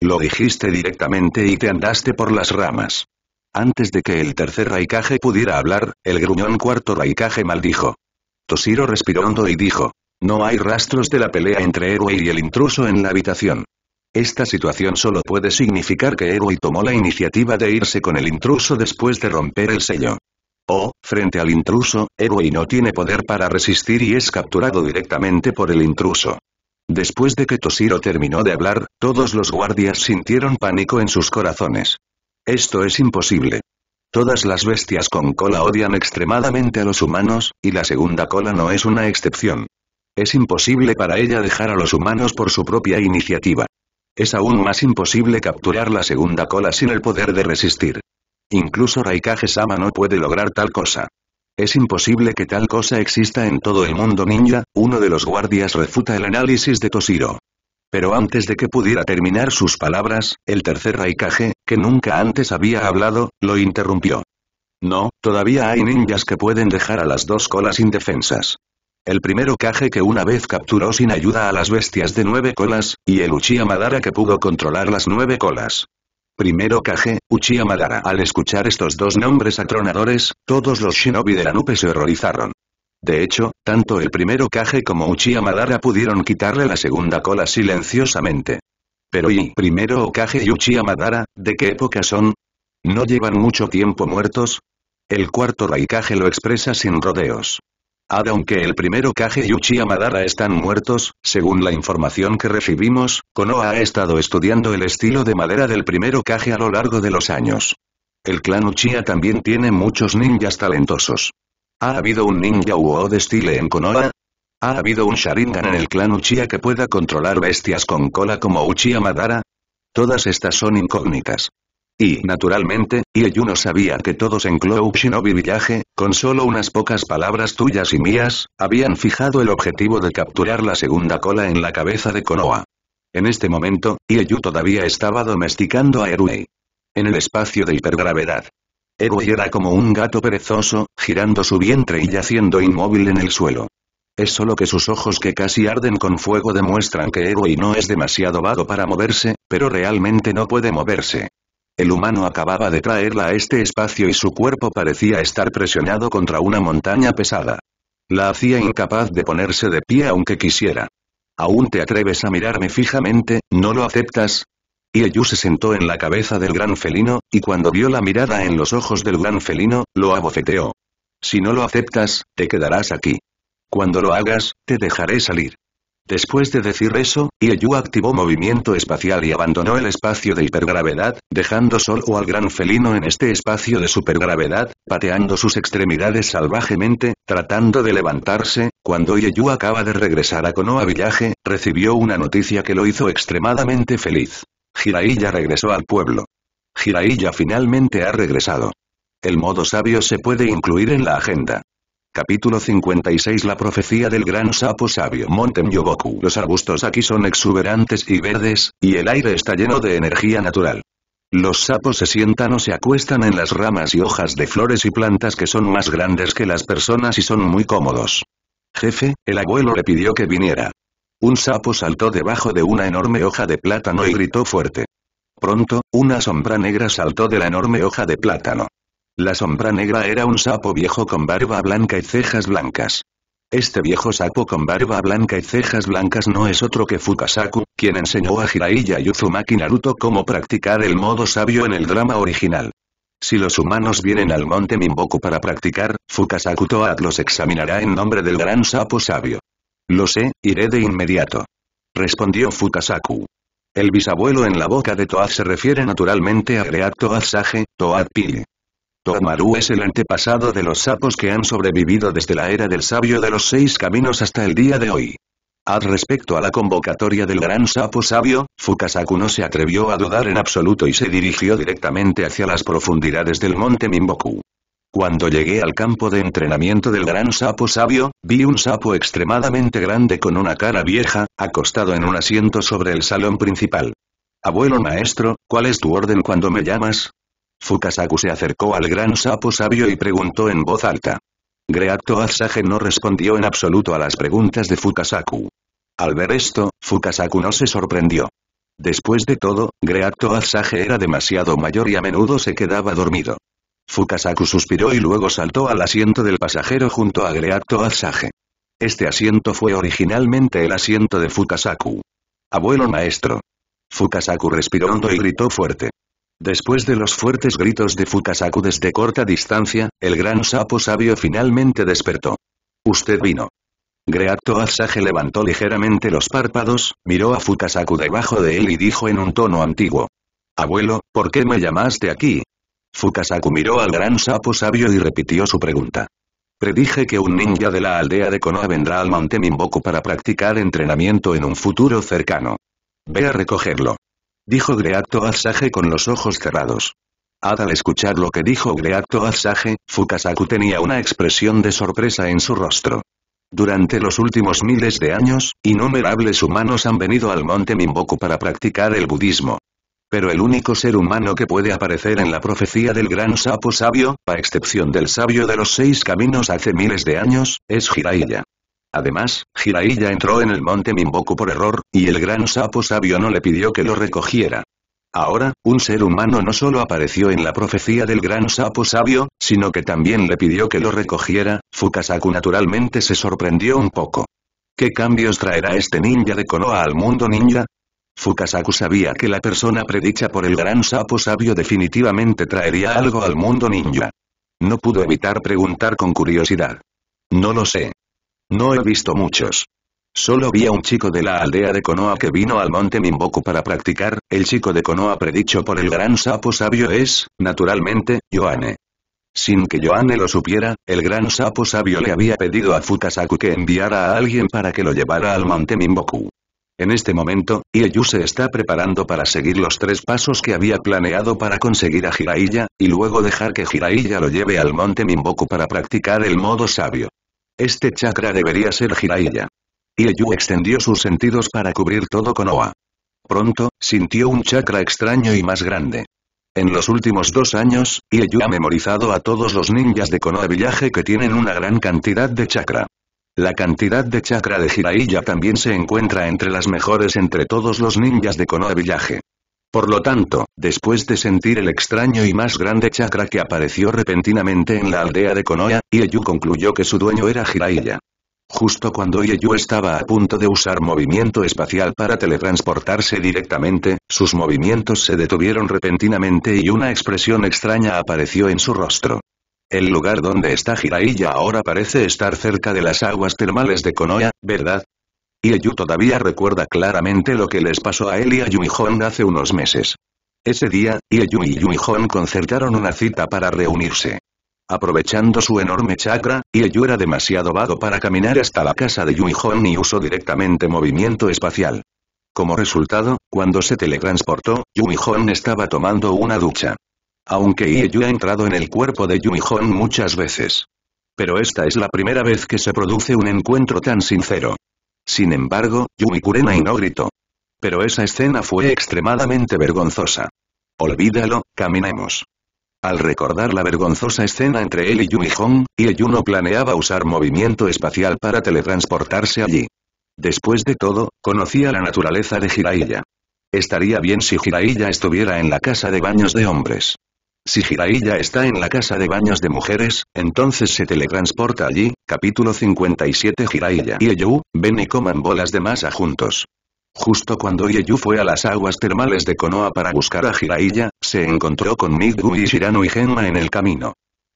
Lo dijiste directamente y te andaste por las ramas. Antes de que el tercer Raikage pudiera hablar, el gruñón cuarto Raikage maldijo. Toshiro respiró hondo y dijo, no hay rastros de la pelea entre Héroe y el intruso en la habitación. Esta situación solo puede significar que Héroe tomó la iniciativa de irse con el intruso después de romper el sello. O, frente al intruso, Héroe no tiene poder para resistir y es capturado directamente por el intruso. Después de que Toshiro terminó de hablar, todos los guardias sintieron pánico en sus corazones. Esto es imposible. Todas las bestias con cola odian extremadamente a los humanos, y la segunda cola no es una excepción. Es imposible para ella dejar a los humanos por su propia iniciativa. Es aún más imposible capturar la segunda cola sin el poder de resistir. Incluso Raikage-sama no puede lograr tal cosa. Es imposible que tal cosa exista en todo el mundo ninja, uno de los guardias refuta el análisis de Toshiro. Pero antes de que pudiera terminar sus palabras, el tercer Raikage, que nunca antes había hablado, lo interrumpió. No, todavía hay ninjas que pueden dejar a las dos colas indefensas. El primero Kage que una vez capturó sin ayuda a las bestias de nueve colas, y el Uchiha Madara que pudo controlar las nueve colas. Primero Kage, Uchiha Madara. Al escuchar estos dos nombres atronadores, todos los shinobi de la nube se horrorizaron. De hecho, tanto el primero Kage como Uchiha Madara pudieron quitarle la segunda cola silenciosamente. Pero ¿y primero Okage y Uchiha Madara, de qué época son? ¿No llevan mucho tiempo muertos? El cuarto Raikage lo expresa sin rodeos. Aunque el primero Kage y Uchiha Madara están muertos, según la información que recibimos, Konoha ha estado estudiando el estilo de madera del primero Kage a lo largo de los años. El clan Uchiha también tiene muchos ninjas talentosos. ¿Ha habido un ninja Uo de estilo en Konoha? ¿Ha habido un Sharingan en el clan Uchiha que pueda controlar bestias con cola como Uchiha Madara? Todas estas son incógnitas. Y, naturalmente, no sabía que todos en Cloud Shinobi Village, con solo unas pocas palabras tuyas y mías, habían fijado el objetivo de capturar la segunda cola en la cabeza de Konoha. En este momento, Ieyu todavía estaba domesticando a Erui. En el espacio de hipergravedad. Erui era como un gato perezoso, girando su vientre y yaciendo inmóvil en el suelo. Es solo que sus ojos que casi arden con fuego demuestran que Erui no es demasiado vago para moverse, pero realmente no puede moverse. El humano acababa de traerla a este espacio y su cuerpo parecía estar presionado contra una montaña pesada. La hacía incapaz de ponerse de pie aunque quisiera. ¿Aún te atreves a mirarme fijamente, no lo aceptas? Ieyu se sentó en la cabeza del gran felino, y cuando vio la mirada en los ojos del gran felino, lo abofeteó. Si no lo aceptas, te quedarás aquí. Cuando lo hagas, te dejaré salir. Después de decir eso, Ieyu activó movimiento espacial y abandonó el espacio de hipergravedad, dejando solo al gran felino en este espacio de supergravedad, pateando sus extremidades salvajemente, tratando de levantarse, cuando Ieyu acaba de regresar a Konoha Village, recibió una noticia que lo hizo extremadamente feliz. Jiraiya regresó al pueblo. Jiraiya finalmente ha regresado. El modo sabio se puede incluir en la agenda. Capítulo 56 La profecía del gran sapo sabio Monte Los arbustos aquí son exuberantes y verdes, y el aire está lleno de energía natural. Los sapos se sientan o se acuestan en las ramas y hojas de flores y plantas que son más grandes que las personas y son muy cómodos. Jefe, el abuelo le pidió que viniera. Un sapo saltó debajo de una enorme hoja de plátano y gritó fuerte. Pronto, una sombra negra saltó de la enorme hoja de plátano. La sombra negra era un sapo viejo con barba blanca y cejas blancas. Este viejo sapo con barba blanca y cejas blancas no es otro que Fukasaku, quien enseñó a Jiraiya y Uzumaki Naruto cómo practicar el modo sabio en el drama original. Si los humanos vienen al monte Mimboku para practicar, Fukasaku Toad los examinará en nombre del gran sapo sabio. Lo sé, iré de inmediato. Respondió Fukasaku. El bisabuelo en la boca de Toad se refiere naturalmente a Great Toad Toad Pili. Tomaru es el antepasado de los sapos que han sobrevivido desde la era del sabio de los seis caminos hasta el día de hoy. Al respecto a la convocatoria del gran sapo sabio, Fukasaku no se atrevió a dudar en absoluto y se dirigió directamente hacia las profundidades del monte Mimboku. Cuando llegué al campo de entrenamiento del gran sapo sabio, vi un sapo extremadamente grande con una cara vieja, acostado en un asiento sobre el salón principal. Abuelo maestro, ¿cuál es tu orden cuando me llamas? Fukasaku se acercó al gran sapo sabio y preguntó en voz alta. Greacto Asage no respondió en absoluto a las preguntas de Fukasaku. Al ver esto, Fukasaku no se sorprendió. Después de todo, Greacto Azaje era demasiado mayor y a menudo se quedaba dormido. Fukasaku suspiró y luego saltó al asiento del pasajero junto a Greacto Azaje. Este asiento fue originalmente el asiento de Fukasaku. Abuelo maestro. Fukasaku respiró hondo y gritó fuerte. Después de los fuertes gritos de Fukasaku desde corta distancia, el gran sapo sabio finalmente despertó. Usted vino. Greato Asaje levantó ligeramente los párpados, miró a Fukasaku debajo de él y dijo en un tono antiguo. Abuelo, ¿por qué me llamaste aquí? Fukasaku miró al gran sapo sabio y repitió su pregunta. Predije que un ninja de la aldea de Konoha vendrá al monte Mimboku para practicar entrenamiento en un futuro cercano. Ve a recogerlo dijo Greacto Asaje con los ojos cerrados. al escuchar lo que dijo Greacto Asaje, Fukasaku tenía una expresión de sorpresa en su rostro. Durante los últimos miles de años, innumerables humanos han venido al monte Mimboku para practicar el budismo. Pero el único ser humano que puede aparecer en la profecía del gran sapo sabio, a excepción del sabio de los seis caminos hace miles de años, es Jiraiya. Además, Jiraiya entró en el monte Mimboku por error, y el gran sapo sabio no le pidió que lo recogiera. Ahora, un ser humano no solo apareció en la profecía del gran sapo sabio, sino que también le pidió que lo recogiera, Fukasaku naturalmente se sorprendió un poco. ¿Qué cambios traerá este ninja de Konoha al mundo ninja? Fukasaku sabía que la persona predicha por el gran sapo sabio definitivamente traería algo al mundo ninja. No pudo evitar preguntar con curiosidad. No lo sé. No he visto muchos. Solo vi a un chico de la aldea de Konoha que vino al monte Mimboku para practicar, el chico de Konoha predicho por el gran sapo sabio es, naturalmente, Yoane. Sin que Yoane lo supiera, el gran sapo sabio le había pedido a Fukasaku que enviara a alguien para que lo llevara al monte Mimboku. En este momento, Ieyu se está preparando para seguir los tres pasos que había planeado para conseguir a Jiraiya, y luego dejar que Jiraiya lo lleve al monte Mimboku para practicar el modo sabio. Este chakra debería ser Jiraiya. Ieyu extendió sus sentidos para cubrir todo con Pronto, sintió un chakra extraño y más grande. En los últimos dos años, Ieyu ha memorizado a todos los ninjas de Konoha Village que tienen una gran cantidad de chakra. La cantidad de chakra de Jiraiya también se encuentra entre las mejores entre todos los ninjas de Konoha Village. Por lo tanto, después de sentir el extraño y más grande chakra que apareció repentinamente en la aldea de Konoha, Ieyu concluyó que su dueño era Jiraiya. Justo cuando Ieyu estaba a punto de usar movimiento espacial para teletransportarse directamente, sus movimientos se detuvieron repentinamente y una expresión extraña apareció en su rostro. El lugar donde está Jiraiya ahora parece estar cerca de las aguas termales de Konoha, ¿verdad? Ieyu todavía recuerda claramente lo que les pasó a él y a Yumihon hace unos meses. Ese día, Ieyu y Yumihon concertaron una cita para reunirse. Aprovechando su enorme chakra, Ieyu era demasiado vago para caminar hasta la casa de Yumihon y usó directamente movimiento espacial. Como resultado, cuando se teletransportó, Yumihon estaba tomando una ducha. Aunque Ieyu ha entrado en el cuerpo de Yumihon muchas veces. Pero esta es la primera vez que se produce un encuentro tan sincero. Sin embargo, Yumi Kurenai no gritó. Pero esa escena fue extremadamente vergonzosa. Olvídalo, caminemos. Al recordar la vergonzosa escena entre él y Yumi Hong, Yuno planeaba usar movimiento espacial para teletransportarse allí. Después de todo, conocía la naturaleza de Jiraiya. Estaría bien si Jiraiya estuviera en la casa de baños de hombres. Si Jiraiya está en la casa de baños de mujeres, entonces se teletransporta allí, capítulo 57 Jiraiya y Eyu, ven y coman bolas de masa juntos. Justo cuando Ieyu fue a las aguas termales de Konoha para buscar a Jiraiya, se encontró con Migu y Shirano y Genma en el camino.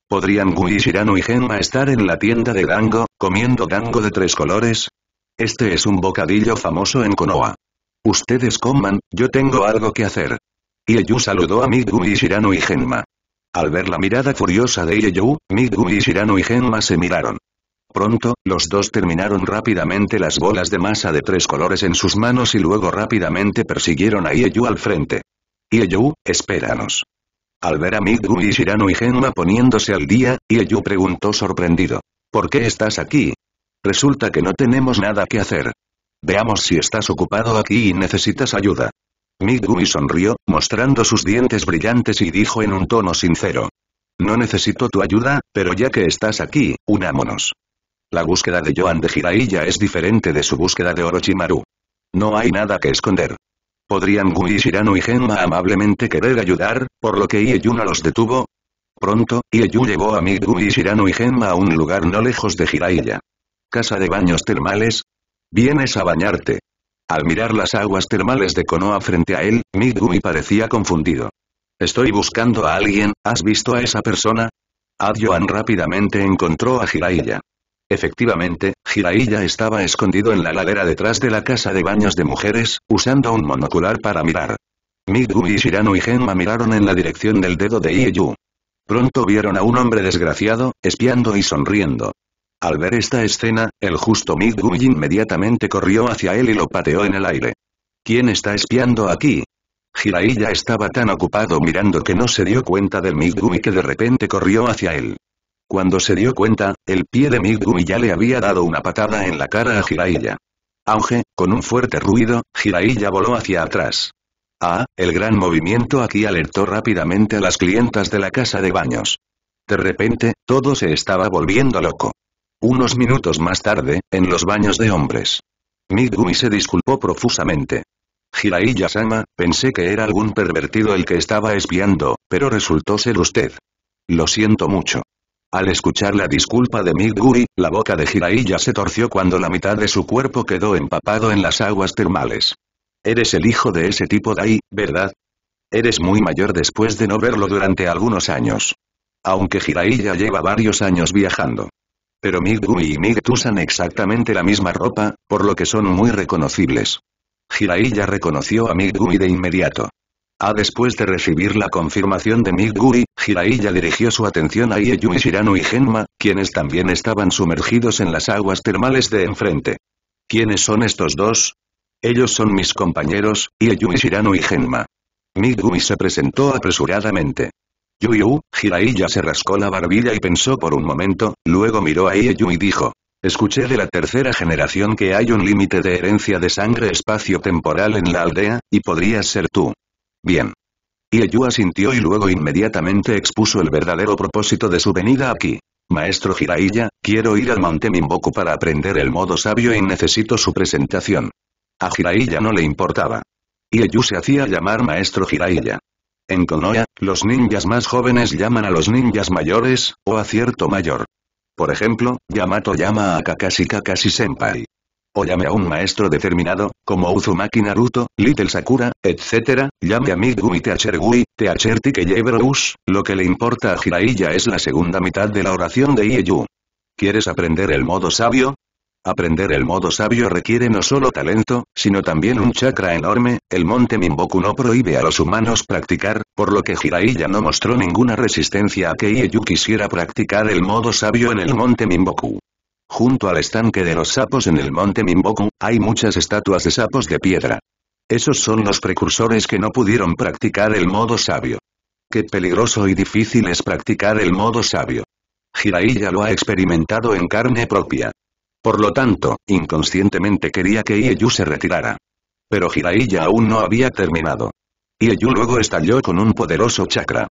¿Podrían y Shirano y Genma estar en la tienda de Dango, comiendo Dango de tres colores? Este es un bocadillo famoso en Konoha. Ustedes coman, yo tengo algo que hacer. Ieyu saludó a Midgu, Shirano y Genma. Al ver la mirada furiosa de Ieyu, Midgu, y Shirano y Genma se miraron. Pronto, los dos terminaron rápidamente las bolas de masa de tres colores en sus manos y luego rápidamente persiguieron a Ieyu al frente. Ieyu, espéranos. Al ver a Midgu, y Shirano y Genma poniéndose al día, Ieyu preguntó sorprendido. ¿Por qué estás aquí? Resulta que no tenemos nada que hacer. Veamos si estás ocupado aquí y necesitas ayuda. Migumi sonrió, mostrando sus dientes brillantes y dijo en un tono sincero. No necesito tu ayuda, pero ya que estás aquí, unámonos. La búsqueda de Joan de Jiraiya es diferente de su búsqueda de Orochimaru. No hay nada que esconder. ¿Podrían Gui Shirano y Genma amablemente querer ayudar, por lo que Ieyu no los detuvo? Pronto, Ieyu llevó a Migumi Shirano y Genma a un lugar no lejos de Jiraiya. Casa de baños termales. Vienes a bañarte. Al mirar las aguas termales de Konoha frente a él, Migumi parecía confundido. Estoy buscando a alguien, ¿has visto a esa persona? Adyoan rápidamente encontró a Jiraiya. Efectivamente, Jiraiya estaba escondido en la ladera detrás de la casa de baños de mujeres, usando un monocular para mirar. y Shirano y Genma miraron en la dirección del dedo de Ieyu. Pronto vieron a un hombre desgraciado, espiando y sonriendo. Al ver esta escena, el justo Midguy inmediatamente corrió hacia él y lo pateó en el aire. ¿Quién está espiando aquí? Jiraiya estaba tan ocupado mirando que no se dio cuenta del Midguy que de repente corrió hacia él. Cuando se dio cuenta, el pie de Midguy ya le había dado una patada en la cara a Jiraiya. Auge, con un fuerte ruido, Jiraiya voló hacia atrás. Ah, el gran movimiento aquí alertó rápidamente a las clientas de la casa de baños. De repente, todo se estaba volviendo loco. Unos minutos más tarde, en los baños de hombres. Midguri se disculpó profusamente. Jiraiya-sama, pensé que era algún pervertido el que estaba espiando, pero resultó ser usted. Lo siento mucho. Al escuchar la disculpa de Midguri, la boca de Jiraiya se torció cuando la mitad de su cuerpo quedó empapado en las aguas termales. Eres el hijo de ese tipo de ahí, ¿verdad? Eres muy mayor después de no verlo durante algunos años. Aunque Jiraiya lleva varios años viajando. Pero Migumi y Mig usan exactamente la misma ropa, por lo que son muy reconocibles. Jiraiya reconoció a Migumi de inmediato. A ah, después de recibir la confirmación de Miguri, Jiraiya dirigió su atención a Ieyumi y Genma, quienes también estaban sumergidos en las aguas termales de enfrente. ¿Quiénes son estos dos? Ellos son mis compañeros, y Shirano y Genma. Migumi se presentó apresuradamente. Yuyu, Jiraiya se rascó la barbilla y pensó por un momento, luego miró a Ieyu y dijo. Escuché de la tercera generación que hay un límite de herencia de sangre espacio-temporal en la aldea, y podrías ser tú. Bien. Ieyu asintió y luego inmediatamente expuso el verdadero propósito de su venida aquí. Maestro Jiraiya, quiero ir al Monte Mimboku para aprender el modo sabio y necesito su presentación. A Jiraiya no le importaba. Ieyu se hacía llamar Maestro Jiraiya. En Konoha, los ninjas más jóvenes llaman a los ninjas mayores, o a cierto mayor. Por ejemplo, Yamato llama a Kakashi Kakashi Senpai. O llame a un maestro determinado, como Uzumaki Naruto, Little Sakura, etc., llame a Migui Teacher Gui, Teacher lo que le importa a Jiraiya es la segunda mitad de la oración de Ieyu. ¿Quieres aprender el modo sabio? Aprender el modo sabio requiere no solo talento, sino también un chakra enorme, el monte Mimboku no prohíbe a los humanos practicar, por lo que Jiraiya no mostró ninguna resistencia a que Ieyu quisiera practicar el modo sabio en el monte Mimboku. Junto al estanque de los sapos en el monte Mimboku hay muchas estatuas de sapos de piedra. Esos son los precursores que no pudieron practicar el modo sabio. Qué peligroso y difícil es practicar el modo sabio. Jiraiya lo ha experimentado en carne propia. Por lo tanto, inconscientemente quería que Ieyu se retirara. Pero Jiraiya aún no había terminado. Ieyu luego estalló con un poderoso chakra.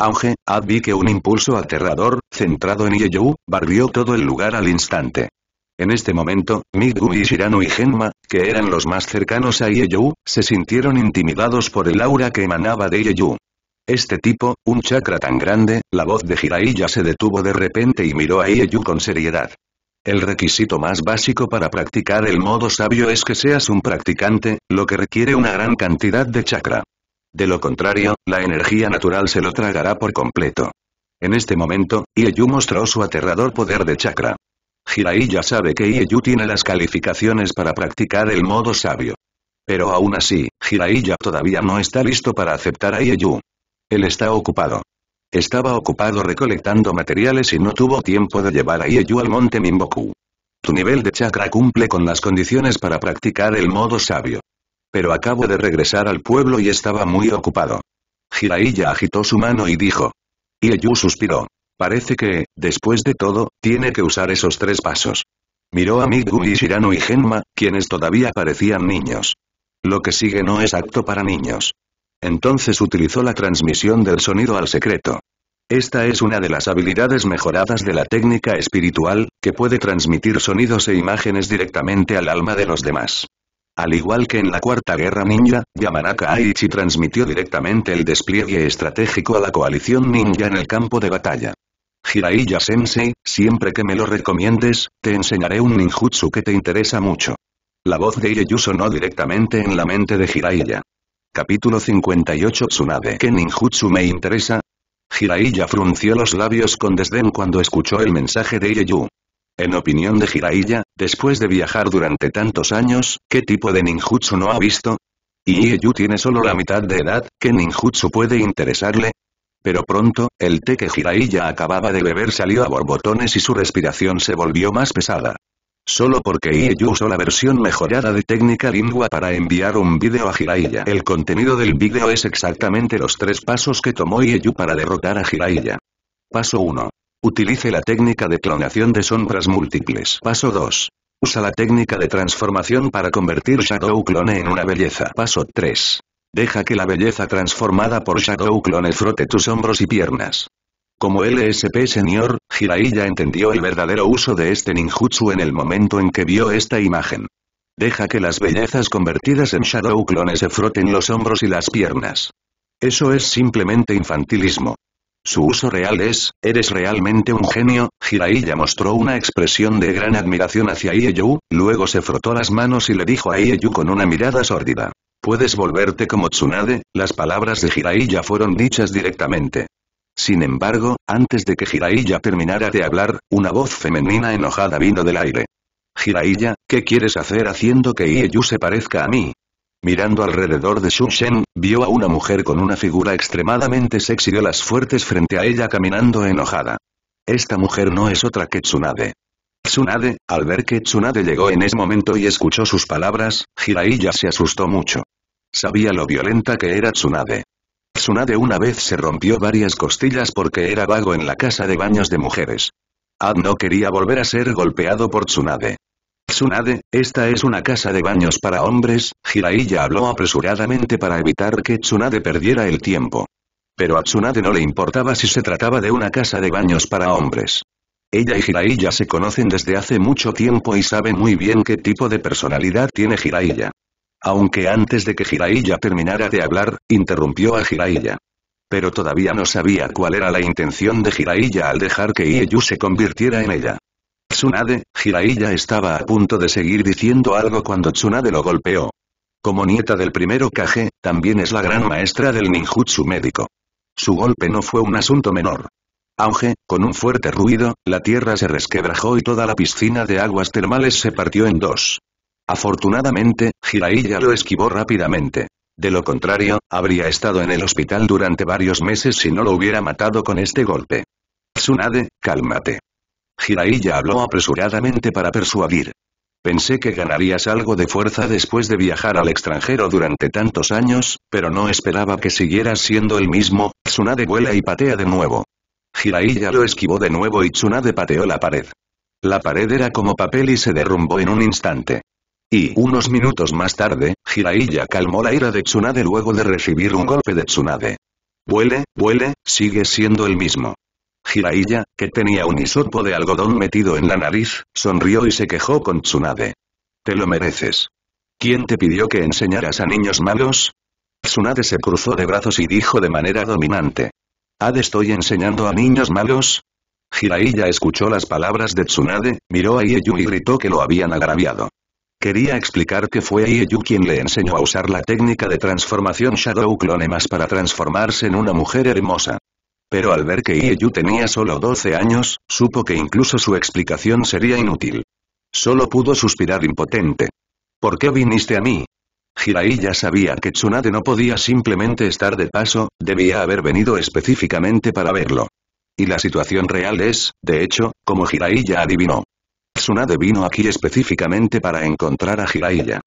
Auge, advi que un impulso aterrador, centrado en Ieyu, barrió todo el lugar al instante. En este momento, Migu y Shirano y Genma, que eran los más cercanos a Ieyu, se sintieron intimidados por el aura que emanaba de Ieyu. Este tipo, un chakra tan grande, la voz de Jiraiya se detuvo de repente y miró a Ieyu con seriedad. El requisito más básico para practicar el modo sabio es que seas un practicante, lo que requiere una gran cantidad de chakra. De lo contrario, la energía natural se lo tragará por completo. En este momento, Ieyu mostró su aterrador poder de chakra. Jiraiya ya sabe que Ieyu tiene las calificaciones para practicar el modo sabio. Pero aún así, Jiraiya todavía no está listo para aceptar a Ieyu. Él está ocupado. Estaba ocupado recolectando materiales y no tuvo tiempo de llevar a Ieyu al monte Mimboku. Tu nivel de chakra cumple con las condiciones para practicar el modo sabio. Pero acabo de regresar al pueblo y estaba muy ocupado. Hiraiya agitó su mano y dijo. Ieyu suspiró. Parece que, después de todo, tiene que usar esos tres pasos. Miró a Migu y Shirano y Genma, quienes todavía parecían niños. Lo que sigue no es apto para niños. Entonces utilizó la transmisión del sonido al secreto. Esta es una de las habilidades mejoradas de la técnica espiritual, que puede transmitir sonidos e imágenes directamente al alma de los demás. Al igual que en la Cuarta Guerra Ninja, Yamanaka Aichi transmitió directamente el despliegue estratégico a la coalición ninja en el campo de batalla. Jiraiya Sensei, siempre que me lo recomiendes, te enseñaré un ninjutsu que te interesa mucho. La voz de Ieyu sonó directamente en la mente de Jiraiya. Capítulo 58 Tsunade ¿Qué ninjutsu me interesa? Jiraiya frunció los labios con desdén cuando escuchó el mensaje de Ieyu. En opinión de Jiraiya, después de viajar durante tantos años, ¿qué tipo de ninjutsu no ha visto? Y Ieyu tiene solo la mitad de edad, ¿qué ninjutsu puede interesarle? Pero pronto, el té que Jiraiya acababa de beber salió a borbotones y su respiración se volvió más pesada. Solo porque Ieyu usó la versión mejorada de técnica lingua para enviar un vídeo a Jiraiya. El contenido del vídeo es exactamente los tres pasos que tomó Ieyu para derrotar a Jiraiya. Paso 1. Utilice la técnica de clonación de sombras múltiples. Paso 2. Usa la técnica de transformación para convertir Shadow Clone en una belleza. Paso 3. Deja que la belleza transformada por Shadow Clone frote tus hombros y piernas. Como LSP señor, Jiraiya entendió el verdadero uso de este ninjutsu en el momento en que vio esta imagen. Deja que las bellezas convertidas en Shadow clones se froten los hombros y las piernas. Eso es simplemente infantilismo. Su uso real es, eres realmente un genio, Jiraiya mostró una expresión de gran admiración hacia Ieyu, luego se frotó las manos y le dijo a Ieyu con una mirada sórdida. Puedes volverte como Tsunade, las palabras de Jiraiya fueron dichas directamente. Sin embargo, antes de que Jiraiya terminara de hablar, una voz femenina enojada vino del aire. Jiraiya, ¿qué quieres hacer haciendo que Ieyu se parezca a mí? Mirando alrededor de Shu Shen, vio a una mujer con una figura extremadamente sexy de las fuertes frente a ella caminando enojada. Esta mujer no es otra que Tsunade. Tsunade, al ver que Tsunade llegó en ese momento y escuchó sus palabras, Jiraiya se asustó mucho. Sabía lo violenta que era Tsunade. Tsunade una vez se rompió varias costillas porque era vago en la casa de baños de mujeres. Ad no quería volver a ser golpeado por Tsunade. Tsunade, esta es una casa de baños para hombres, Jiraiya habló apresuradamente para evitar que Tsunade perdiera el tiempo. Pero a Tsunade no le importaba si se trataba de una casa de baños para hombres. Ella y Jiraiya se conocen desde hace mucho tiempo y saben muy bien qué tipo de personalidad tiene Jiraiya. Aunque antes de que Jiraiya terminara de hablar, interrumpió a Jiraiya. Pero todavía no sabía cuál era la intención de Jiraiya al dejar que Ieyu se convirtiera en ella. Tsunade, Jiraiya estaba a punto de seguir diciendo algo cuando Tsunade lo golpeó. Como nieta del primero Kage, también es la gran maestra del ninjutsu médico. Su golpe no fue un asunto menor. Auge, con un fuerte ruido, la tierra se resquebrajó y toda la piscina de aguas termales se partió en dos. Afortunadamente, Jiraiya lo esquivó rápidamente. De lo contrario, habría estado en el hospital durante varios meses si no lo hubiera matado con este golpe. Tsunade, cálmate. Jiraiya habló apresuradamente para persuadir. Pensé que ganarías algo de fuerza después de viajar al extranjero durante tantos años, pero no esperaba que siguieras siendo el mismo, Tsunade vuela y patea de nuevo. Jiraiya lo esquivó de nuevo y Tsunade pateó la pared. La pared era como papel y se derrumbó en un instante. Y, unos minutos más tarde, Jiraiya calmó la ira de Tsunade luego de recibir un golpe de Tsunade. Huele, huele, sigue siendo el mismo. Jiraiya, que tenía un hisopo de algodón metido en la nariz, sonrió y se quejó con Tsunade. Te lo mereces. ¿Quién te pidió que enseñaras a niños malos? Tsunade se cruzó de brazos y dijo de manera dominante. ¿Ad estoy enseñando a niños malos? Jiraiya escuchó las palabras de Tsunade, miró a Ieyu y gritó que lo habían agraviado. Quería explicar que fue Ieyu quien le enseñó a usar la técnica de transformación Shadow Clone más para transformarse en una mujer hermosa. Pero al ver que Ieyu tenía solo 12 años, supo que incluso su explicación sería inútil. Solo pudo suspirar impotente. ¿Por qué viniste a mí? Jiraiya ya sabía que Tsunade no podía simplemente estar de paso, debía haber venido específicamente para verlo. Y la situación real es, de hecho, como Jiraiya ya adivinó. Tsunade vino aquí específicamente para encontrar a Jiraiya.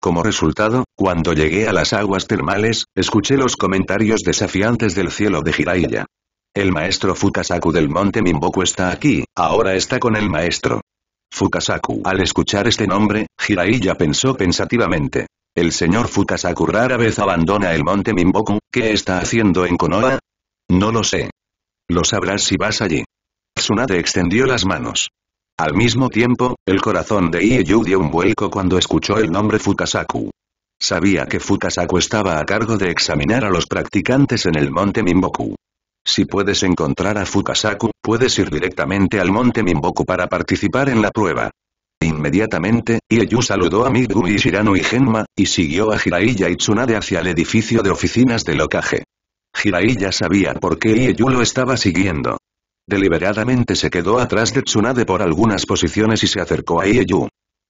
Como resultado, cuando llegué a las aguas termales, escuché los comentarios desafiantes del cielo de Jiraiya. El maestro Fukasaku del monte Mimboku está aquí, ahora está con el maestro. Fukasaku. Al escuchar este nombre, Jiraiya pensó pensativamente. El señor Fukasaku rara vez abandona el monte Mimboku, ¿qué está haciendo en Konoha? No lo sé. Lo sabrás si vas allí. Tsunade extendió las manos. Al mismo tiempo, el corazón de Ieyu dio un vuelco cuando escuchó el nombre Fukasaku. Sabía que Fukasaku estaba a cargo de examinar a los practicantes en el monte Mimboku. Si puedes encontrar a Fukasaku, puedes ir directamente al monte Mimboku para participar en la prueba. Inmediatamente, Ieyu saludó a Migumi Shirano y Genma, y siguió a Hiraiya y Tsunade hacia el edificio de oficinas de locaje Hiraiya sabía por qué Ieyu lo estaba siguiendo. Deliberadamente se quedó atrás de Tsunade por algunas posiciones y se acercó a Ieyu.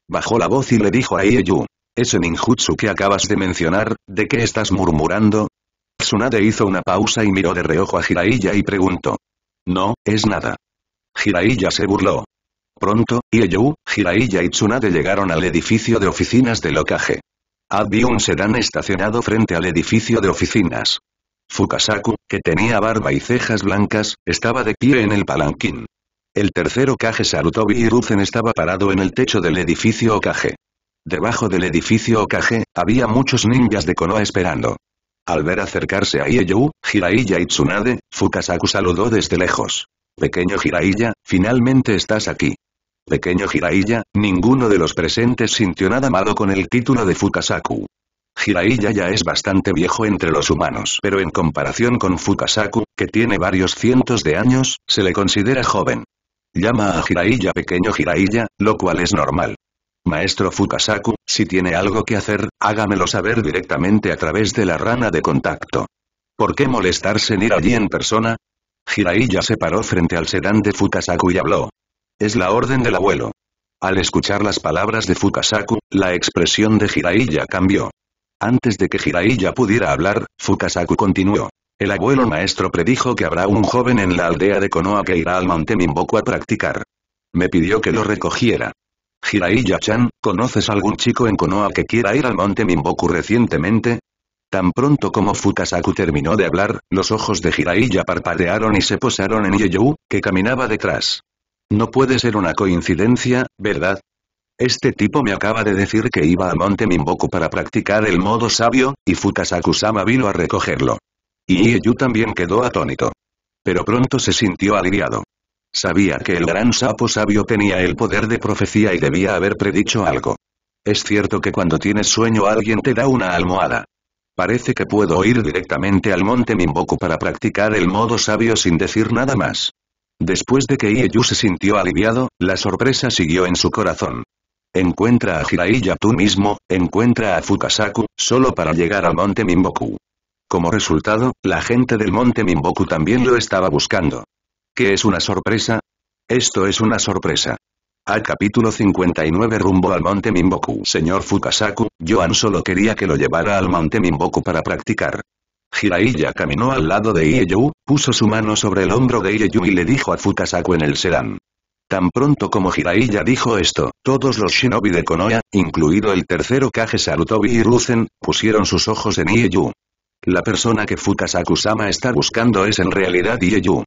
Bajó la voz y le dijo a Ieyu. Ese ninjutsu que acabas de mencionar, ¿de qué estás murmurando? Tsunade hizo una pausa y miró de reojo a Jiraiya y preguntó. No, es nada. Jiraiya se burló. Pronto, Ieyu, Jiraiya y Tsunade llegaron al edificio de oficinas del ocaje. Había un sedán estacionado frente al edificio de oficinas. Fukasaku, que tenía barba y cejas blancas, estaba de pie en el palanquín. El tercero Kage Sarutobi y Ruzen estaba parado en el techo del edificio Okage. Debajo del edificio Okage, había muchos ninjas de Konoha esperando. Al ver acercarse a Ieyu, Hiraiya y Tsunade, Fukasaku saludó desde lejos. Pequeño Jiraiya, finalmente estás aquí. Pequeño Jiraiya, ninguno de los presentes sintió nada malo con el título de Fukasaku. Jiraiya ya es bastante viejo entre los humanos pero en comparación con Fukasaku, que tiene varios cientos de años, se le considera joven. Llama a Jiraiya pequeño Jiraiya, lo cual es normal. Maestro Fukasaku, si tiene algo que hacer, hágamelo saber directamente a través de la rana de contacto. ¿Por qué molestarse en ir allí en persona? Jiraiya se paró frente al sedán de Fukasaku y habló. Es la orden del abuelo. Al escuchar las palabras de Fukasaku, la expresión de Jiraiya cambió. Antes de que Jiraiya pudiera hablar, Fukasaku continuó. El abuelo maestro predijo que habrá un joven en la aldea de Konoha que irá al monte Mimboku a practicar. Me pidió que lo recogiera. Jiraiya-chan, ¿conoces algún chico en Konoha que quiera ir al monte Mimboku recientemente? Tan pronto como Fukasaku terminó de hablar, los ojos de Jiraiya parpadearon y se posaron en Yeyou, que caminaba detrás. No puede ser una coincidencia, ¿verdad? Este tipo me acaba de decir que iba a Monte Mimboku para practicar el modo sabio, y fukasaku vino a recogerlo. Y Ieyu también quedó atónito. Pero pronto se sintió aliviado. Sabía que el gran sapo sabio tenía el poder de profecía y debía haber predicho algo. Es cierto que cuando tienes sueño alguien te da una almohada. Parece que puedo ir directamente al monte Mimboku para practicar el modo sabio sin decir nada más. Después de que Ieyu se sintió aliviado, la sorpresa siguió en su corazón. Encuentra a Jiraiya tú mismo, encuentra a Fukasaku, solo para llegar al monte Mimboku. Como resultado, la gente del monte Mimboku también lo estaba buscando. ¿Qué es una sorpresa? Esto es una sorpresa. A capítulo 59 rumbo al monte Mimboku, Señor Fukasaku, Joan solo quería que lo llevara al monte Mimboku para practicar. Jiraiya caminó al lado de Ieyu, puso su mano sobre el hombro de Ieyu y le dijo a Fukasaku en el sedán. Tan pronto como Hiraiya dijo esto, todos los shinobi de Konoha, incluido el tercero Kage Sarutobi y Ruzen, pusieron sus ojos en Ieyu. La persona que Fukasaku-sama está buscando es en realidad Ieyu.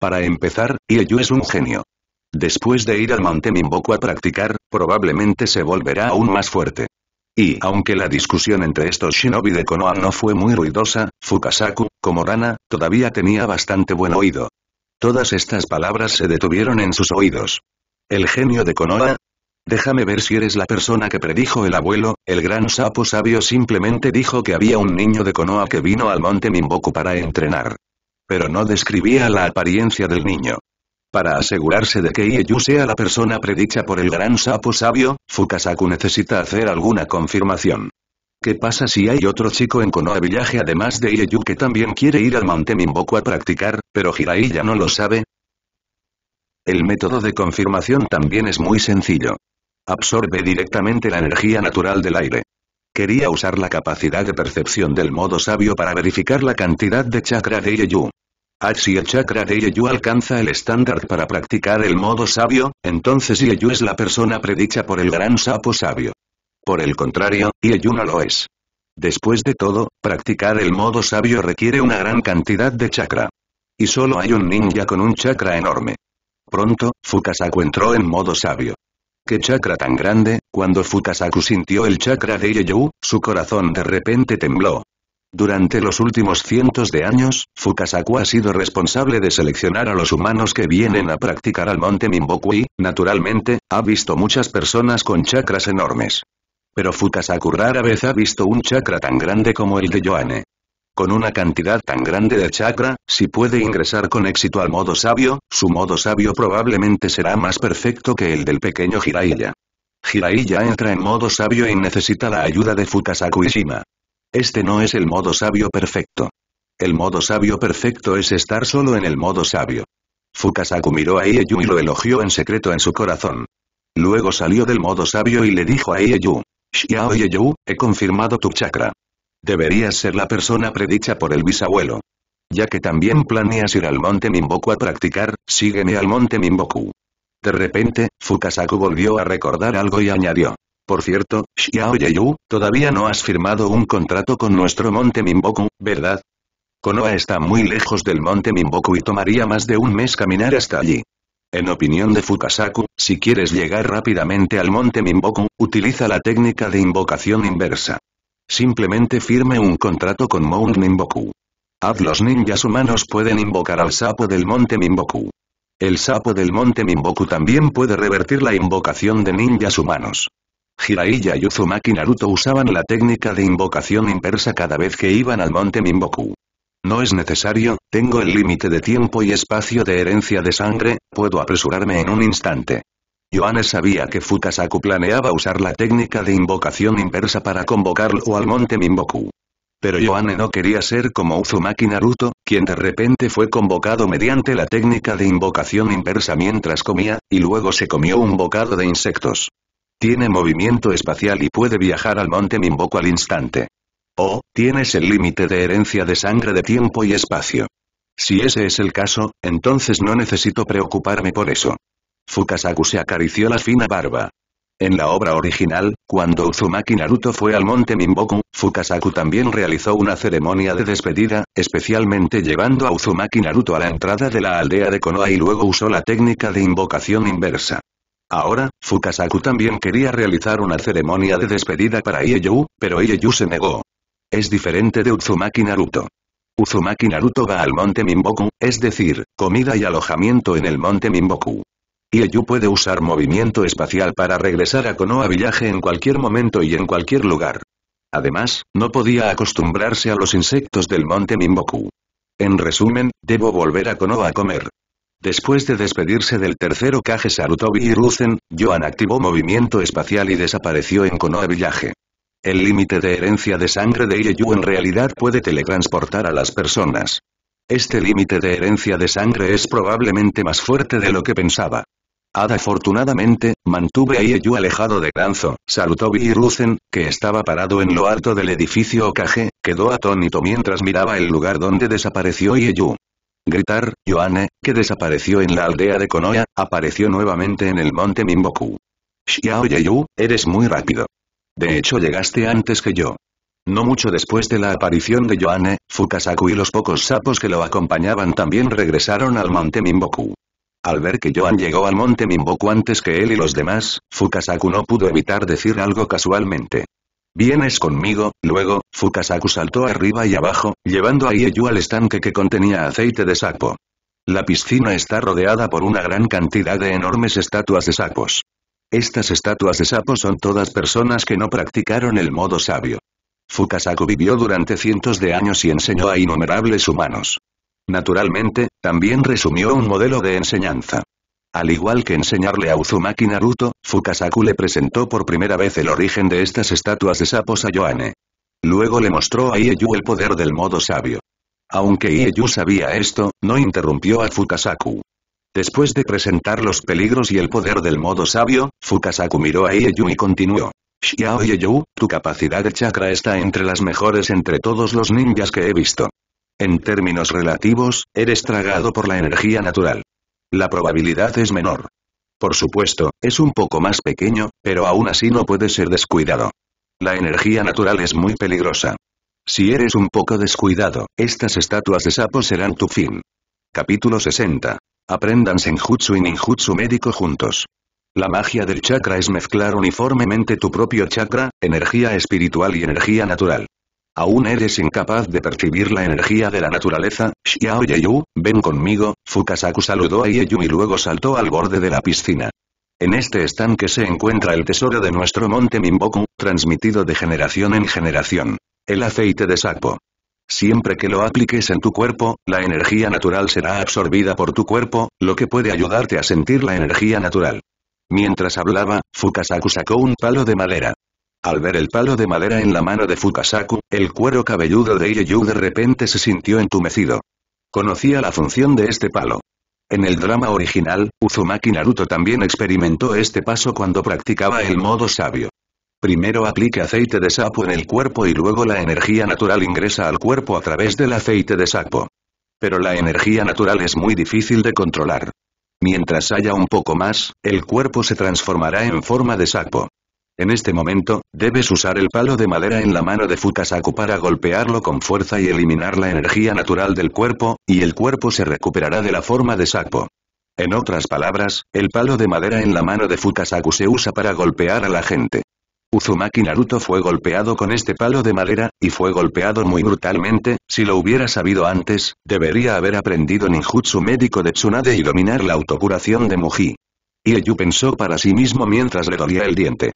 Para empezar, Ieyu es un genio. Después de ir al Monte Mimboku a practicar, probablemente se volverá aún más fuerte. Y aunque la discusión entre estos shinobi de Konoha no fue muy ruidosa, Fukasaku, como Rana, todavía tenía bastante buen oído. Todas estas palabras se detuvieron en sus oídos. ¿El genio de Konoha? Déjame ver si eres la persona que predijo el abuelo, el gran sapo sabio simplemente dijo que había un niño de Konoha que vino al monte Mimboku para entrenar. Pero no describía la apariencia del niño. Para asegurarse de que Ieyu sea la persona predicha por el gran sapo sabio, Fukasaku necesita hacer alguna confirmación. ¿Qué pasa si hay otro chico en Konoha Village además de Ieyu que también quiere ir al Monte Minboku a practicar, pero Hirai ya no lo sabe? El método de confirmación también es muy sencillo. Absorbe directamente la energía natural del aire. Quería usar la capacidad de percepción del modo sabio para verificar la cantidad de chakra de Ieyu. Ah, si el chakra de Ieyu alcanza el estándar para practicar el modo sabio, entonces Ieyu es la persona predicha por el gran sapo sabio. Por el contrario, no lo es. Después de todo, practicar el modo sabio requiere una gran cantidad de chakra. Y solo hay un ninja con un chakra enorme. Pronto, Fukasaku entró en modo sabio. ¿Qué chakra tan grande? Cuando Fukasaku sintió el chakra de Ieyu, su corazón de repente tembló. Durante los últimos cientos de años, Fukasaku ha sido responsable de seleccionar a los humanos que vienen a practicar al monte y, naturalmente, ha visto muchas personas con chakras enormes. Pero Fukasaku rara vez ha visto un chakra tan grande como el de Joanne. Con una cantidad tan grande de chakra, si puede ingresar con éxito al modo sabio, su modo sabio probablemente será más perfecto que el del pequeño Jiraiya. Hiraiya entra en modo sabio y necesita la ayuda de Fukasaku Shima. Este no es el modo sabio perfecto. El modo sabio perfecto es estar solo en el modo sabio. Fukasaku miró a Ieyu y lo elogió en secreto en su corazón. Luego salió del modo sabio y le dijo a Ieyu, Xiao he confirmado tu chakra. Deberías ser la persona predicha por el bisabuelo. Ya que también planeas ir al monte Mimboku a practicar, sígueme al monte Mimboku». De repente, Fukasaku volvió a recordar algo y añadió. Por cierto, Xiao Yeyu, todavía no has firmado un contrato con nuestro monte Mimboku, ¿verdad? Konoha está muy lejos del monte Mimboku y tomaría más de un mes caminar hasta allí. En opinión de Fukasaku, si quieres llegar rápidamente al monte Mimboku, utiliza la técnica de invocación inversa. Simplemente firme un contrato con Mount Mimboku. Haz los ninjas humanos pueden invocar al sapo del monte Mimboku. El sapo del monte Mimboku también puede revertir la invocación de ninjas humanos. Jiraiya y Uzumaki Naruto usaban la técnica de invocación inversa cada vez que iban al monte Mimboku. No es necesario, tengo el límite de tiempo y espacio de herencia de sangre, puedo apresurarme en un instante. yoane sabía que Fukasaku planeaba usar la técnica de invocación inversa para convocarlo al monte Mimboku. Pero Yoane no quería ser como Uzumaki Naruto, quien de repente fue convocado mediante la técnica de invocación inversa mientras comía, y luego se comió un bocado de insectos. Tiene movimiento espacial y puede viajar al monte Mimboku al instante. O, tienes el límite de herencia de sangre de tiempo y espacio. Si ese es el caso, entonces no necesito preocuparme por eso. Fukasaku se acarició la fina barba. En la obra original, cuando Uzumaki Naruto fue al monte Minboku, Fukasaku también realizó una ceremonia de despedida, especialmente llevando a Uzumaki Naruto a la entrada de la aldea de Konoha y luego usó la técnica de invocación inversa. Ahora, Fukasaku también quería realizar una ceremonia de despedida para Ieyu, pero Ieyu se negó. Es diferente de Uzumaki Naruto. Uzumaki Naruto va al monte Mimboku, es decir, comida y alojamiento en el monte Y Ieyu puede usar movimiento espacial para regresar a Konoha Village en cualquier momento y en cualquier lugar. Además, no podía acostumbrarse a los insectos del monte Mimboku. En resumen, debo volver a Konoha a comer. Después de despedirse del tercero Kage Sarutobi y Ruzen, Joan activó movimiento espacial y desapareció en Konoha Village. El límite de herencia de sangre de Ieyu en realidad puede teletransportar a las personas. Este límite de herencia de sangre es probablemente más fuerte de lo que pensaba. Ada afortunadamente, mantuve a Ieyu alejado de Granzo, saludó Viruzen, que estaba parado en lo alto del edificio Okage, quedó atónito mientras miraba el lugar donde desapareció Ieyu. Gritar, Yoane, que desapareció en la aldea de Konoya, apareció nuevamente en el monte Mimboku. Xiao Yeyu, eres muy rápido. De hecho llegaste antes que yo. No mucho después de la aparición de Yoane, Fukasaku y los pocos sapos que lo acompañaban también regresaron al monte Mimboku. Al ver que Joan llegó al monte Mimboku antes que él y los demás, Fukasaku no pudo evitar decir algo casualmente. Vienes conmigo, luego, Fukasaku saltó arriba y abajo, llevando a Ieyu al estanque que contenía aceite de sapo. La piscina está rodeada por una gran cantidad de enormes estatuas de sapos. Estas estatuas de sapo son todas personas que no practicaron el modo sabio. Fukasaku vivió durante cientos de años y enseñó a innumerables humanos. Naturalmente, también resumió un modelo de enseñanza. Al igual que enseñarle a Uzumaki Naruto, Fukasaku le presentó por primera vez el origen de estas estatuas de sapos a Yoane. Luego le mostró a Ieyu el poder del modo sabio. Aunque Ieyu sabía esto, no interrumpió a Fukasaku. Después de presentar los peligros y el poder del modo sabio, Fukasaku miró a Ieyu y continuó. Xiao Ieyu, tu capacidad de chakra está entre las mejores entre todos los ninjas que he visto. En términos relativos, eres tragado por la energía natural. La probabilidad es menor. Por supuesto, es un poco más pequeño, pero aún así no puede ser descuidado. La energía natural es muy peligrosa. Si eres un poco descuidado, estas estatuas de sapo serán tu fin. Capítulo 60 Aprendan senjutsu y ninjutsu médico juntos. La magia del chakra es mezclar uniformemente tu propio chakra, energía espiritual y energía natural. ¿Aún eres incapaz de percibir la energía de la naturaleza? Xiao Yeyu, ven conmigo, Fukasaku saludó a Yeyu y luego saltó al borde de la piscina. En este estanque se encuentra el tesoro de nuestro monte Mimboku, transmitido de generación en generación. El aceite de sapo. Siempre que lo apliques en tu cuerpo, la energía natural será absorbida por tu cuerpo, lo que puede ayudarte a sentir la energía natural. Mientras hablaba, Fukasaku sacó un palo de madera. Al ver el palo de madera en la mano de Fukasaku, el cuero cabelludo de Ieyu de repente se sintió entumecido. Conocía la función de este palo. En el drama original, Uzumaki Naruto también experimentó este paso cuando practicaba el modo sabio. Primero aplique aceite de sapo en el cuerpo y luego la energía natural ingresa al cuerpo a través del aceite de sapo. Pero la energía natural es muy difícil de controlar. Mientras haya un poco más, el cuerpo se transformará en forma de sapo. En este momento, debes usar el palo de madera en la mano de Fukasaku para golpearlo con fuerza y eliminar la energía natural del cuerpo, y el cuerpo se recuperará de la forma de sapo. En otras palabras, el palo de madera en la mano de Fukasaku se usa para golpear a la gente. Uzumaki Naruto fue golpeado con este palo de madera, y fue golpeado muy brutalmente, si lo hubiera sabido antes, debería haber aprendido ninjutsu médico de Tsunade y dominar la autocuración de Muji. Ieyu pensó para sí mismo mientras le dolía el diente.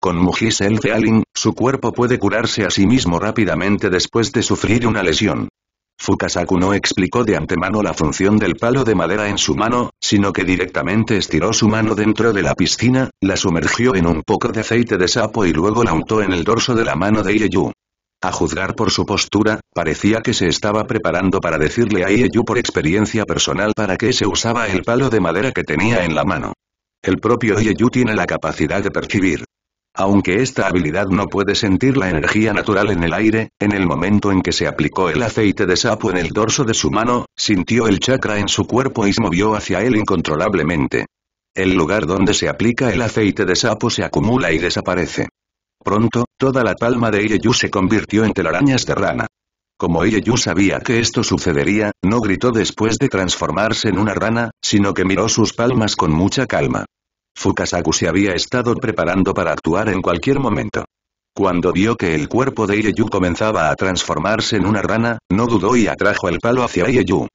Con Muji self Alin, su cuerpo puede curarse a sí mismo rápidamente después de sufrir una lesión. Fukasaku no explicó de antemano la función del palo de madera en su mano, sino que directamente estiró su mano dentro de la piscina, la sumergió en un poco de aceite de sapo y luego la untó en el dorso de la mano de Ieyu. A juzgar por su postura, parecía que se estaba preparando para decirle a Ieyu por experiencia personal para qué se usaba el palo de madera que tenía en la mano. El propio Ieyu tiene la capacidad de percibir aunque esta habilidad no puede sentir la energía natural en el aire, en el momento en que se aplicó el aceite de sapo en el dorso de su mano, sintió el chakra en su cuerpo y se movió hacia él incontrolablemente. El lugar donde se aplica el aceite de sapo se acumula y desaparece. Pronto, toda la palma de Ieyu se convirtió en telarañas de rana. Como Ieyu sabía que esto sucedería, no gritó después de transformarse en una rana, sino que miró sus palmas con mucha calma. Fukasaku se había estado preparando para actuar en cualquier momento. Cuando vio que el cuerpo de Ieyu comenzaba a transformarse en una rana, no dudó y atrajo el palo hacia Ieyu.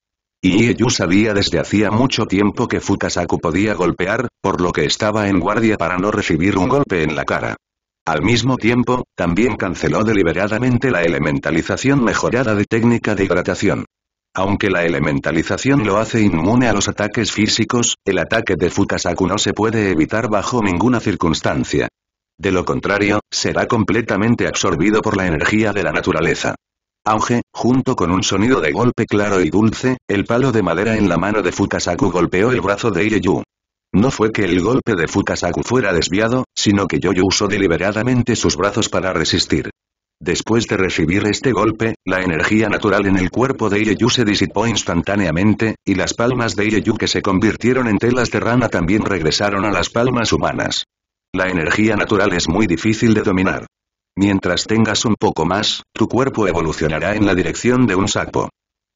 Ieyu sabía desde hacía mucho tiempo que Fukasaku podía golpear, por lo que estaba en guardia para no recibir un golpe en la cara. Al mismo tiempo, también canceló deliberadamente la elementalización mejorada de técnica de hidratación. Aunque la elementalización lo hace inmune a los ataques físicos, el ataque de Fukasaku no se puede evitar bajo ninguna circunstancia. De lo contrario, será completamente absorbido por la energía de la naturaleza. Auge, junto con un sonido de golpe claro y dulce, el palo de madera en la mano de Fukasaku golpeó el brazo de Ireyu. No fue que el golpe de Fukasaku fuera desviado, sino que Yoyu usó deliberadamente sus brazos para resistir. Después de recibir este golpe, la energía natural en el cuerpo de Ieyu se disipó instantáneamente, y las palmas de Ieyu que se convirtieron en telas de rana también regresaron a las palmas humanas. La energía natural es muy difícil de dominar. Mientras tengas un poco más, tu cuerpo evolucionará en la dirección de un sapo.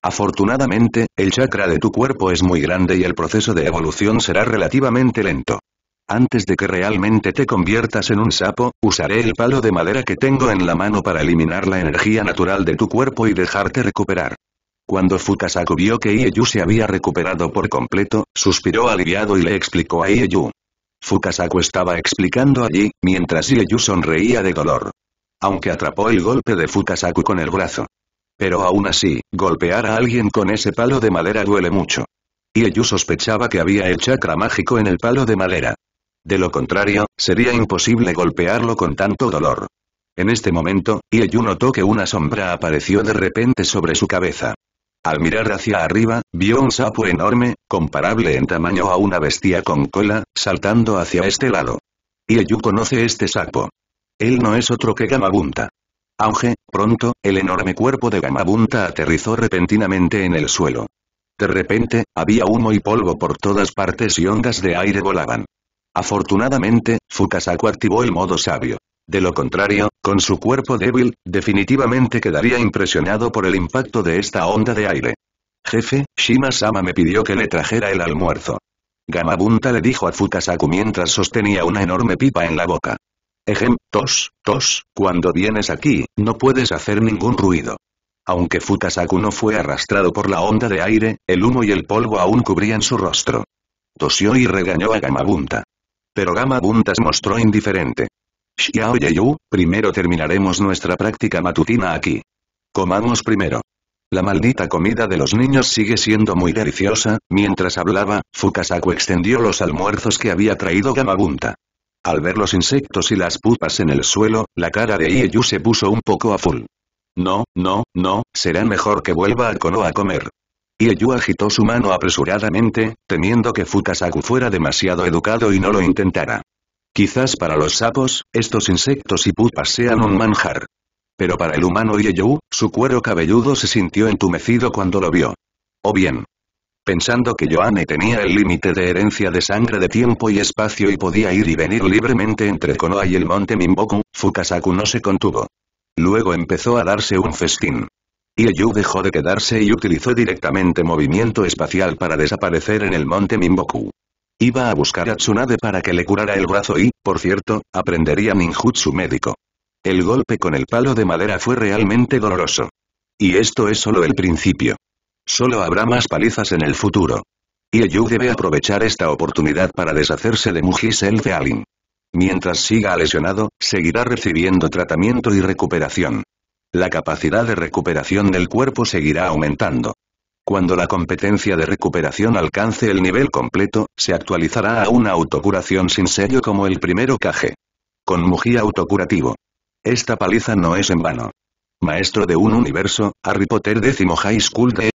Afortunadamente, el chakra de tu cuerpo es muy grande y el proceso de evolución será relativamente lento. Antes de que realmente te conviertas en un sapo, usaré el palo de madera que tengo en la mano para eliminar la energía natural de tu cuerpo y dejarte recuperar. Cuando Fukasaku vio que Ieyu se había recuperado por completo, suspiró aliviado y le explicó a Ieyu. Fukasaku estaba explicando allí, mientras Ieyu sonreía de dolor. Aunque atrapó el golpe de Fukasaku con el brazo. Pero aún así, golpear a alguien con ese palo de madera duele mucho. Ieyu sospechaba que había el chakra mágico en el palo de madera. De lo contrario, sería imposible golpearlo con tanto dolor. En este momento, Ieyu notó que una sombra apareció de repente sobre su cabeza. Al mirar hacia arriba, vio un sapo enorme, comparable en tamaño a una bestia con cola, saltando hacia este lado. Ieyu conoce este sapo. Él no es otro que Gamabunta. Auge, pronto, el enorme cuerpo de Gamabunta aterrizó repentinamente en el suelo. De repente, había humo y polvo por todas partes y ondas de aire volaban. Afortunadamente, Fukasaku activó el modo sabio. De lo contrario, con su cuerpo débil, definitivamente quedaría impresionado por el impacto de esta onda de aire. Jefe, Shima-sama me pidió que le trajera el almuerzo. Gamabunta le dijo a Fukasaku mientras sostenía una enorme pipa en la boca. Ejem, tos, tos, cuando vienes aquí, no puedes hacer ningún ruido. Aunque Fukasaku no fue arrastrado por la onda de aire, el humo y el polvo aún cubrían su rostro. Tosió y regañó a Gamabunta. Pero Gamabunta se mostró indiferente. Xiao Yeyu, primero terminaremos nuestra práctica matutina aquí. Comamos primero. La maldita comida de los niños sigue siendo muy deliciosa, mientras hablaba, Fukasaku extendió los almuerzos que había traído Gamabunta. Al ver los insectos y las pupas en el suelo, la cara de Ieyu se puso un poco a full. No, no, no, será mejor que vuelva a Konoha a comer. Ieyu agitó su mano apresuradamente, temiendo que Fukasaku fuera demasiado educado y no lo intentara. Quizás para los sapos, estos insectos y pupas sean un manjar. Pero para el humano Ieyu, su cuero cabelludo se sintió entumecido cuando lo vio. O bien, pensando que Joanne tenía el límite de herencia de sangre de tiempo y espacio y podía ir y venir libremente entre Konoha y el monte Mimboku, Fukasaku no se contuvo. Luego empezó a darse un festín. Ieyu dejó de quedarse y utilizó directamente movimiento espacial para desaparecer en el monte Minboku. Iba a buscar a Tsunade para que le curara el brazo y, por cierto, aprendería ninjutsu médico. El golpe con el palo de madera fue realmente doloroso. Y esto es solo el principio. Solo habrá más palizas en el futuro. Ieyu debe aprovechar esta oportunidad para deshacerse de Mujis Fealin. Mientras siga lesionado, seguirá recibiendo tratamiento y recuperación. La capacidad de recuperación del cuerpo seguirá aumentando. Cuando la competencia de recuperación alcance el nivel completo, se actualizará a una autocuración sin serio como el primero caje. Con Mujía autocurativo. Esta paliza no es en vano. Maestro de un universo, Harry Potter décimo High School de